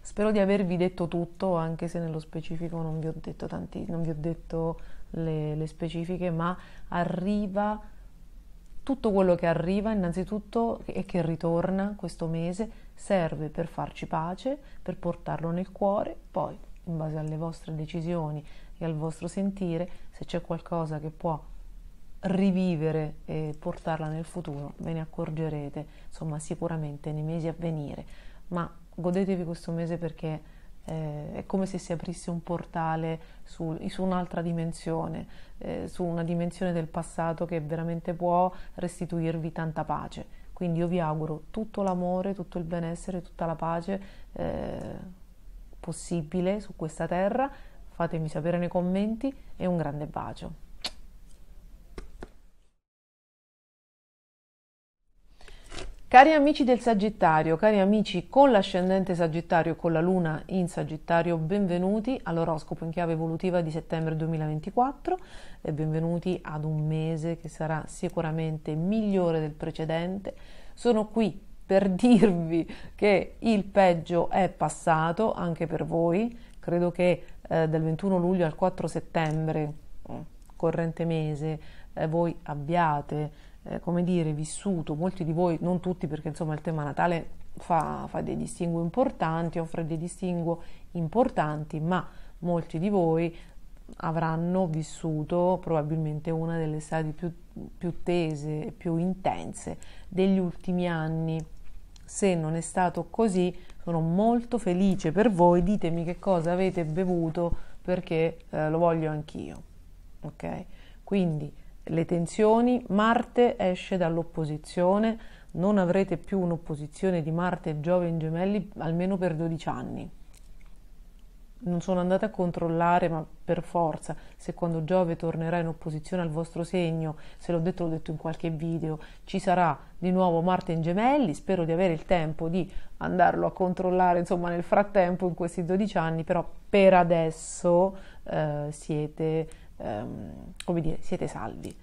A: Spero di avervi detto tutto, anche se nello specifico non vi ho detto, tanti, vi ho detto le, le specifiche, ma arriva tutto quello che arriva innanzitutto e che ritorna questo mese serve per farci pace, per portarlo nel cuore, poi in base alle vostre decisioni e al vostro sentire, se c'è qualcosa che può rivivere e portarla nel futuro, ve ne accorgerete, insomma, sicuramente nei mesi a venire, ma godetevi questo mese perché eh, è come se si aprisse un portale su, su un'altra dimensione, eh, su una dimensione del passato che veramente può restituirvi tanta pace. Quindi io vi auguro tutto l'amore, tutto il benessere, tutta la pace eh, possibile su questa terra. Fatemi sapere nei commenti e un grande bacio. Cari amici del Sagittario, cari amici con l'ascendente Sagittario e con la Luna in Sagittario, benvenuti all'oroscopo in chiave evolutiva di settembre 2024 e benvenuti ad un mese che sarà sicuramente migliore del precedente. Sono qui per dirvi che il peggio è passato anche per voi, credo che eh, dal 21 luglio al 4 settembre mm, corrente mese eh, voi abbiate eh, come dire, vissuto, molti di voi, non tutti perché insomma il tema Natale fa, fa dei distinguo importanti, offre dei distinguo importanti, ma molti di voi avranno vissuto probabilmente una delle stati più, più tese, più intense degli ultimi anni. Se non è stato così, sono molto felice per voi, ditemi che cosa avete bevuto perché eh, lo voglio anch'io. Ok? Quindi le tensioni, Marte esce dall'opposizione, non avrete più un'opposizione di Marte e Giove in gemelli almeno per 12 anni. Non sono andata a controllare, ma per forza, se quando Giove tornerà in opposizione al vostro segno, se l'ho detto l'ho detto in qualche video, ci sarà di nuovo Marte in gemelli, spero di avere il tempo di andarlo a controllare, insomma nel frattempo in questi 12 anni, però per adesso eh, siete ehm, come dire, siete salvi.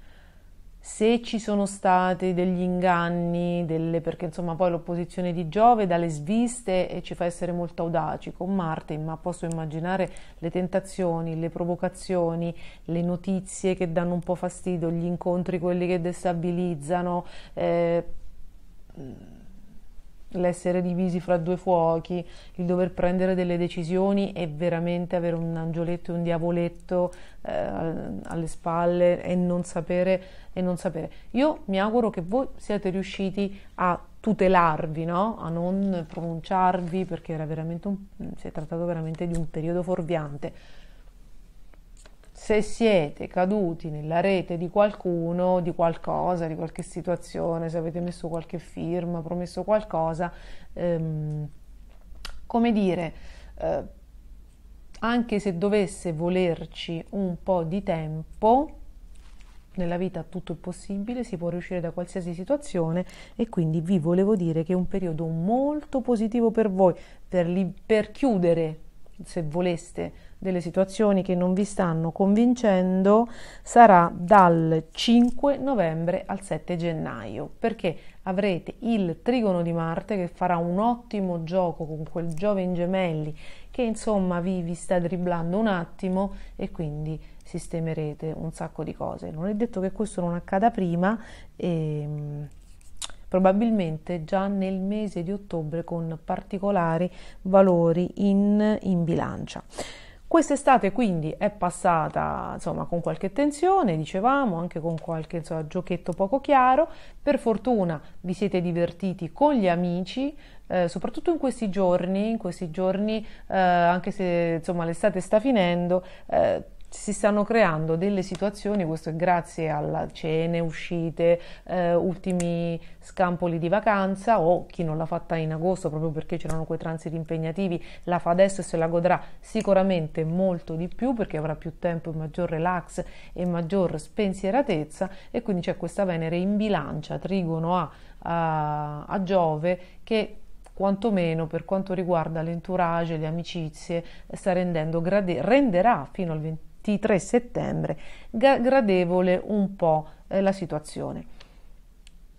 A: Se ci sono stati degli inganni, delle, perché insomma poi l'opposizione di Giove dà le sviste e ci fa essere molto audaci con Marte, ma posso immaginare le tentazioni, le provocazioni, le notizie che danno un po' fastidio, gli incontri, quelli che destabilizzano. Eh, l'essere divisi fra due fuochi, il dover prendere delle decisioni e veramente avere un angioletto e un diavoletto eh, alle spalle e non, sapere, e non sapere. Io mi auguro che voi siate riusciti a tutelarvi, no? a non pronunciarvi perché era veramente un, si è trattato veramente di un periodo fuorviante se siete caduti nella rete di qualcuno, di qualcosa, di qualche situazione, se avete messo qualche firma, promesso qualcosa, ehm, come dire, eh, anche se dovesse volerci un po' di tempo, nella vita tutto è possibile, si può riuscire da qualsiasi situazione e quindi vi volevo dire che è un periodo molto positivo per voi, per, li- per chiudere se voleste, delle situazioni che non vi stanno convincendo sarà dal 5 novembre al 7 gennaio, perché avrete il trigono di Marte che farà un ottimo gioco con quel Giove in gemelli che insomma vi, vi sta dribblando un attimo e quindi sistemerete un sacco di cose. Non è detto che questo non accada prima. E, ehm, probabilmente già nel mese di ottobre con particolari valori in, in bilancia. Quest'estate quindi è passata insomma, con qualche tensione, dicevamo, anche con qualche insomma, giochetto poco chiaro. Per fortuna vi siete divertiti con gli amici, eh, soprattutto in questi giorni, in questi giorni eh, anche se insomma, l'estate sta finendo, eh, si stanno creando delle situazioni, questo è grazie alle cene, uscite, eh, ultimi scampoli di vacanza o chi non l'ha fatta in agosto proprio perché c'erano quei transiti impegnativi, la fa adesso e se la godrà sicuramente molto di più perché avrà più tempo e maggior relax e maggior spensieratezza e quindi c'è questa Venere in bilancia, trigono a, a, a Giove che quantomeno per quanto riguarda l'entourage, le amicizie, sta rendendo grade- renderà fino al 20 23 settembre, gradevole un po' eh, la situazione.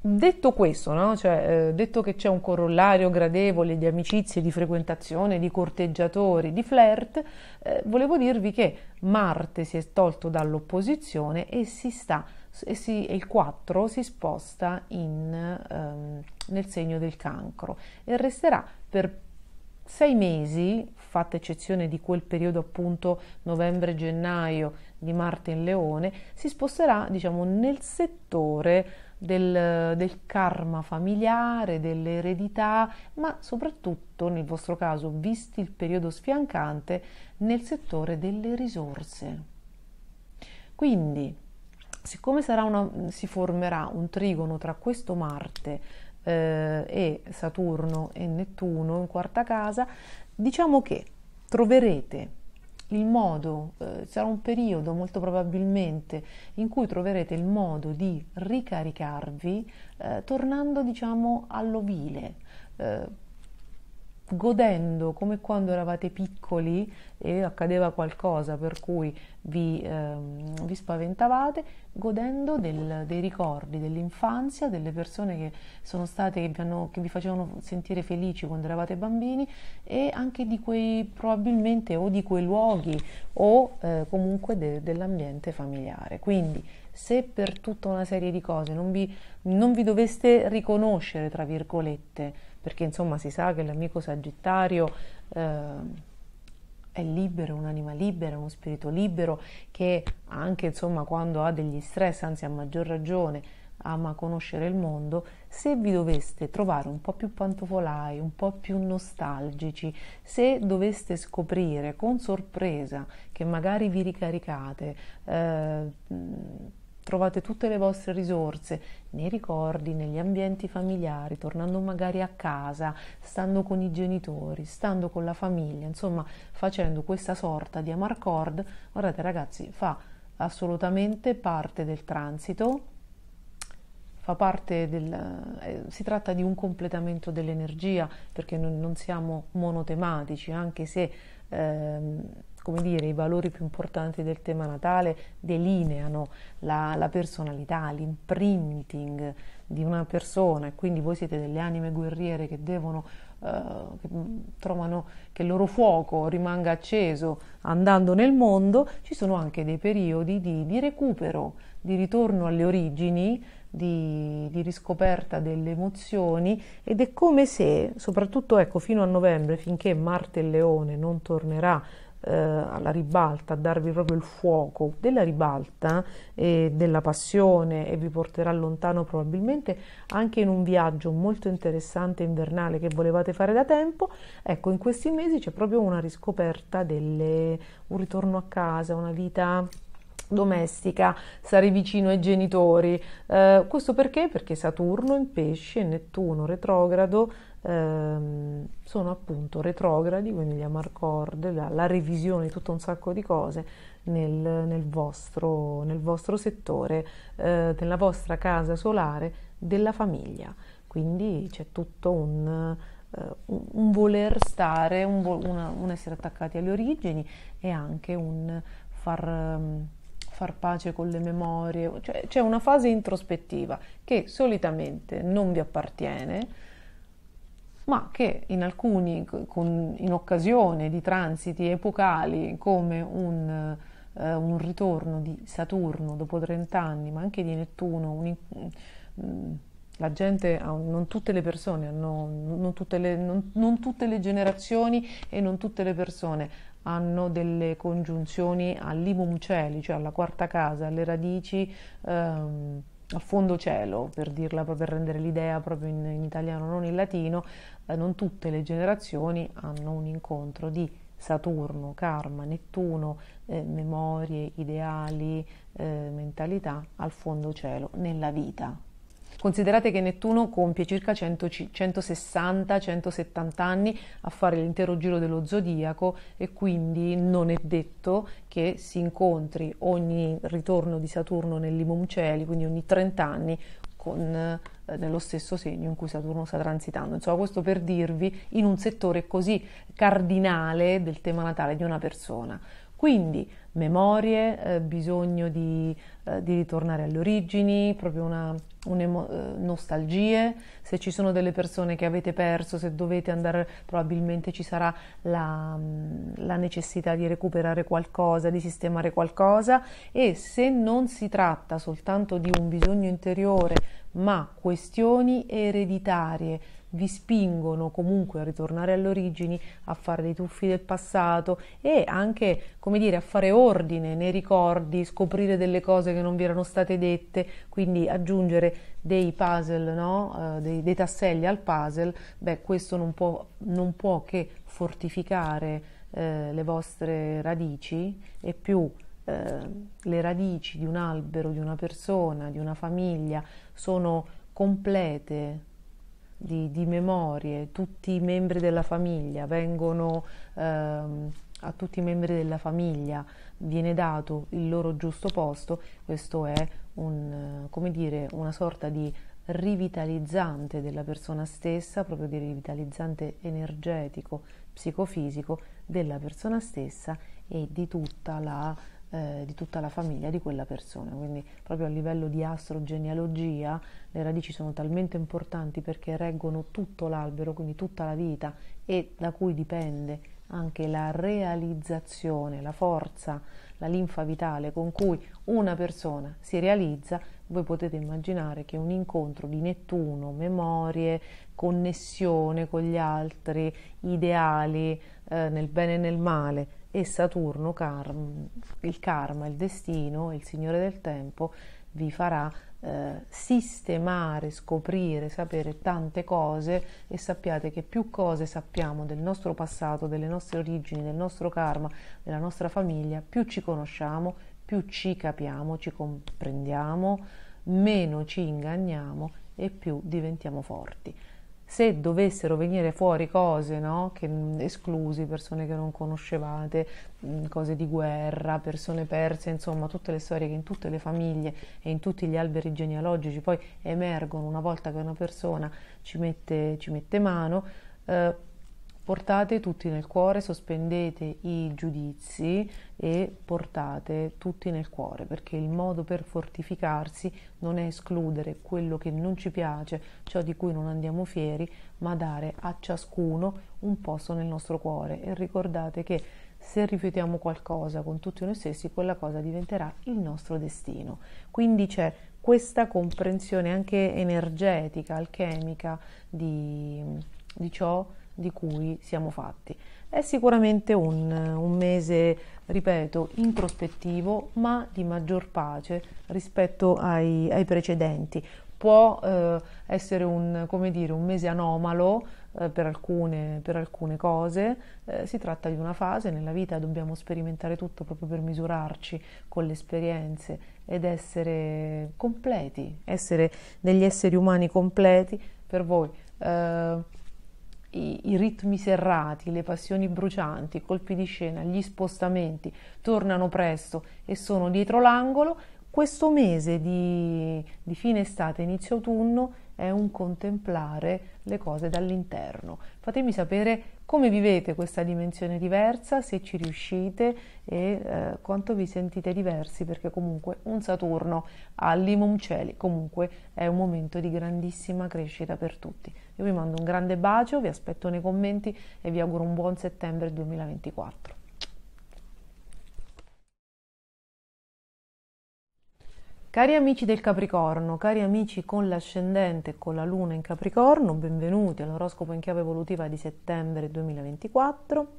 A: Detto questo, no? cioè, eh, detto che c'è un corollario gradevole di amicizie, di frequentazione, di corteggiatori, di flirt, eh, volevo dirvi che Marte si è tolto dall'opposizione e, si sta, e, si, il 4 si sposta in, ehm, nel segno del cancro e resterà per sei mesi fatta eccezione di quel periodo appunto novembre-gennaio di Marte in Leone, si sposterà diciamo nel settore del, del, karma familiare, dell'eredità, ma soprattutto nel vostro caso, visti il periodo sfiancante, nel settore delle risorse. Quindi, siccome una, si formerà un trigono tra questo Marte eh, e Saturno e Nettuno in quarta casa, diciamo che troverete il modo, eh, sarà un periodo molto probabilmente in cui troverete il modo di ricaricarvi eh, tornando diciamo all'ovile. Eh, godendo come quando eravate piccoli e accadeva qualcosa per cui vi, ehm, vi spaventavate, godendo del, dei ricordi dell'infanzia, delle persone che sono state, che vi, hanno, che vi, facevano sentire felici quando eravate bambini e anche di quei probabilmente o di quei luoghi o eh, comunque de, dell'ambiente familiare. Quindi se per tutta una serie di cose non vi, non vi doveste riconoscere, tra virgolette, perché insomma si sa che l'amico sagittario eh, è libero, un'anima libera, uno spirito libero che anche insomma quando ha degli stress, anzi a maggior ragione, ama conoscere il mondo, se vi doveste trovare un po' più pantofolai, un po' più nostalgici, se doveste scoprire con sorpresa che magari vi ricaricate, eh, Trovate tutte le vostre risorse nei ricordi, negli ambienti familiari, tornando magari a casa, stando con i genitori, stando con la famiglia, insomma facendo questa sorta di amarcord, guardate ragazzi, fa assolutamente parte del transito, fa parte del, eh, si tratta di un completamento dell'energia perché noi non siamo monotematici, anche se... Ehm, come dire, i valori più importanti del tema natale delineano la, la personalità, l'imprinting di una persona e quindi voi siete delle anime guerriere che devono Uh, che trovano che il loro fuoco rimanga acceso andando nel mondo, ci sono anche dei periodi di, di recupero, di ritorno alle origini, di, di, riscoperta delle emozioni ed è come se, soprattutto ecco, fino a novembre, finché Marte e Leone non tornerà eh, alla ribalta, a darvi proprio il fuoco della ribalta e della passione e vi porterà lontano probabilmente anche in un viaggio molto interessante invernale che volevate fare da tempo. Ecco, in questi mesi c'è proprio una riscoperta delle, un ritorno a casa, una vita domestica, stare vicino ai genitori. Eh, questo perché? Perché Saturno in pesce e Nettuno retrogrado ehm, sono appunto retrogradi, quindi gli amarcord, la, la revisione di tutto un sacco di cose nel, nel, vostro, nel vostro, settore, eh, nella vostra casa solare, della famiglia. Quindi c'è tutto un, Uh, un voler stare, un, vo- una, un, essere attaccati alle origini e anche un far, um, far pace con le memorie, cioè c'è una fase introspettiva che solitamente non vi appartiene ma che in alcuni, con, in occasione di transiti epocali come un, eh, un, ritorno di Saturno dopo 30 anni, ma anche di Nettuno, un, mm, la gente, non tutte le persone, hanno, non, tutte le, non, non tutte le generazioni e non tutte le persone hanno delle congiunzioni all'imum celi, cioè alla quarta casa, alle radici. Ehm, a fondo cielo, per dirla, per rendere l'idea proprio in, in italiano, non in latino, eh, non tutte le generazioni hanno un incontro di Saturno, karma, Nettuno, eh, memorie, ideali, eh, mentalità al fondo cielo nella vita. Considerate che Nettuno compie circa 160-170 anni a fare l'intero giro dello zodiaco e quindi non è detto che si incontri ogni ritorno di Saturno nell'Imum Celi, quindi ogni 30 anni, con, eh, nello stesso segno in cui Saturno sta transitando. Insomma, questo per dirvi in un settore così cardinale del tema natale di una persona. Quindi memorie, eh, bisogno di, eh, di ritornare alle origini, proprio una eh, nostalgie, se ci sono delle persone che avete perso, se dovete andare, probabilmente ci sarà la, mm, la, necessità di recuperare qualcosa, di sistemare qualcosa e se non si tratta soltanto di un bisogno interiore, ma questioni ereditarie vi spingono comunque a ritornare alle origini, a fare dei tuffi del passato e anche, come dire, a fare ordine nei ricordi, scoprire delle cose che non vi erano state dette, quindi aggiungere dei puzzle, no? uh, dei, dei, tasselli al puzzle, beh, questo non può, non può che fortificare eh, le vostre radici e più eh, le radici di un albero, di una persona, di una famiglia sono complete di, di, memorie, tutti i membri della famiglia vengono ehm, a tutti i membri della famiglia viene dato il loro giusto posto, questo è un, come dire, una sorta di rivitalizzante della persona stessa, proprio di rivitalizzante energetico, psicofisico della persona stessa e di tutta la eh, di tutta la famiglia di quella persona. Quindi proprio a livello di astrogenealogia le radici sono talmente importanti perché reggono tutto l'albero, quindi tutta la vita e da cui dipende anche la realizzazione, la forza, la linfa vitale con cui una persona si realizza, voi potete immaginare che un incontro di Nettuno, memorie, connessione con gli altri, ideali eh, nel bene e nel male, e Saturno, karm, il karma, il destino, il Signore del tempo, vi farà eh, sistemare, scoprire, sapere tante cose e sappiate che più cose sappiamo del nostro passato, delle nostre origini, del nostro karma, della nostra famiglia, più ci conosciamo, più ci capiamo, ci comprendiamo, meno ci inganniamo e più diventiamo forti se dovessero venire fuori cose, no? Che, mm, esclusi, persone che non conoscevate, mm, cose di guerra, persone perse, insomma, tutte le storie che in tutte le famiglie e in tutti gli alberi genealogici poi emergono una volta che una persona ci mette, ci mette mano. Eh, Portate tutti nel cuore, sospendete i giudizi e portate tutti nel cuore, perché il modo per fortificarsi non è escludere quello che non ci piace, ciò di cui non andiamo fieri, ma dare a ciascuno un posto nel nostro cuore. E ricordate che se rifiutiamo qualcosa con tutti noi stessi, quella cosa diventerà il nostro destino. Quindi c'è questa comprensione anche energetica, alchemica di, di ciò di cui siamo fatti. È sicuramente un, un mese, ripeto, introspettivo, ma di maggior pace rispetto ai, ai precedenti. Può eh, essere un, dire, un, mese anomalo eh, per, alcune, per, alcune, cose, eh, si tratta di una fase nella vita, dobbiamo sperimentare tutto proprio per misurarci con le esperienze ed essere completi, essere degli esseri umani completi per voi. Eh, i, i ritmi serrati, le passioni brucianti, i colpi di scena, gli spostamenti tornano presto e sono dietro l'angolo, questo mese di, di fine estate, inizio autunno è un contemplare le cose dall'interno. Fatemi sapere come vivete questa dimensione diversa, se ci riuscite e eh, quanto vi sentite diversi, perché comunque un Saturno all'Imum Celi comunque è un momento di grandissima crescita per tutti. Io vi mando un grande bacio, vi aspetto nei commenti e vi auguro un buon settembre 2024. Cari amici del Capricorno, cari amici con l'ascendente e con la luna in Capricorno, benvenuti all'oroscopo in chiave evolutiva di settembre 2024,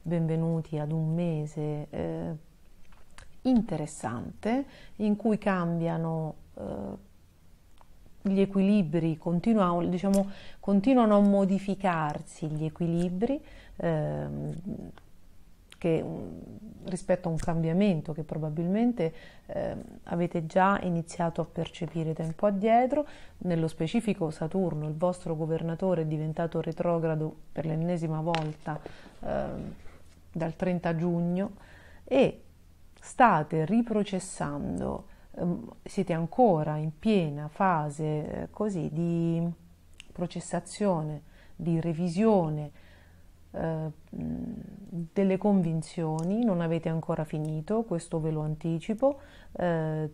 A: benvenuti ad un mese eh, interessante in cui cambiano eh, gli equilibri, continua, diciamo, continuano a modificarsi gli equilibri. Eh, che, rispetto a un cambiamento che probabilmente eh, avete già iniziato a percepire tempo addietro, nello specifico Saturno, il vostro governatore, è diventato retrogrado per l'ennesima volta eh, dal 30 giugno e state riprocessando, eh, siete ancora in piena fase eh, così di processazione, di revisione, eh, delle convinzioni, non avete ancora finito, questo ve lo anticipo. Eh,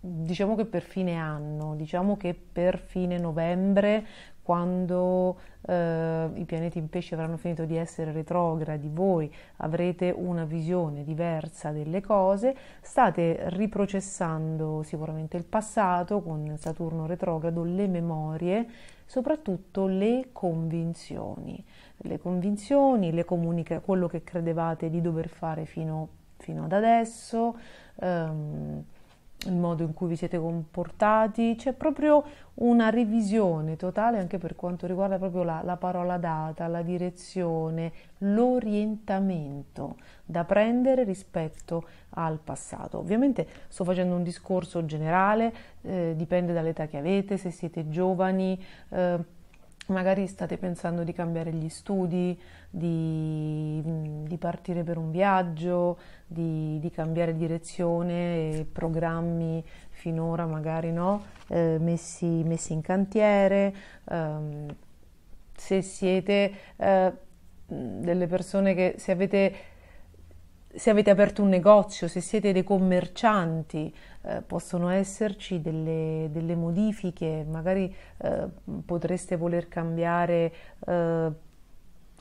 A: diciamo che per fine anno, diciamo che per fine novembre, quando eh, i pianeti in pesce avranno finito di essere retrogradi, voi avrete una visione diversa delle cose, state riprocessando sicuramente il passato con Saturno retrogrado, le memorie soprattutto le convinzioni, le convinzioni, le comunica, quello che credevate di dover fare fino, fino ad adesso, ehm, il modo in cui vi siete comportati, c'è proprio una revisione totale anche per quanto riguarda proprio la, la parola data, la direzione, l'orientamento da prendere rispetto al passato. Ovviamente sto facendo un discorso generale, eh, dipende dall'età che avete, se siete giovani. Eh, Magari state pensando di cambiare gli studi, di, mm, di partire per un viaggio, di, di, cambiare direzione e programmi finora magari no, eh, messi, messi, in cantiere. Um, se siete eh, mm, delle persone che se avete, se avete aperto un negozio, se siete dei commercianti, eh, possono esserci delle, delle modifiche, magari eh, potreste voler cambiare eh,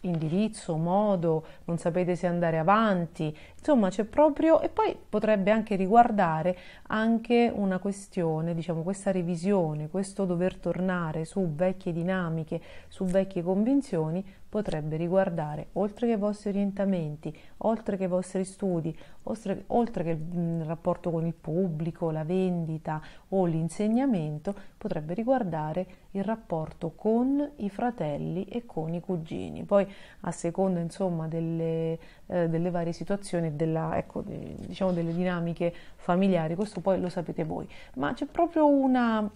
A: indirizzo, modo, non sapete se andare avanti Insomma, c'è proprio e poi potrebbe anche riguardare anche una questione, diciamo, questa revisione, questo dover tornare su vecchie dinamiche, su vecchie convinzioni, potrebbe riguardare oltre che i vostri orientamenti, oltre che i vostri studi, oltre, oltre che mm, il rapporto con il pubblico, la vendita o l'insegnamento, potrebbe riguardare il rapporto con i fratelli e con i cugini. Poi a seconda, insomma, delle, eh, delle varie situazioni della, ecco, diciamo delle dinamiche familiari, questo poi lo sapete voi, ma c'è proprio una,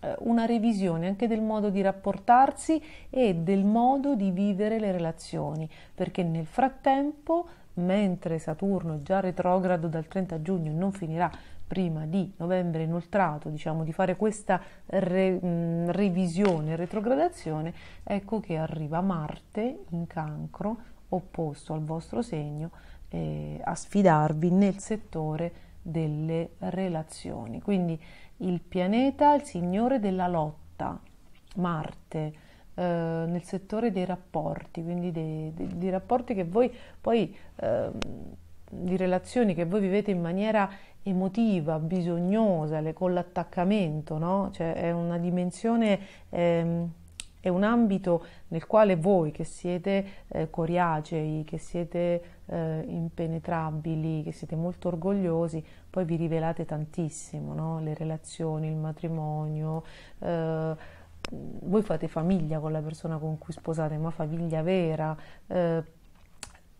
A: eh, una revisione anche del modo di rapportarsi e del modo di vivere le relazioni, perché nel frattempo, mentre Saturno è già retrogrado dal 30 giugno non finirà prima di novembre inoltrato, diciamo, di fare questa re, mh, revisione, retrogradazione, ecco che arriva Marte in cancro, opposto al vostro segno, eh, a sfidarvi nel settore delle relazioni. Quindi il pianeta, il signore della lotta, Marte, eh, nel settore dei rapporti, quindi dei, rapporti che voi poi, eh, di relazioni che voi vivete in maniera emotiva, bisognosa, le, con l'attaccamento, no? Cioè è una dimensione... Ehm, è un ambito nel quale voi che siete eh, coriacei, che siete eh, impenetrabili, che siete molto orgogliosi, poi vi rivelate tantissimo, no? le relazioni, il matrimonio. Eh, voi fate famiglia con la persona con cui sposate, ma famiglia vera, eh,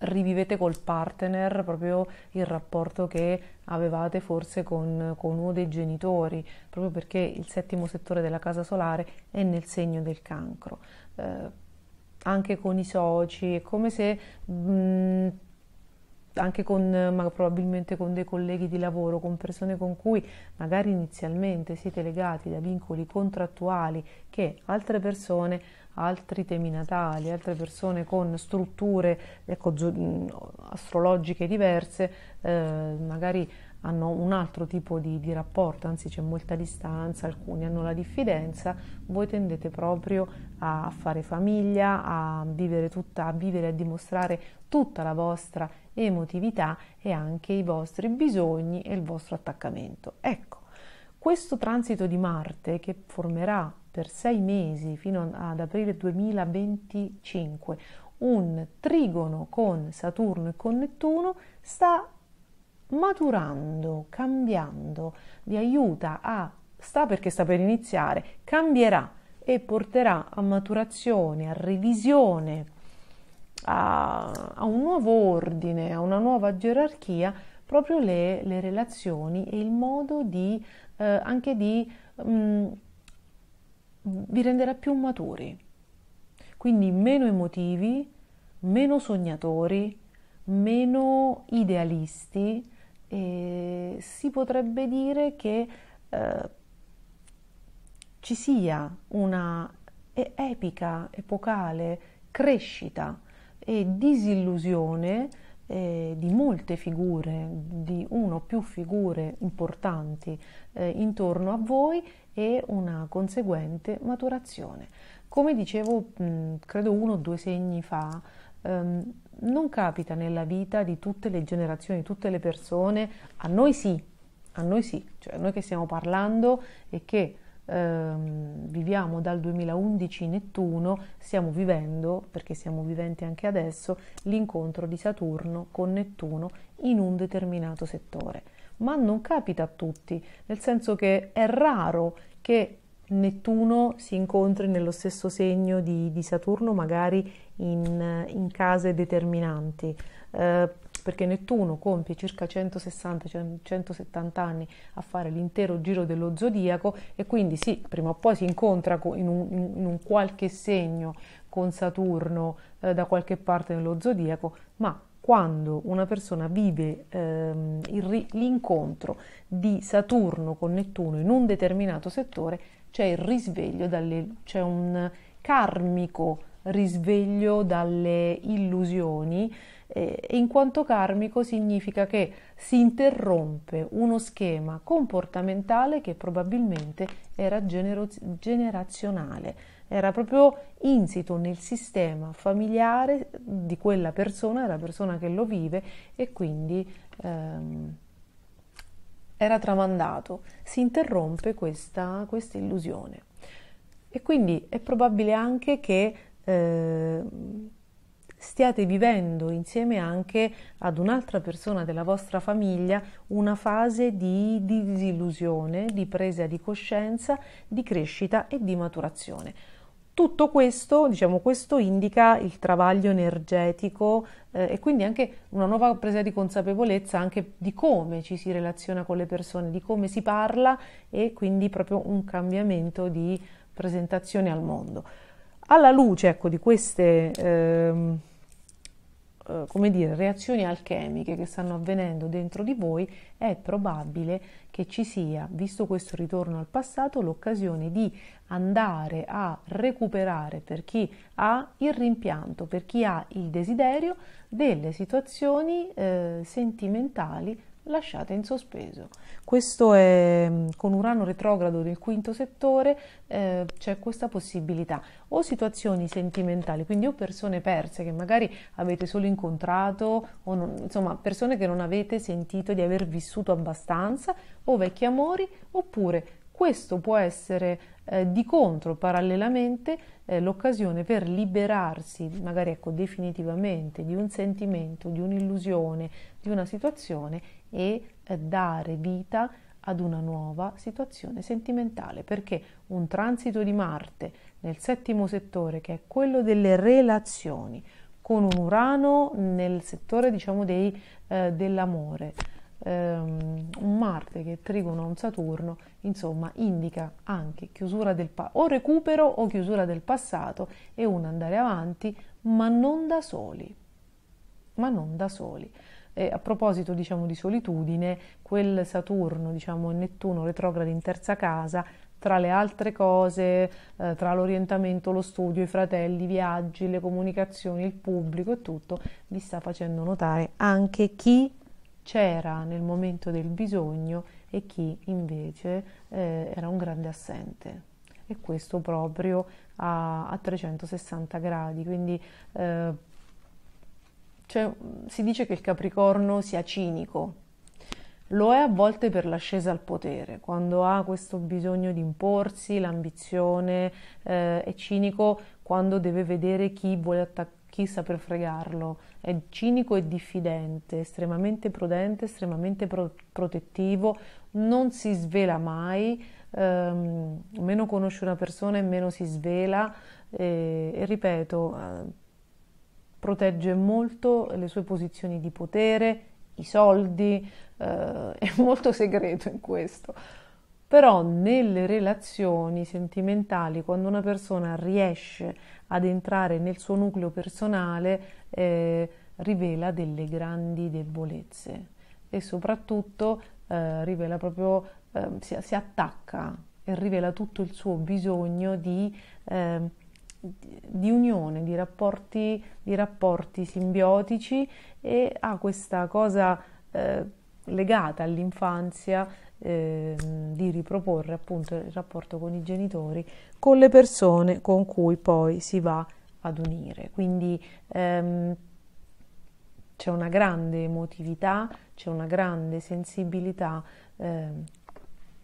A: rivivete col partner proprio il rapporto che avevate forse con, con, uno dei genitori, proprio perché il settimo settore della casa solare è nel segno del cancro. Eh, anche con i soci, è come se... Mh, mm, anche con, ma probabilmente con dei colleghi di lavoro, con persone con cui magari inizialmente siete legati da vincoli contrattuali che altre persone, altri temi natali, altre persone con strutture ecco, astrologiche diverse, eh, magari hanno un altro tipo di, di, rapporto, anzi c'è molta distanza, alcuni hanno la diffidenza, voi tendete proprio a fare famiglia, a vivere tutta, a vivere, a dimostrare tutta la vostra emotività e anche i vostri bisogni e il vostro attaccamento. Ecco, questo transito di Marte che formerà per sei mesi fino ad aprile 2025 un trigono con Saturno e con Nettuno sta maturando, cambiando, vi aiuta a, sta perché sta per iniziare, cambierà e porterà a maturazione, a revisione a, a un nuovo ordine, a una nuova gerarchia proprio le, le relazioni e il modo di, eh, anche di mh, mm, vi renderà più maturi, quindi meno emotivi, meno sognatori, meno idealisti e si potrebbe dire che eh, ci sia una epica, epocale crescita e disillusione eh, di molte figure, di uno o più figure importanti eh, intorno a voi e una conseguente maturazione. Come dicevo, mh, mm, credo uno o due segni fa, ehm, non capita nella vita di tutte le generazioni, di tutte le persone, a noi sì, a noi sì, cioè a noi che stiamo parlando e che ehm, viviamo dal 2011 Nettuno, stiamo vivendo, perché siamo viventi anche adesso, l'incontro di Saturno con Nettuno in un determinato settore. Ma non capita a tutti, nel senso che è raro che Nettuno si incontri nello stesso segno di, di Saturno, magari in, in case determinanti. Eh, perché Nettuno compie circa 160-170 anni a fare l'intero giro dello zodiaco e quindi sì, prima o poi si incontra in un, in un qualche segno con Saturno eh, da qualche parte dello zodiaco, ma quando una persona vive ehm, il, l'incontro di Saturno con Nettuno in un determinato settore, c'è il risveglio, dalle, c'è un karmico risveglio dalle illusioni eh, e in quanto karmico significa che si interrompe uno schema comportamentale che probabilmente era genero- generazionale, era proprio insito nel sistema familiare di quella persona, della persona che lo vive e quindi ehm, era tramandato, si interrompe questa, questa, illusione. E quindi è probabile anche che eh, stiate vivendo insieme anche ad un'altra persona della vostra famiglia una fase di disillusione, di presa di coscienza, di crescita e di maturazione. Tutto questo, diciamo, questo indica il travaglio energetico eh, e quindi anche una nuova presa di consapevolezza anche di come ci si relaziona con le persone, di come si parla e quindi proprio un cambiamento di presentazione al mondo. Alla luce ecco, di queste ehm, eh, dire, reazioni alchemiche che stanno avvenendo dentro di voi, è probabile che ci sia, visto questo ritorno al passato, l'occasione di andare a recuperare per chi ha il rimpianto, per chi ha il desiderio, delle situazioni eh, sentimentali lasciate in sospeso. Questo è mm, con Urano retrogrado del quinto settore, eh, c'è questa possibilità. O situazioni sentimentali, quindi o persone perse che magari avete solo incontrato, o non, insomma persone che non avete sentito di aver vissuto abbastanza, o vecchi amori, oppure questo può essere eh, di contro parallelamente eh, l'occasione per liberarsi magari ecco, definitivamente di un sentimento, di un'illusione, di una situazione e eh, dare vita ad una nuova situazione sentimentale, perché un transito di Marte nel settimo settore, che è quello delle relazioni, con un Urano nel settore diciamo, dei, eh, dell'amore, ehm, un Marte che trigona un Saturno, insomma, indica anche chiusura del pa- o recupero o chiusura del passato e un andare avanti, ma non da soli. Ma non da soli. E a proposito diciamo, di solitudine, quel Saturno, diciamo, Nettuno retrogrado in terza casa, tra le altre cose, eh, tra l'orientamento, lo studio, i fratelli, i viaggi, le comunicazioni, il pubblico e tutto, vi sta facendo notare anche chi c'era nel momento del bisogno e chi invece eh, era un grande assente. E questo proprio a, a 360 gradi. Quindi eh, cioè, si dice che il Capricorno sia cinico. Lo è a volte per l'ascesa al potere, quando ha questo bisogno di imporsi, l'ambizione, eh, è cinico quando deve vedere chi vuole attaccare chissà per fregarlo, è cinico e diffidente, estremamente prudente, estremamente pro- protettivo, non si svela mai, ehm, meno conosce una persona e meno si svela e, e ripeto, eh, protegge molto le sue posizioni di potere, i soldi, eh, è molto segreto in questo però nelle relazioni sentimentali, quando una persona riesce ad entrare nel suo nucleo personale eh, rivela delle grandi debolezze e soprattutto eh, rivela proprio, eh, si, si, attacca e rivela tutto il suo bisogno ehm, di, di unione, di rapporti, di rapporti, simbiotici e ha questa cosa eh, legata all'infanzia Ehm, di riproporre appunto il rapporto con i genitori, con le persone con cui poi si va ad unire. Quindi ehm, c'è una grande emotività, c'è una grande sensibilità eh,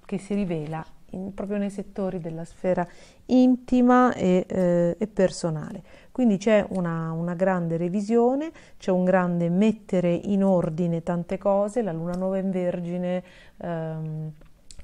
A: che si rivela in, proprio nei settori della sfera intima e, eh, e personale. Quindi c'è una, una, grande revisione, c'è un grande mettere in ordine tante cose, la luna nuova in vergine. Ehm,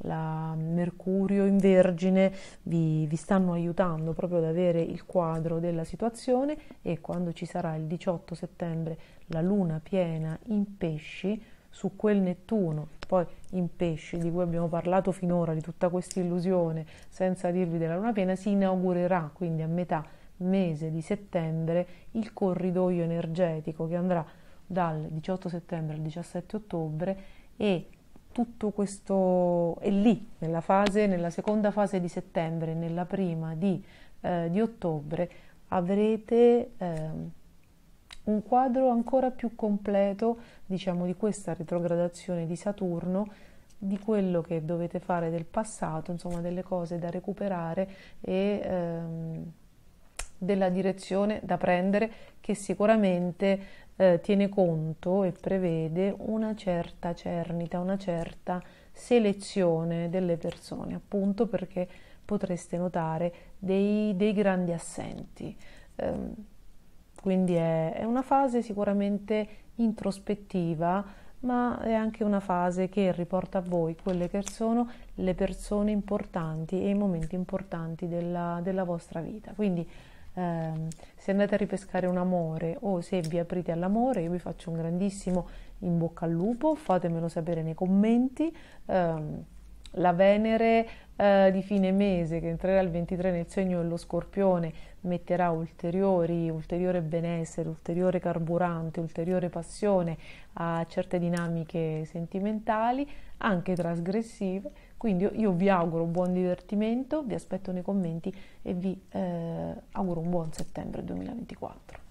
A: la Mercurio in Vergine vi, vi, stanno aiutando proprio ad avere il quadro della situazione e quando ci sarà il 18 settembre la luna piena in pesci su quel Nettuno, poi in pesce di cui abbiamo parlato finora, di tutta questa illusione, senza dirvi della luna piena, si inaugurerà quindi a metà mese di settembre il corridoio energetico che andrà dal 18 settembre al 17 ottobre e tutto questo è lì, nella, fase, nella seconda fase di settembre, nella prima di, eh, di ottobre, avrete... Eh, un quadro ancora più completo, diciamo, di questa retrogradazione di Saturno, di quello che dovete fare del passato, insomma, delle cose da recuperare e ehm, della direzione da prendere che sicuramente eh, tiene conto e prevede una certa cernita, una certa selezione delle persone, appunto perché potreste notare dei, dei grandi assenti. Eh, quindi è, è una fase sicuramente introspettiva, ma è anche una fase che riporta a voi quelle che sono le persone importanti e i momenti importanti della, della vostra vita. Quindi ehm, se andate a ripescare un amore o se vi aprite all'amore, io vi faccio un grandissimo in bocca al lupo, fatemelo sapere nei commenti. Ehm, la Venere eh, di fine mese che entrerà il 23 nel segno dello Scorpione metterà ulteriori, ulteriore benessere, ulteriore carburante, ulteriore passione a certe dinamiche sentimentali, anche trasgressive. Quindi io vi auguro buon divertimento, vi aspetto nei commenti e vi eh, auguro un buon settembre 2024.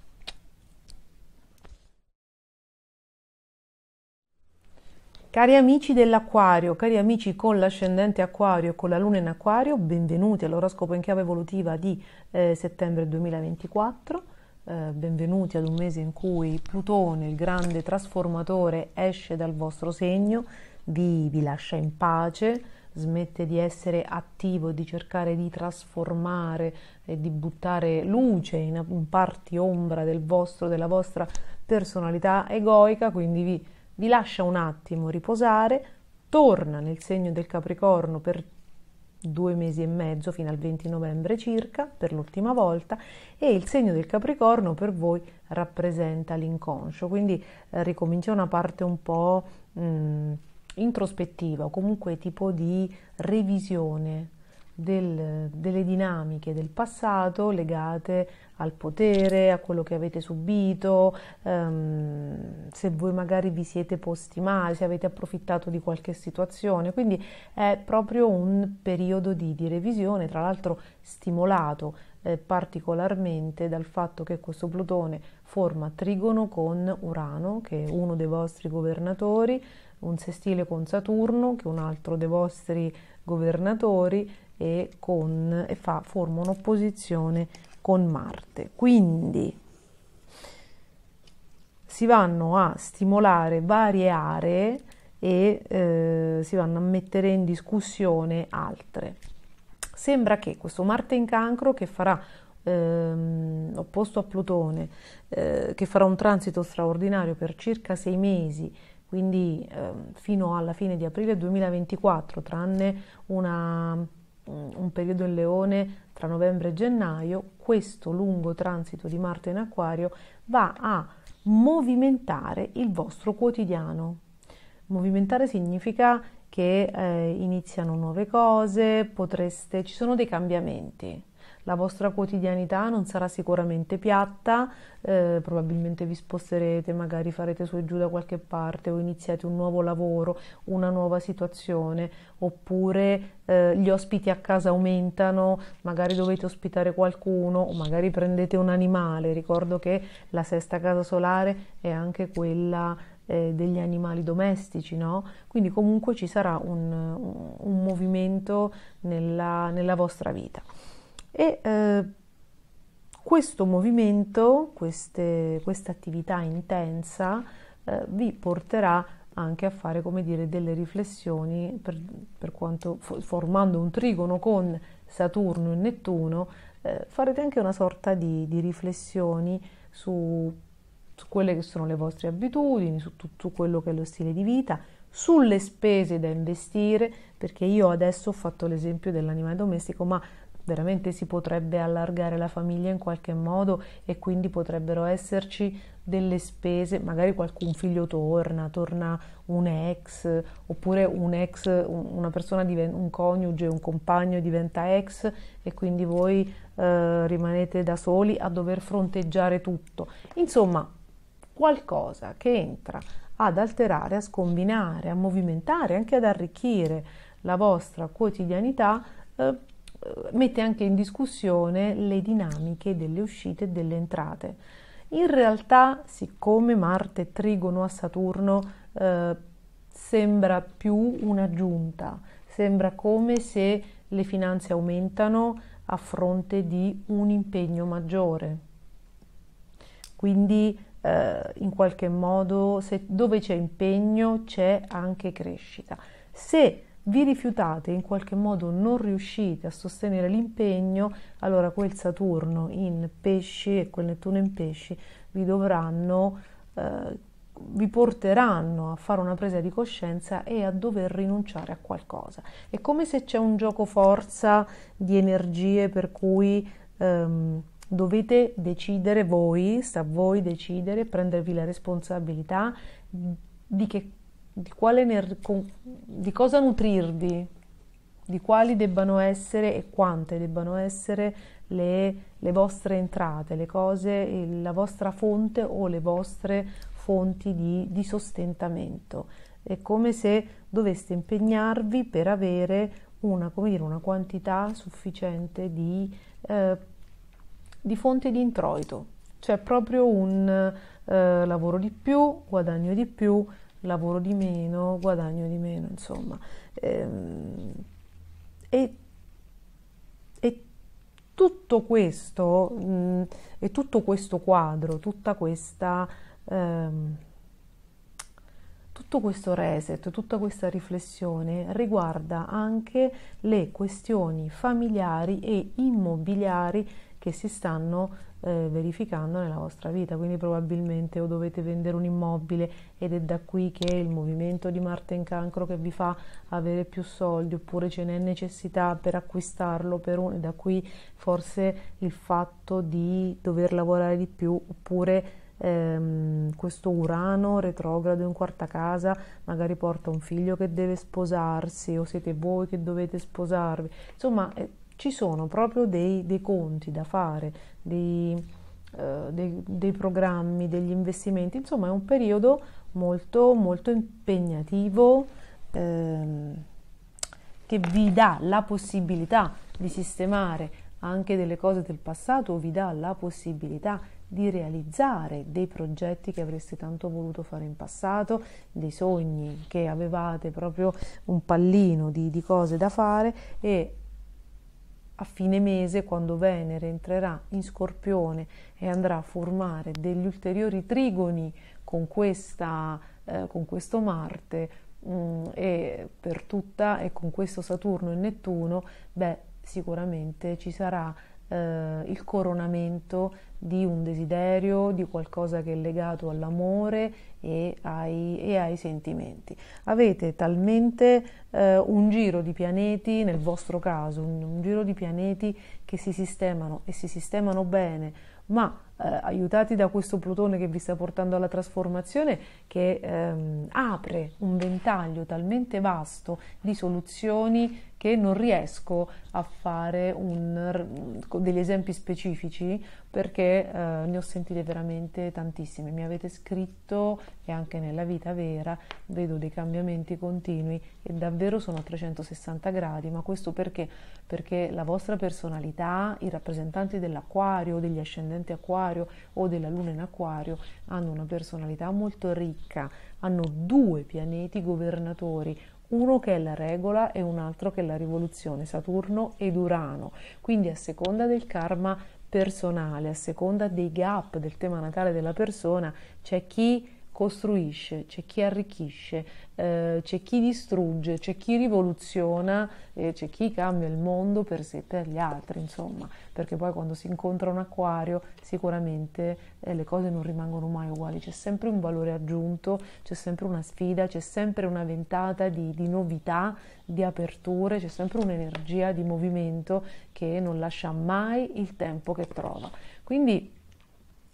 A: Cari amici dell'Aquario, cari amici con l'ascendente Aquario e con la Luna in Aquario, benvenuti all'oroscopo in chiave evolutiva di eh, settembre 2024. Eh, benvenuti ad un mese in cui Plutone, il grande trasformatore, esce dal vostro segno, vi, vi lascia in pace, smette di essere attivo, e di cercare di trasformare e di buttare luce in, in parti ombra del vostro, della vostra personalità egoica, quindi vi vi lascia un attimo riposare, torna nel segno del Capricorno per due mesi e mezzo, fino al 20 novembre circa, per l'ultima volta, e il segno del Capricorno per voi rappresenta l'inconscio, quindi eh, ricomincia una parte un po' mh, mm, introspettiva o comunque tipo di revisione del, delle dinamiche del passato legate al potere, a quello che avete subito, ehm, se voi magari vi siete posti male, se avete approfittato di qualche situazione. Quindi è proprio un periodo di, di revisione, tra l'altro stimolato eh, particolarmente dal fatto che questo Plutone forma trigono con Urano, che è uno dei vostri governatori, un sestile con Saturno, che è un altro dei vostri governatori, e, con, e fa, forma un'opposizione con Marte. Quindi si vanno a stimolare varie aree e eh, si vanno a mettere in discussione altre. Sembra che questo Marte in cancro che farà ehm, opposto a Plutone, eh, che farà un transito straordinario per circa sei mesi, quindi eh, fino alla fine di aprile 2024, tranne una un periodo in leone tra novembre e gennaio, questo lungo transito di Marte in Aquario va a movimentare il vostro quotidiano. Movimentare significa che eh, iniziano nuove cose, potreste, ci sono dei cambiamenti la vostra quotidianità non sarà sicuramente piatta, eh, probabilmente vi sposterete, magari farete su e giù da qualche parte o iniziate un nuovo lavoro, una nuova situazione, oppure eh, gli ospiti a casa aumentano, magari dovete ospitare qualcuno o magari prendete un animale. Ricordo che la sesta casa solare è anche quella eh, degli animali domestici, no? Quindi comunque ci sarà un, un, un movimento nella, nella vostra vita. E eh, questo movimento, questa attività intensa eh, vi porterà anche a fare come dire, delle riflessioni per, per quanto formando un trigono con Saturno e Nettuno eh, farete anche una sorta di, di riflessioni su, su, quelle che sono le vostre abitudini, su, tutto quello che è lo stile di vita, sulle spese da investire, perché io adesso ho fatto l'esempio dell'animale domestico, ma veramente si potrebbe allargare la famiglia in qualche modo e quindi potrebbero esserci delle spese, magari qualcun figlio torna, torna un ex, oppure un ex, una persona, diventa un coniuge, un compagno diventa ex e quindi voi eh, rimanete da soli a dover fronteggiare tutto. Insomma, qualcosa che entra ad alterare, a scombinare, a movimentare, anche ad arricchire la vostra quotidianità, eh, eh, mette anche in discussione le dinamiche delle uscite e delle entrate. In realtà, siccome Marte trigono a Saturno, eh, sembra più un'aggiunta, sembra come se le finanze aumentano a fronte di un impegno maggiore. Quindi eh, in qualche modo se, dove c'è impegno c'è anche crescita. Se vi rifiutate, in qualche modo non riuscite a sostenere l'impegno, allora quel Saturno in pesci e quel Nettuno in pesci vi dovranno, eh, vi porteranno a fare una presa di coscienza e a dover rinunciare a qualcosa. È come se c'è un gioco forza di energie per cui... Ehm, dovete decidere voi, sta a voi decidere, prendervi la responsabilità di, che, di, quale, di cosa nutrirvi, di quali debbano essere e quante debbano essere le, le vostre entrate, le cose, la vostra fonte o le vostre fonti di, di sostentamento. È come se doveste impegnarvi per avere una, dire, una quantità sufficiente di eh, di fonte di introito, cioè proprio un eh, lavoro di più, guadagno di più, lavoro di meno, guadagno di meno, insomma. Ehm, e, e, tutto questo, mm, e tutto questo quadro, tutta questa... Ehm, tutto questo reset, tutta questa riflessione riguarda anche le questioni familiari e immobiliari che si stanno eh, verificando nella vostra vita, quindi probabilmente o dovete vendere un immobile ed è da qui che il movimento di Marte in cancro che vi fa avere più soldi oppure ce n'è necessità per acquistarlo, per un, da qui forse il fatto di dover lavorare di più oppure ehm, questo Urano retrogrado in quarta casa magari porta un figlio che deve sposarsi o siete voi che dovete sposarvi, insomma... Eh, ci sono proprio dei, dei conti da fare, dei, eh, dei, dei, programmi, degli investimenti, insomma è un periodo molto, molto impegnativo ehm, che vi dà la possibilità di sistemare anche delle cose del passato, vi dà la possibilità di realizzare dei progetti che avreste tanto voluto fare in passato, dei sogni che avevate proprio un pallino di, di cose da fare e a fine mese, quando Venere entrerà in Scorpione e andrà a formare degli ulteriori trigoni con, questa, eh, con questo Marte mh, mm, e per tutta e con questo Saturno e Nettuno, beh, sicuramente ci sarà eh, il coronamento di un desiderio, di qualcosa che è legato all'amore e ai, e ai sentimenti. Avete talmente eh, un giro di pianeti, nel vostro caso, un, un, giro di pianeti che si sistemano e si sistemano bene, ma eh, aiutati da questo Plutone che vi sta portando alla trasformazione, che ehm, apre un ventaglio talmente vasto di soluzioni che non riesco a fare un, degli esempi specifici perché eh, ne ho sentite veramente tantissime. Mi avete scritto e anche nella vita vera vedo dei cambiamenti continui e davvero sono a 360 gradi, ma questo perché? Perché la vostra personalità, i rappresentanti dell'acquario, degli ascendenti acquario o della luna in acquario hanno una personalità molto ricca, hanno due pianeti governatori, uno che è la regola e un altro che è la rivoluzione, Saturno ed Urano. Quindi a seconda del karma personale, a seconda dei gap del tema natale della persona, c'è chi costruisce, c'è chi arricchisce, eh, c'è chi distrugge, c'è chi rivoluziona, e eh, c'è chi cambia il mondo per sé, per gli altri, insomma, perché poi quando si incontra un acquario sicuramente eh, le cose non rimangono mai uguali, c'è sempre un valore aggiunto, c'è sempre una sfida, c'è sempre una ventata di, di novità, di aperture, c'è sempre un'energia di movimento che non lascia mai il tempo che trova. Quindi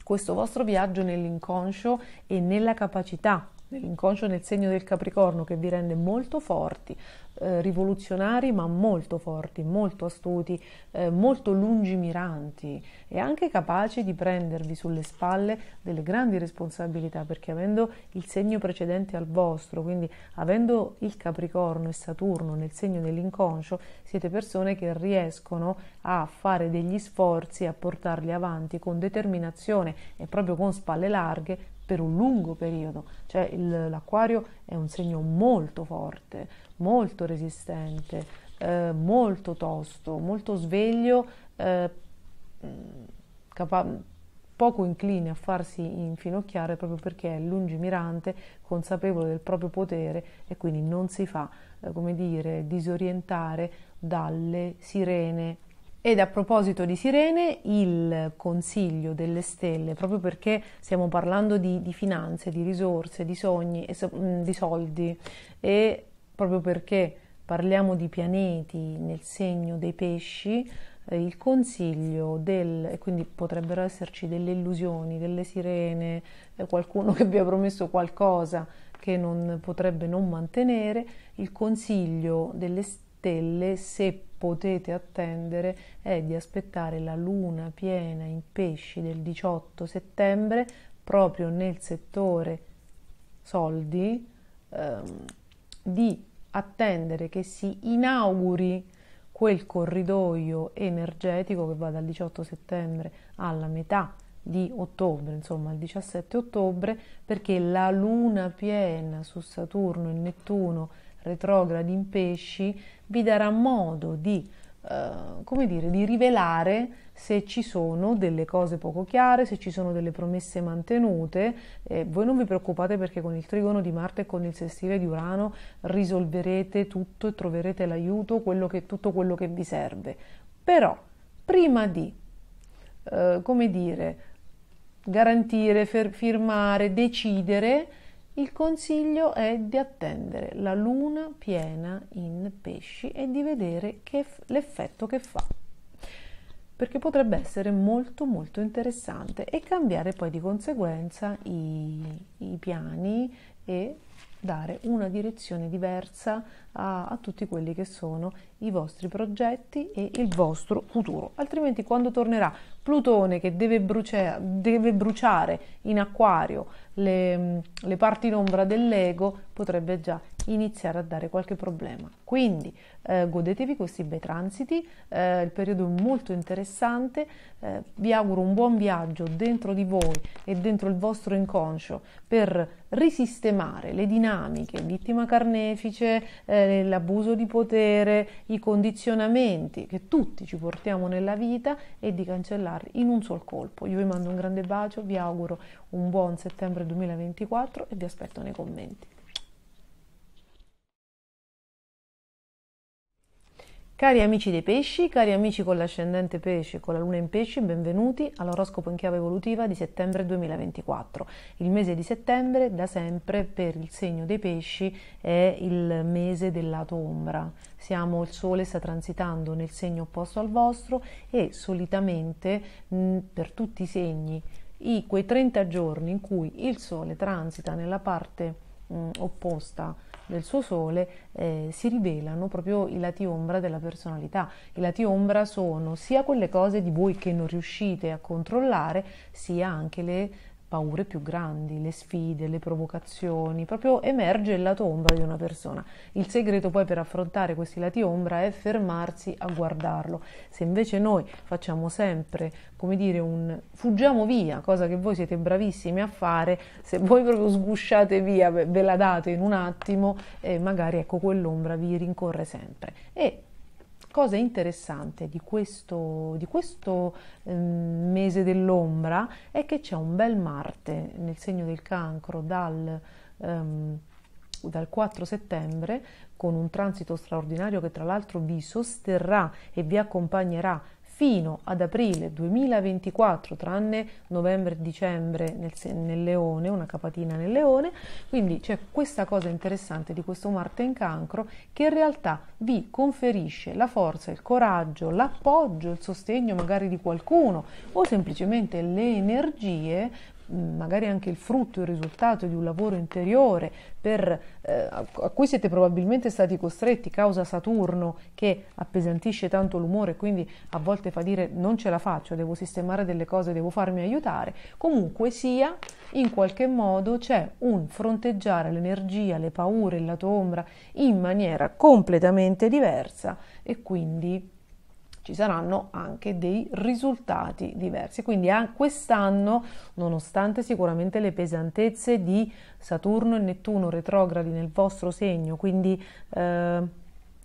A: questo vostro viaggio nell'inconscio e nella capacità l'inconscio nel segno del Capricorno che vi rende molto forti, eh, rivoluzionari ma molto forti, molto astuti, eh, molto lungimiranti e anche capaci di prendervi sulle spalle delle grandi responsabilità perché avendo il segno precedente al vostro, quindi avendo il Capricorno e Saturno nel segno dell'inconscio, siete persone che riescono a fare degli sforzi, a portarli avanti con determinazione e proprio con spalle larghe per un lungo periodo, cioè il, l'acquario è un segno molto forte, molto resistente, eh, molto tosto, molto sveglio, eh, capa- poco incline a farsi infinocchiare proprio perché è lungimirante, consapevole del proprio potere e quindi non si fa, eh, come dire, disorientare dalle sirene ed a proposito di sirene, il consiglio delle stelle, proprio perché stiamo parlando di, di finanze, di risorse, di sogni, e so, mm, di soldi, e proprio perché parliamo di pianeti nel segno dei pesci, eh, il consiglio del, e quindi potrebbero esserci delle illusioni, delle sirene, eh, qualcuno che vi ha promesso qualcosa che non potrebbe non mantenere, il consiglio delle stelle, se potete attendere è di aspettare la luna piena in pesci del 18 settembre proprio nel settore soldi ehm, di attendere che si inauguri quel corridoio energetico che va dal 18 settembre alla metà di ottobre, insomma il 17 ottobre, perché la luna piena su Saturno e Nettuno retrogradi in pesci vi darà modo di, eh, come dire, di rivelare se ci sono delle cose poco chiare, se ci sono delle promesse mantenute. Eh, voi non vi preoccupate perché con il trigono di Marte e con il sestile di Urano risolverete tutto e troverete l'aiuto, quello che, tutto quello che vi serve. Però, prima di, eh, come dire, garantire, fer- firmare, decidere, il consiglio è di attendere la luna piena in pesci e di vedere che, l'effetto che fa, perché potrebbe essere molto molto interessante e cambiare poi di conseguenza i, i piani e dare una direzione diversa a, a tutti quelli che sono i vostri progetti e il vostro futuro. Altrimenti quando tornerà Plutone che deve, brucia, deve bruciare in acquario le, le parti in ombra dell'ego potrebbe già iniziare a dare qualche problema. Quindi eh, godetevi questi bei transiti, eh, il periodo è molto interessante, eh, vi auguro un buon viaggio dentro di voi e dentro il vostro inconscio per risistemare le dinamiche vittima carnefice, eh, eh, l'abuso di potere, i condizionamenti che tutti ci portiamo nella vita e di cancellarli in un sol colpo. Io vi mando un grande bacio, vi auguro un buon settembre 2024 e vi aspetto nei commenti. Cari amici dei pesci, cari amici con l'ascendente pesce e con la luna in pesci, benvenuti all'oroscopo in chiave evolutiva di settembre 2024. Il mese di settembre, da sempre, per il segno dei pesci è il mese del lato ombra. Siamo, il sole sta transitando nel segno opposto al vostro e solitamente mh, mm, per tutti i segni, i, quei 30 giorni in cui il sole transita nella parte mh, mm, opposta del suo sole eh, si rivelano proprio i lati ombra della personalità. I lati ombra sono sia quelle cose di voi che non riuscite a controllare, sia anche le paure più grandi, le sfide, le provocazioni, proprio emerge il lato ombra di una persona. Il segreto poi per affrontare questi lati ombra è fermarsi a guardarlo. Se invece noi facciamo sempre, come dire, un fuggiamo via, cosa che voi siete bravissimi a fare, se voi proprio sgusciate via, ve la date in un attimo, eh, magari ecco quell'ombra vi rincorre sempre. E cosa interessante di questo, di questo eh, mese dell'ombra è che c'è un bel Marte nel segno del cancro dal, ehm, dal 4 settembre con un transito straordinario che tra l'altro vi sosterrà e vi accompagnerà fino ad aprile 2024, tranne novembre-dicembre e nel, nel, leone, una capatina nel leone, quindi c'è questa cosa interessante di questo Marte in cancro che in realtà vi conferisce la forza, il coraggio, l'appoggio, il sostegno magari di qualcuno o semplicemente le energie magari anche il frutto, il risultato di un lavoro interiore per, eh, a cui siete probabilmente stati costretti causa Saturno che appesantisce tanto l'umore, quindi a volte fa dire non ce la faccio, devo sistemare delle cose, devo farmi aiutare. Comunque sia, in qualche modo c'è un fronteggiare l'energia, le paure, il lato ombra in maniera completamente diversa e quindi ci saranno anche dei risultati diversi. Quindi a quest'anno, nonostante sicuramente le pesantezze di Saturno e Nettuno retrogradi nel vostro segno, quindi eh,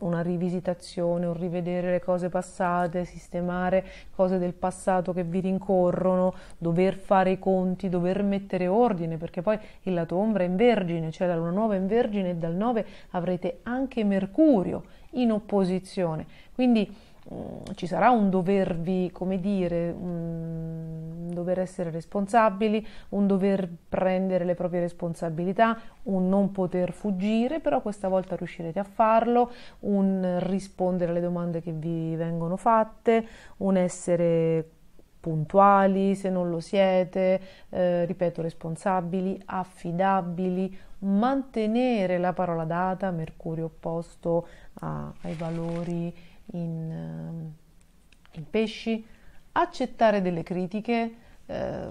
A: una rivisitazione, un rivedere le cose passate, sistemare cose del passato che vi rincorrono, dover fare i conti, dover mettere ordine, perché poi il lato ombra è in vergine, cioè la luna nuova è in vergine e dal 9 avrete anche Mercurio in opposizione. Quindi eh, ci sarà un dovervi, come dire, un dover essere responsabili, un dover prendere le proprie responsabilità, un non poter fuggire, però questa volta riuscirete a farlo, un rispondere alle domande che vi vengono fatte, un essere puntuali, se non lo siete, eh, ripeto, responsabili, affidabili, mantenere la parola data, Mercurio opposto a, ai valori in, ehm, in pesci, accettare delle critiche, eh,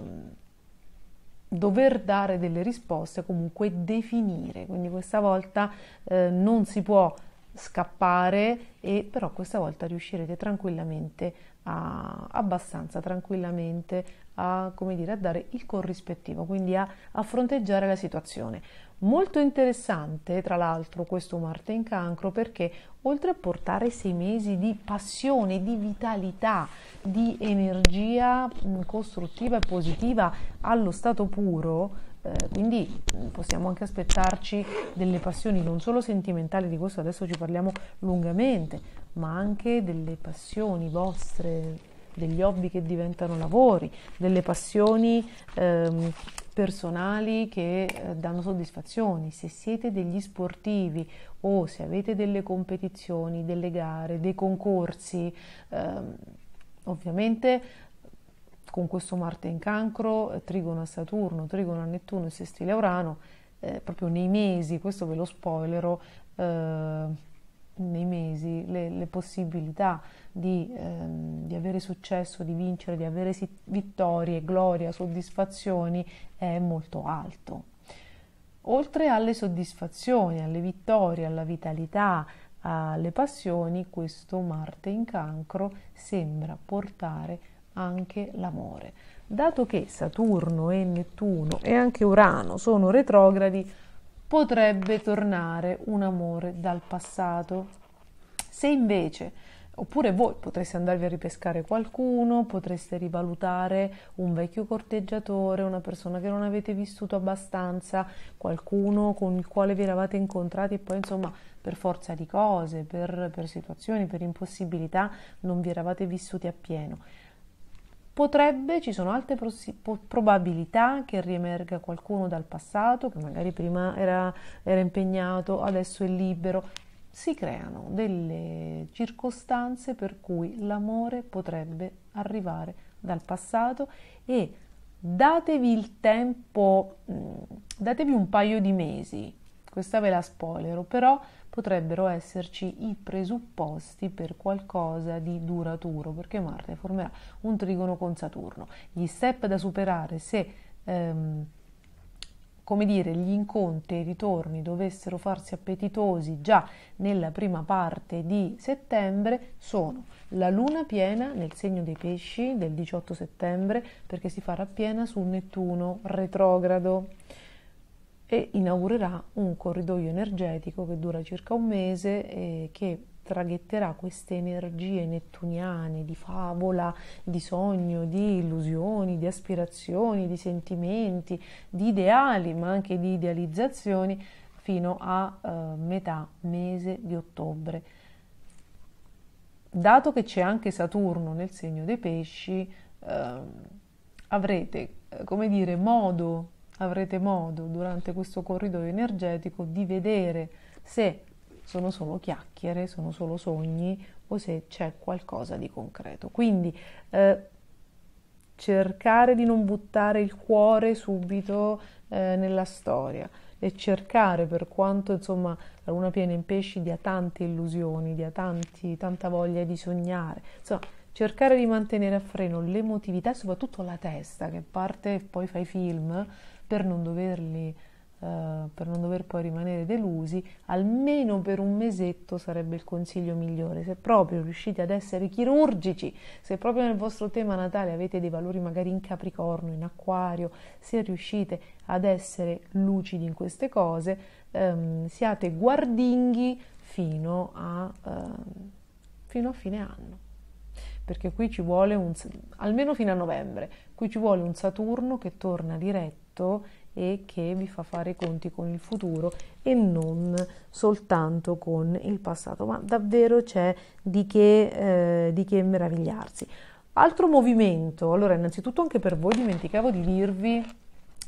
A: dover dare delle risposte, comunque definire. Quindi questa volta eh, non si può scappare e però questa volta riuscirete tranquillamente a, abbastanza tranquillamente a, come dire, a dare il corrispettivo, quindi a, a fronteggiare la situazione. Molto interessante, tra l'altro, questo Marte in cancro perché oltre a portare sei mesi di passione, di vitalità, di energia mm, costruttiva e positiva allo stato puro, eh, quindi mm, possiamo anche aspettarci delle passioni non solo sentimentali, di questo adesso ci parliamo lungamente, ma anche delle passioni vostre degli hobby che diventano lavori, delle passioni ehm, personali che eh, danno soddisfazioni. Se siete degli sportivi o se avete delle competizioni, delle gare, dei concorsi, ehm, ovviamente con questo Marte in cancro, trigono a Saturno, trigono a Nettuno e sestile a Urano, eh, proprio nei mesi, questo ve lo spoilero, eh, nei mesi le, le possibilità di, ehm, di, avere successo, di vincere, di avere si- vittorie, gloria, soddisfazioni è molto alto. Oltre alle soddisfazioni, alle vittorie, alla vitalità, alle passioni, questo Marte in cancro sembra portare anche l'amore. Dato che Saturno e Nettuno e anche Urano sono retrogradi, potrebbe tornare un amore dal passato. Se invece, oppure voi potreste andarvi a ripescare qualcuno, potreste rivalutare un vecchio corteggiatore, una persona che non avete vissuto abbastanza, qualcuno con il quale vi eravate incontrati e poi insomma per forza di cose, per, per situazioni, per impossibilità non vi eravate vissuti appieno. Potrebbe, ci sono alte prossi- po- probabilità che riemerga qualcuno dal passato che magari prima era, era impegnato, adesso è libero. Si creano delle circostanze per cui l'amore potrebbe arrivare dal passato e datevi il tempo, datevi un paio di mesi, questa ve la spoilero, però potrebbero esserci i presupposti per qualcosa di duraturo, perché Marte formerà un trigono con Saturno. Gli step da superare se ehm, come dire, gli incontri e i ritorni dovessero farsi appetitosi già nella prima parte di settembre sono la luna piena nel segno dei pesci del 18 settembre perché si farà piena su Nettuno retrogrado e inaugurerà un corridoio energetico che dura circa un mese e che traghetterà queste energie nettuniane di favola, di sogno, di illusioni, di aspirazioni, di sentimenti, di ideali, ma anche di idealizzazioni fino a eh, metà mese di ottobre. Dato che c'è anche Saturno nel segno dei pesci, ehm, eh, avrete, come dire, modo avrete modo durante questo corridoio energetico di vedere se sono solo chiacchiere, sono solo sogni o se c'è qualcosa di concreto. Quindi eh, cercare di non buttare il cuore subito eh, nella storia e cercare per quanto insomma la luna piena in pesci dia tante illusioni, dia tanti, tanta voglia di sognare, insomma cercare di mantenere a freno l'emotività e soprattutto la testa che parte e poi fa i film per non doverli Uh, per non dover poi rimanere delusi, almeno per un mesetto sarebbe il consiglio migliore. Se proprio riuscite ad essere chirurgici, se proprio nel vostro tema natale avete dei valori magari in Capricorno, in Acquario, se riuscite ad essere lucidi in queste cose, um, siate guardinghi fino a, uh, fino a fine anno. Perché qui ci vuole un, almeno fino a novembre, qui ci vuole un Saturno che torna diretto fatto e che vi fa fare i conti con il futuro e non soltanto con il passato, ma davvero c'è di che, eh, di che meravigliarsi. Altro movimento, allora innanzitutto anche per voi dimenticavo di dirvi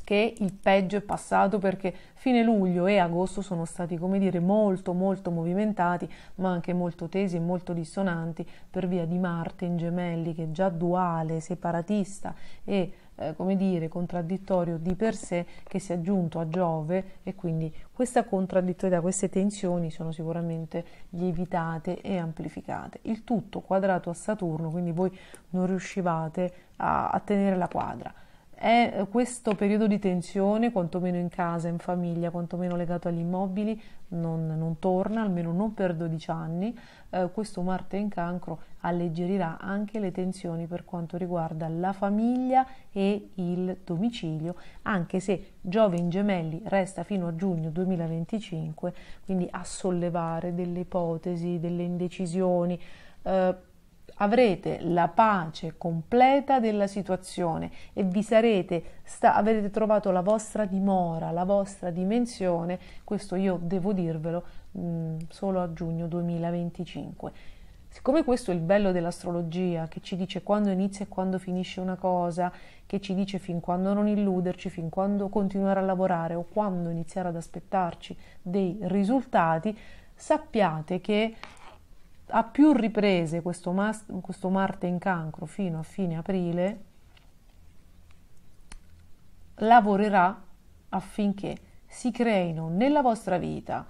A: che il peggio è passato perché fine luglio e agosto sono stati, come dire, molto molto movimentati, ma anche molto tesi e molto dissonanti per via di Marte in gemelli che già duale, separatista e eh, come dire, contraddittorio di per sé che si è aggiunto a Giove e quindi questa contraddittorietà, queste tensioni sono sicuramente lievitate e amplificate. Il tutto quadrato a Saturno, quindi voi non riuscivate a, a tenere la quadra è questo periodo di tensione, quantomeno in casa, in famiglia, quantomeno legato agli immobili, non, non torna, almeno non per 12 anni. Eh, questo Marte in cancro alleggerirà anche le tensioni per quanto riguarda la famiglia e il domicilio, anche se Giove in gemelli resta fino a giugno 2025, quindi a sollevare delle ipotesi, delle indecisioni. Eh, avrete la pace completa della situazione e vi sarete sta- avrete trovato la vostra dimora, la vostra dimensione, questo io devo dirvelo mh, mm, solo a giugno 2025. Siccome questo è il bello dell'astrologia, che ci dice quando inizia e quando finisce una cosa, che ci dice fin quando non illuderci, fin quando continuare a lavorare o quando iniziare ad aspettarci dei risultati, sappiate che a più riprese questo, mas- questo Marte in cancro fino a fine aprile lavorerà affinché si creino nella vostra vita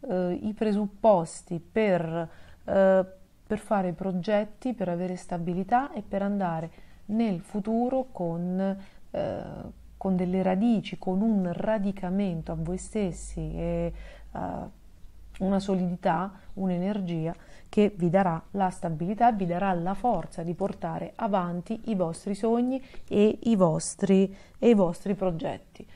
A: eh, i presupposti per, eh, per fare progetti, per avere stabilità e per andare nel futuro con, eh, con delle radici, con un radicamento a voi stessi e eh, una solidità, un'energia che vi darà la stabilità, vi darà la forza di portare avanti i vostri sogni e i vostri, e i vostri progetti.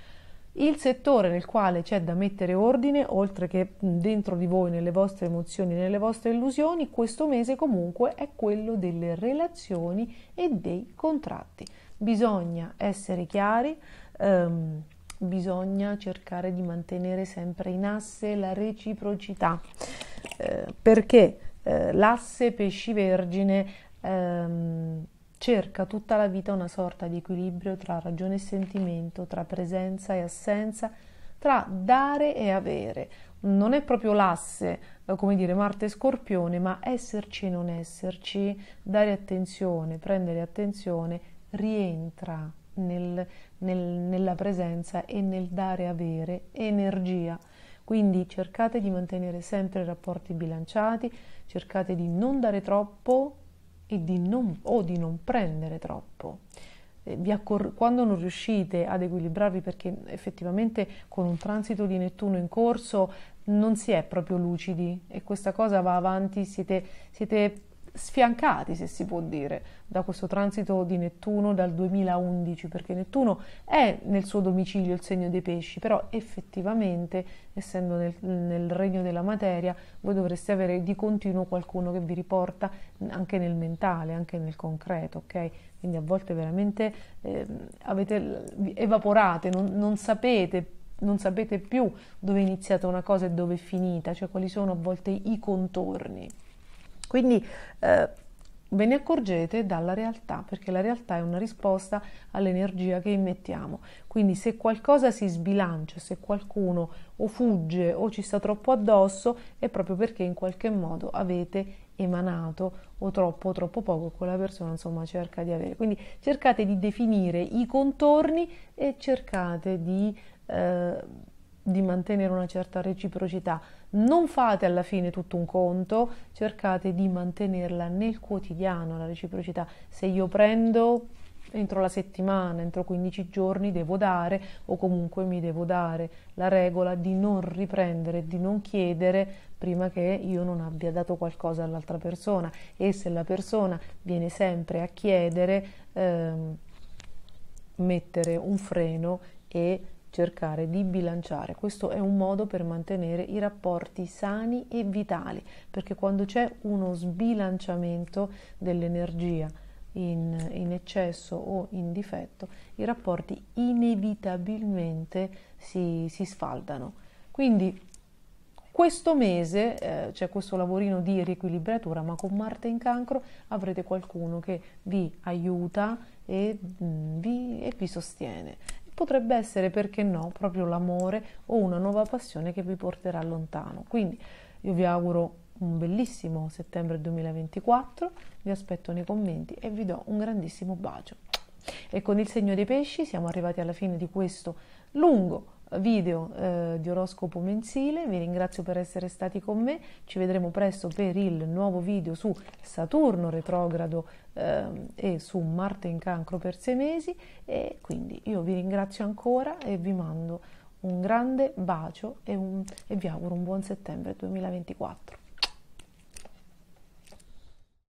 A: Il settore nel quale c'è da mettere ordine, oltre che dentro di voi, nelle vostre emozioni, nelle vostre illusioni, questo mese comunque è quello delle relazioni e dei contratti. Bisogna essere chiari, ehm, bisogna cercare di mantenere sempre in asse la reciprocità. Eh, perché? eh, l'asse pesci vergine ehm, cerca tutta la vita una sorta di equilibrio tra ragione e sentimento, tra presenza e assenza, tra dare e avere. Non è proprio l'asse, eh, come dire, Marte Scorpione, ma esserci e non esserci, dare attenzione, prendere attenzione, rientra nel, nel, nella presenza e nel dare avere energia. Quindi cercate di mantenere sempre rapporti bilanciati, cercate di non dare troppo e di non, o di non prendere troppo. Eh, accor- quando non riuscite ad equilibrarvi perché effettivamente con un transito di Nettuno in corso non si è proprio lucidi e questa cosa va avanti, siete, siete sfiancati, se si può dire, da questo transito di Nettuno dal 2011, perché Nettuno è nel suo domicilio il segno dei pesci, però effettivamente, essendo nel, nel regno della materia, voi dovreste avere di continuo qualcuno che vi riporta anche nel mentale, anche nel concreto, ok? Quindi a volte veramente eh, avete, evaporate, non, non sapete non sapete più dove è iniziata una cosa e dove è finita, cioè quali sono a volte i contorni. Quindi eh, ve ne accorgete dalla realtà, perché la realtà è una risposta all'energia che immettiamo. Quindi se qualcosa si sbilancia, se qualcuno o fugge o ci sta troppo addosso, è proprio perché in qualche modo avete emanato o troppo o troppo poco quella persona insomma cerca di avere. Quindi cercate di definire i contorni e cercate di... Eh, di mantenere una certa reciprocità. Non fate alla fine tutto un conto, cercate di mantenerla nel quotidiano, la reciprocità. Se io prendo entro la settimana, entro 15 giorni devo dare o comunque mi devo dare la regola di non riprendere, di non chiedere prima che io non abbia dato qualcosa all'altra persona e se la persona viene sempre a chiedere ehm, mettere un freno e cercare di bilanciare. Questo è un modo per mantenere i rapporti sani e vitali, perché quando c'è uno sbilanciamento dell'energia in, in eccesso o in difetto, i rapporti inevitabilmente si, si sfaldano. Quindi questo mese eh, c'è questo lavorino di riequilibratura, ma con Marte in cancro avrete qualcuno che vi aiuta e, mh, mm, vi, e vi sostiene potrebbe essere, perché no, proprio l'amore o una nuova passione che vi porterà lontano. Quindi io vi auguro un bellissimo settembre 2024, vi aspetto nei commenti e vi do un grandissimo bacio. E con il segno dei pesci siamo arrivati alla fine di questo lungo video eh, di oroscopo mensile, vi ringrazio per essere stati con me, ci vedremo presto per il nuovo video su Saturno retrogrado eh, e su Marte in cancro per sei mesi e quindi io vi ringrazio ancora e vi mando un grande bacio e, un, e vi auguro un buon settembre 2024.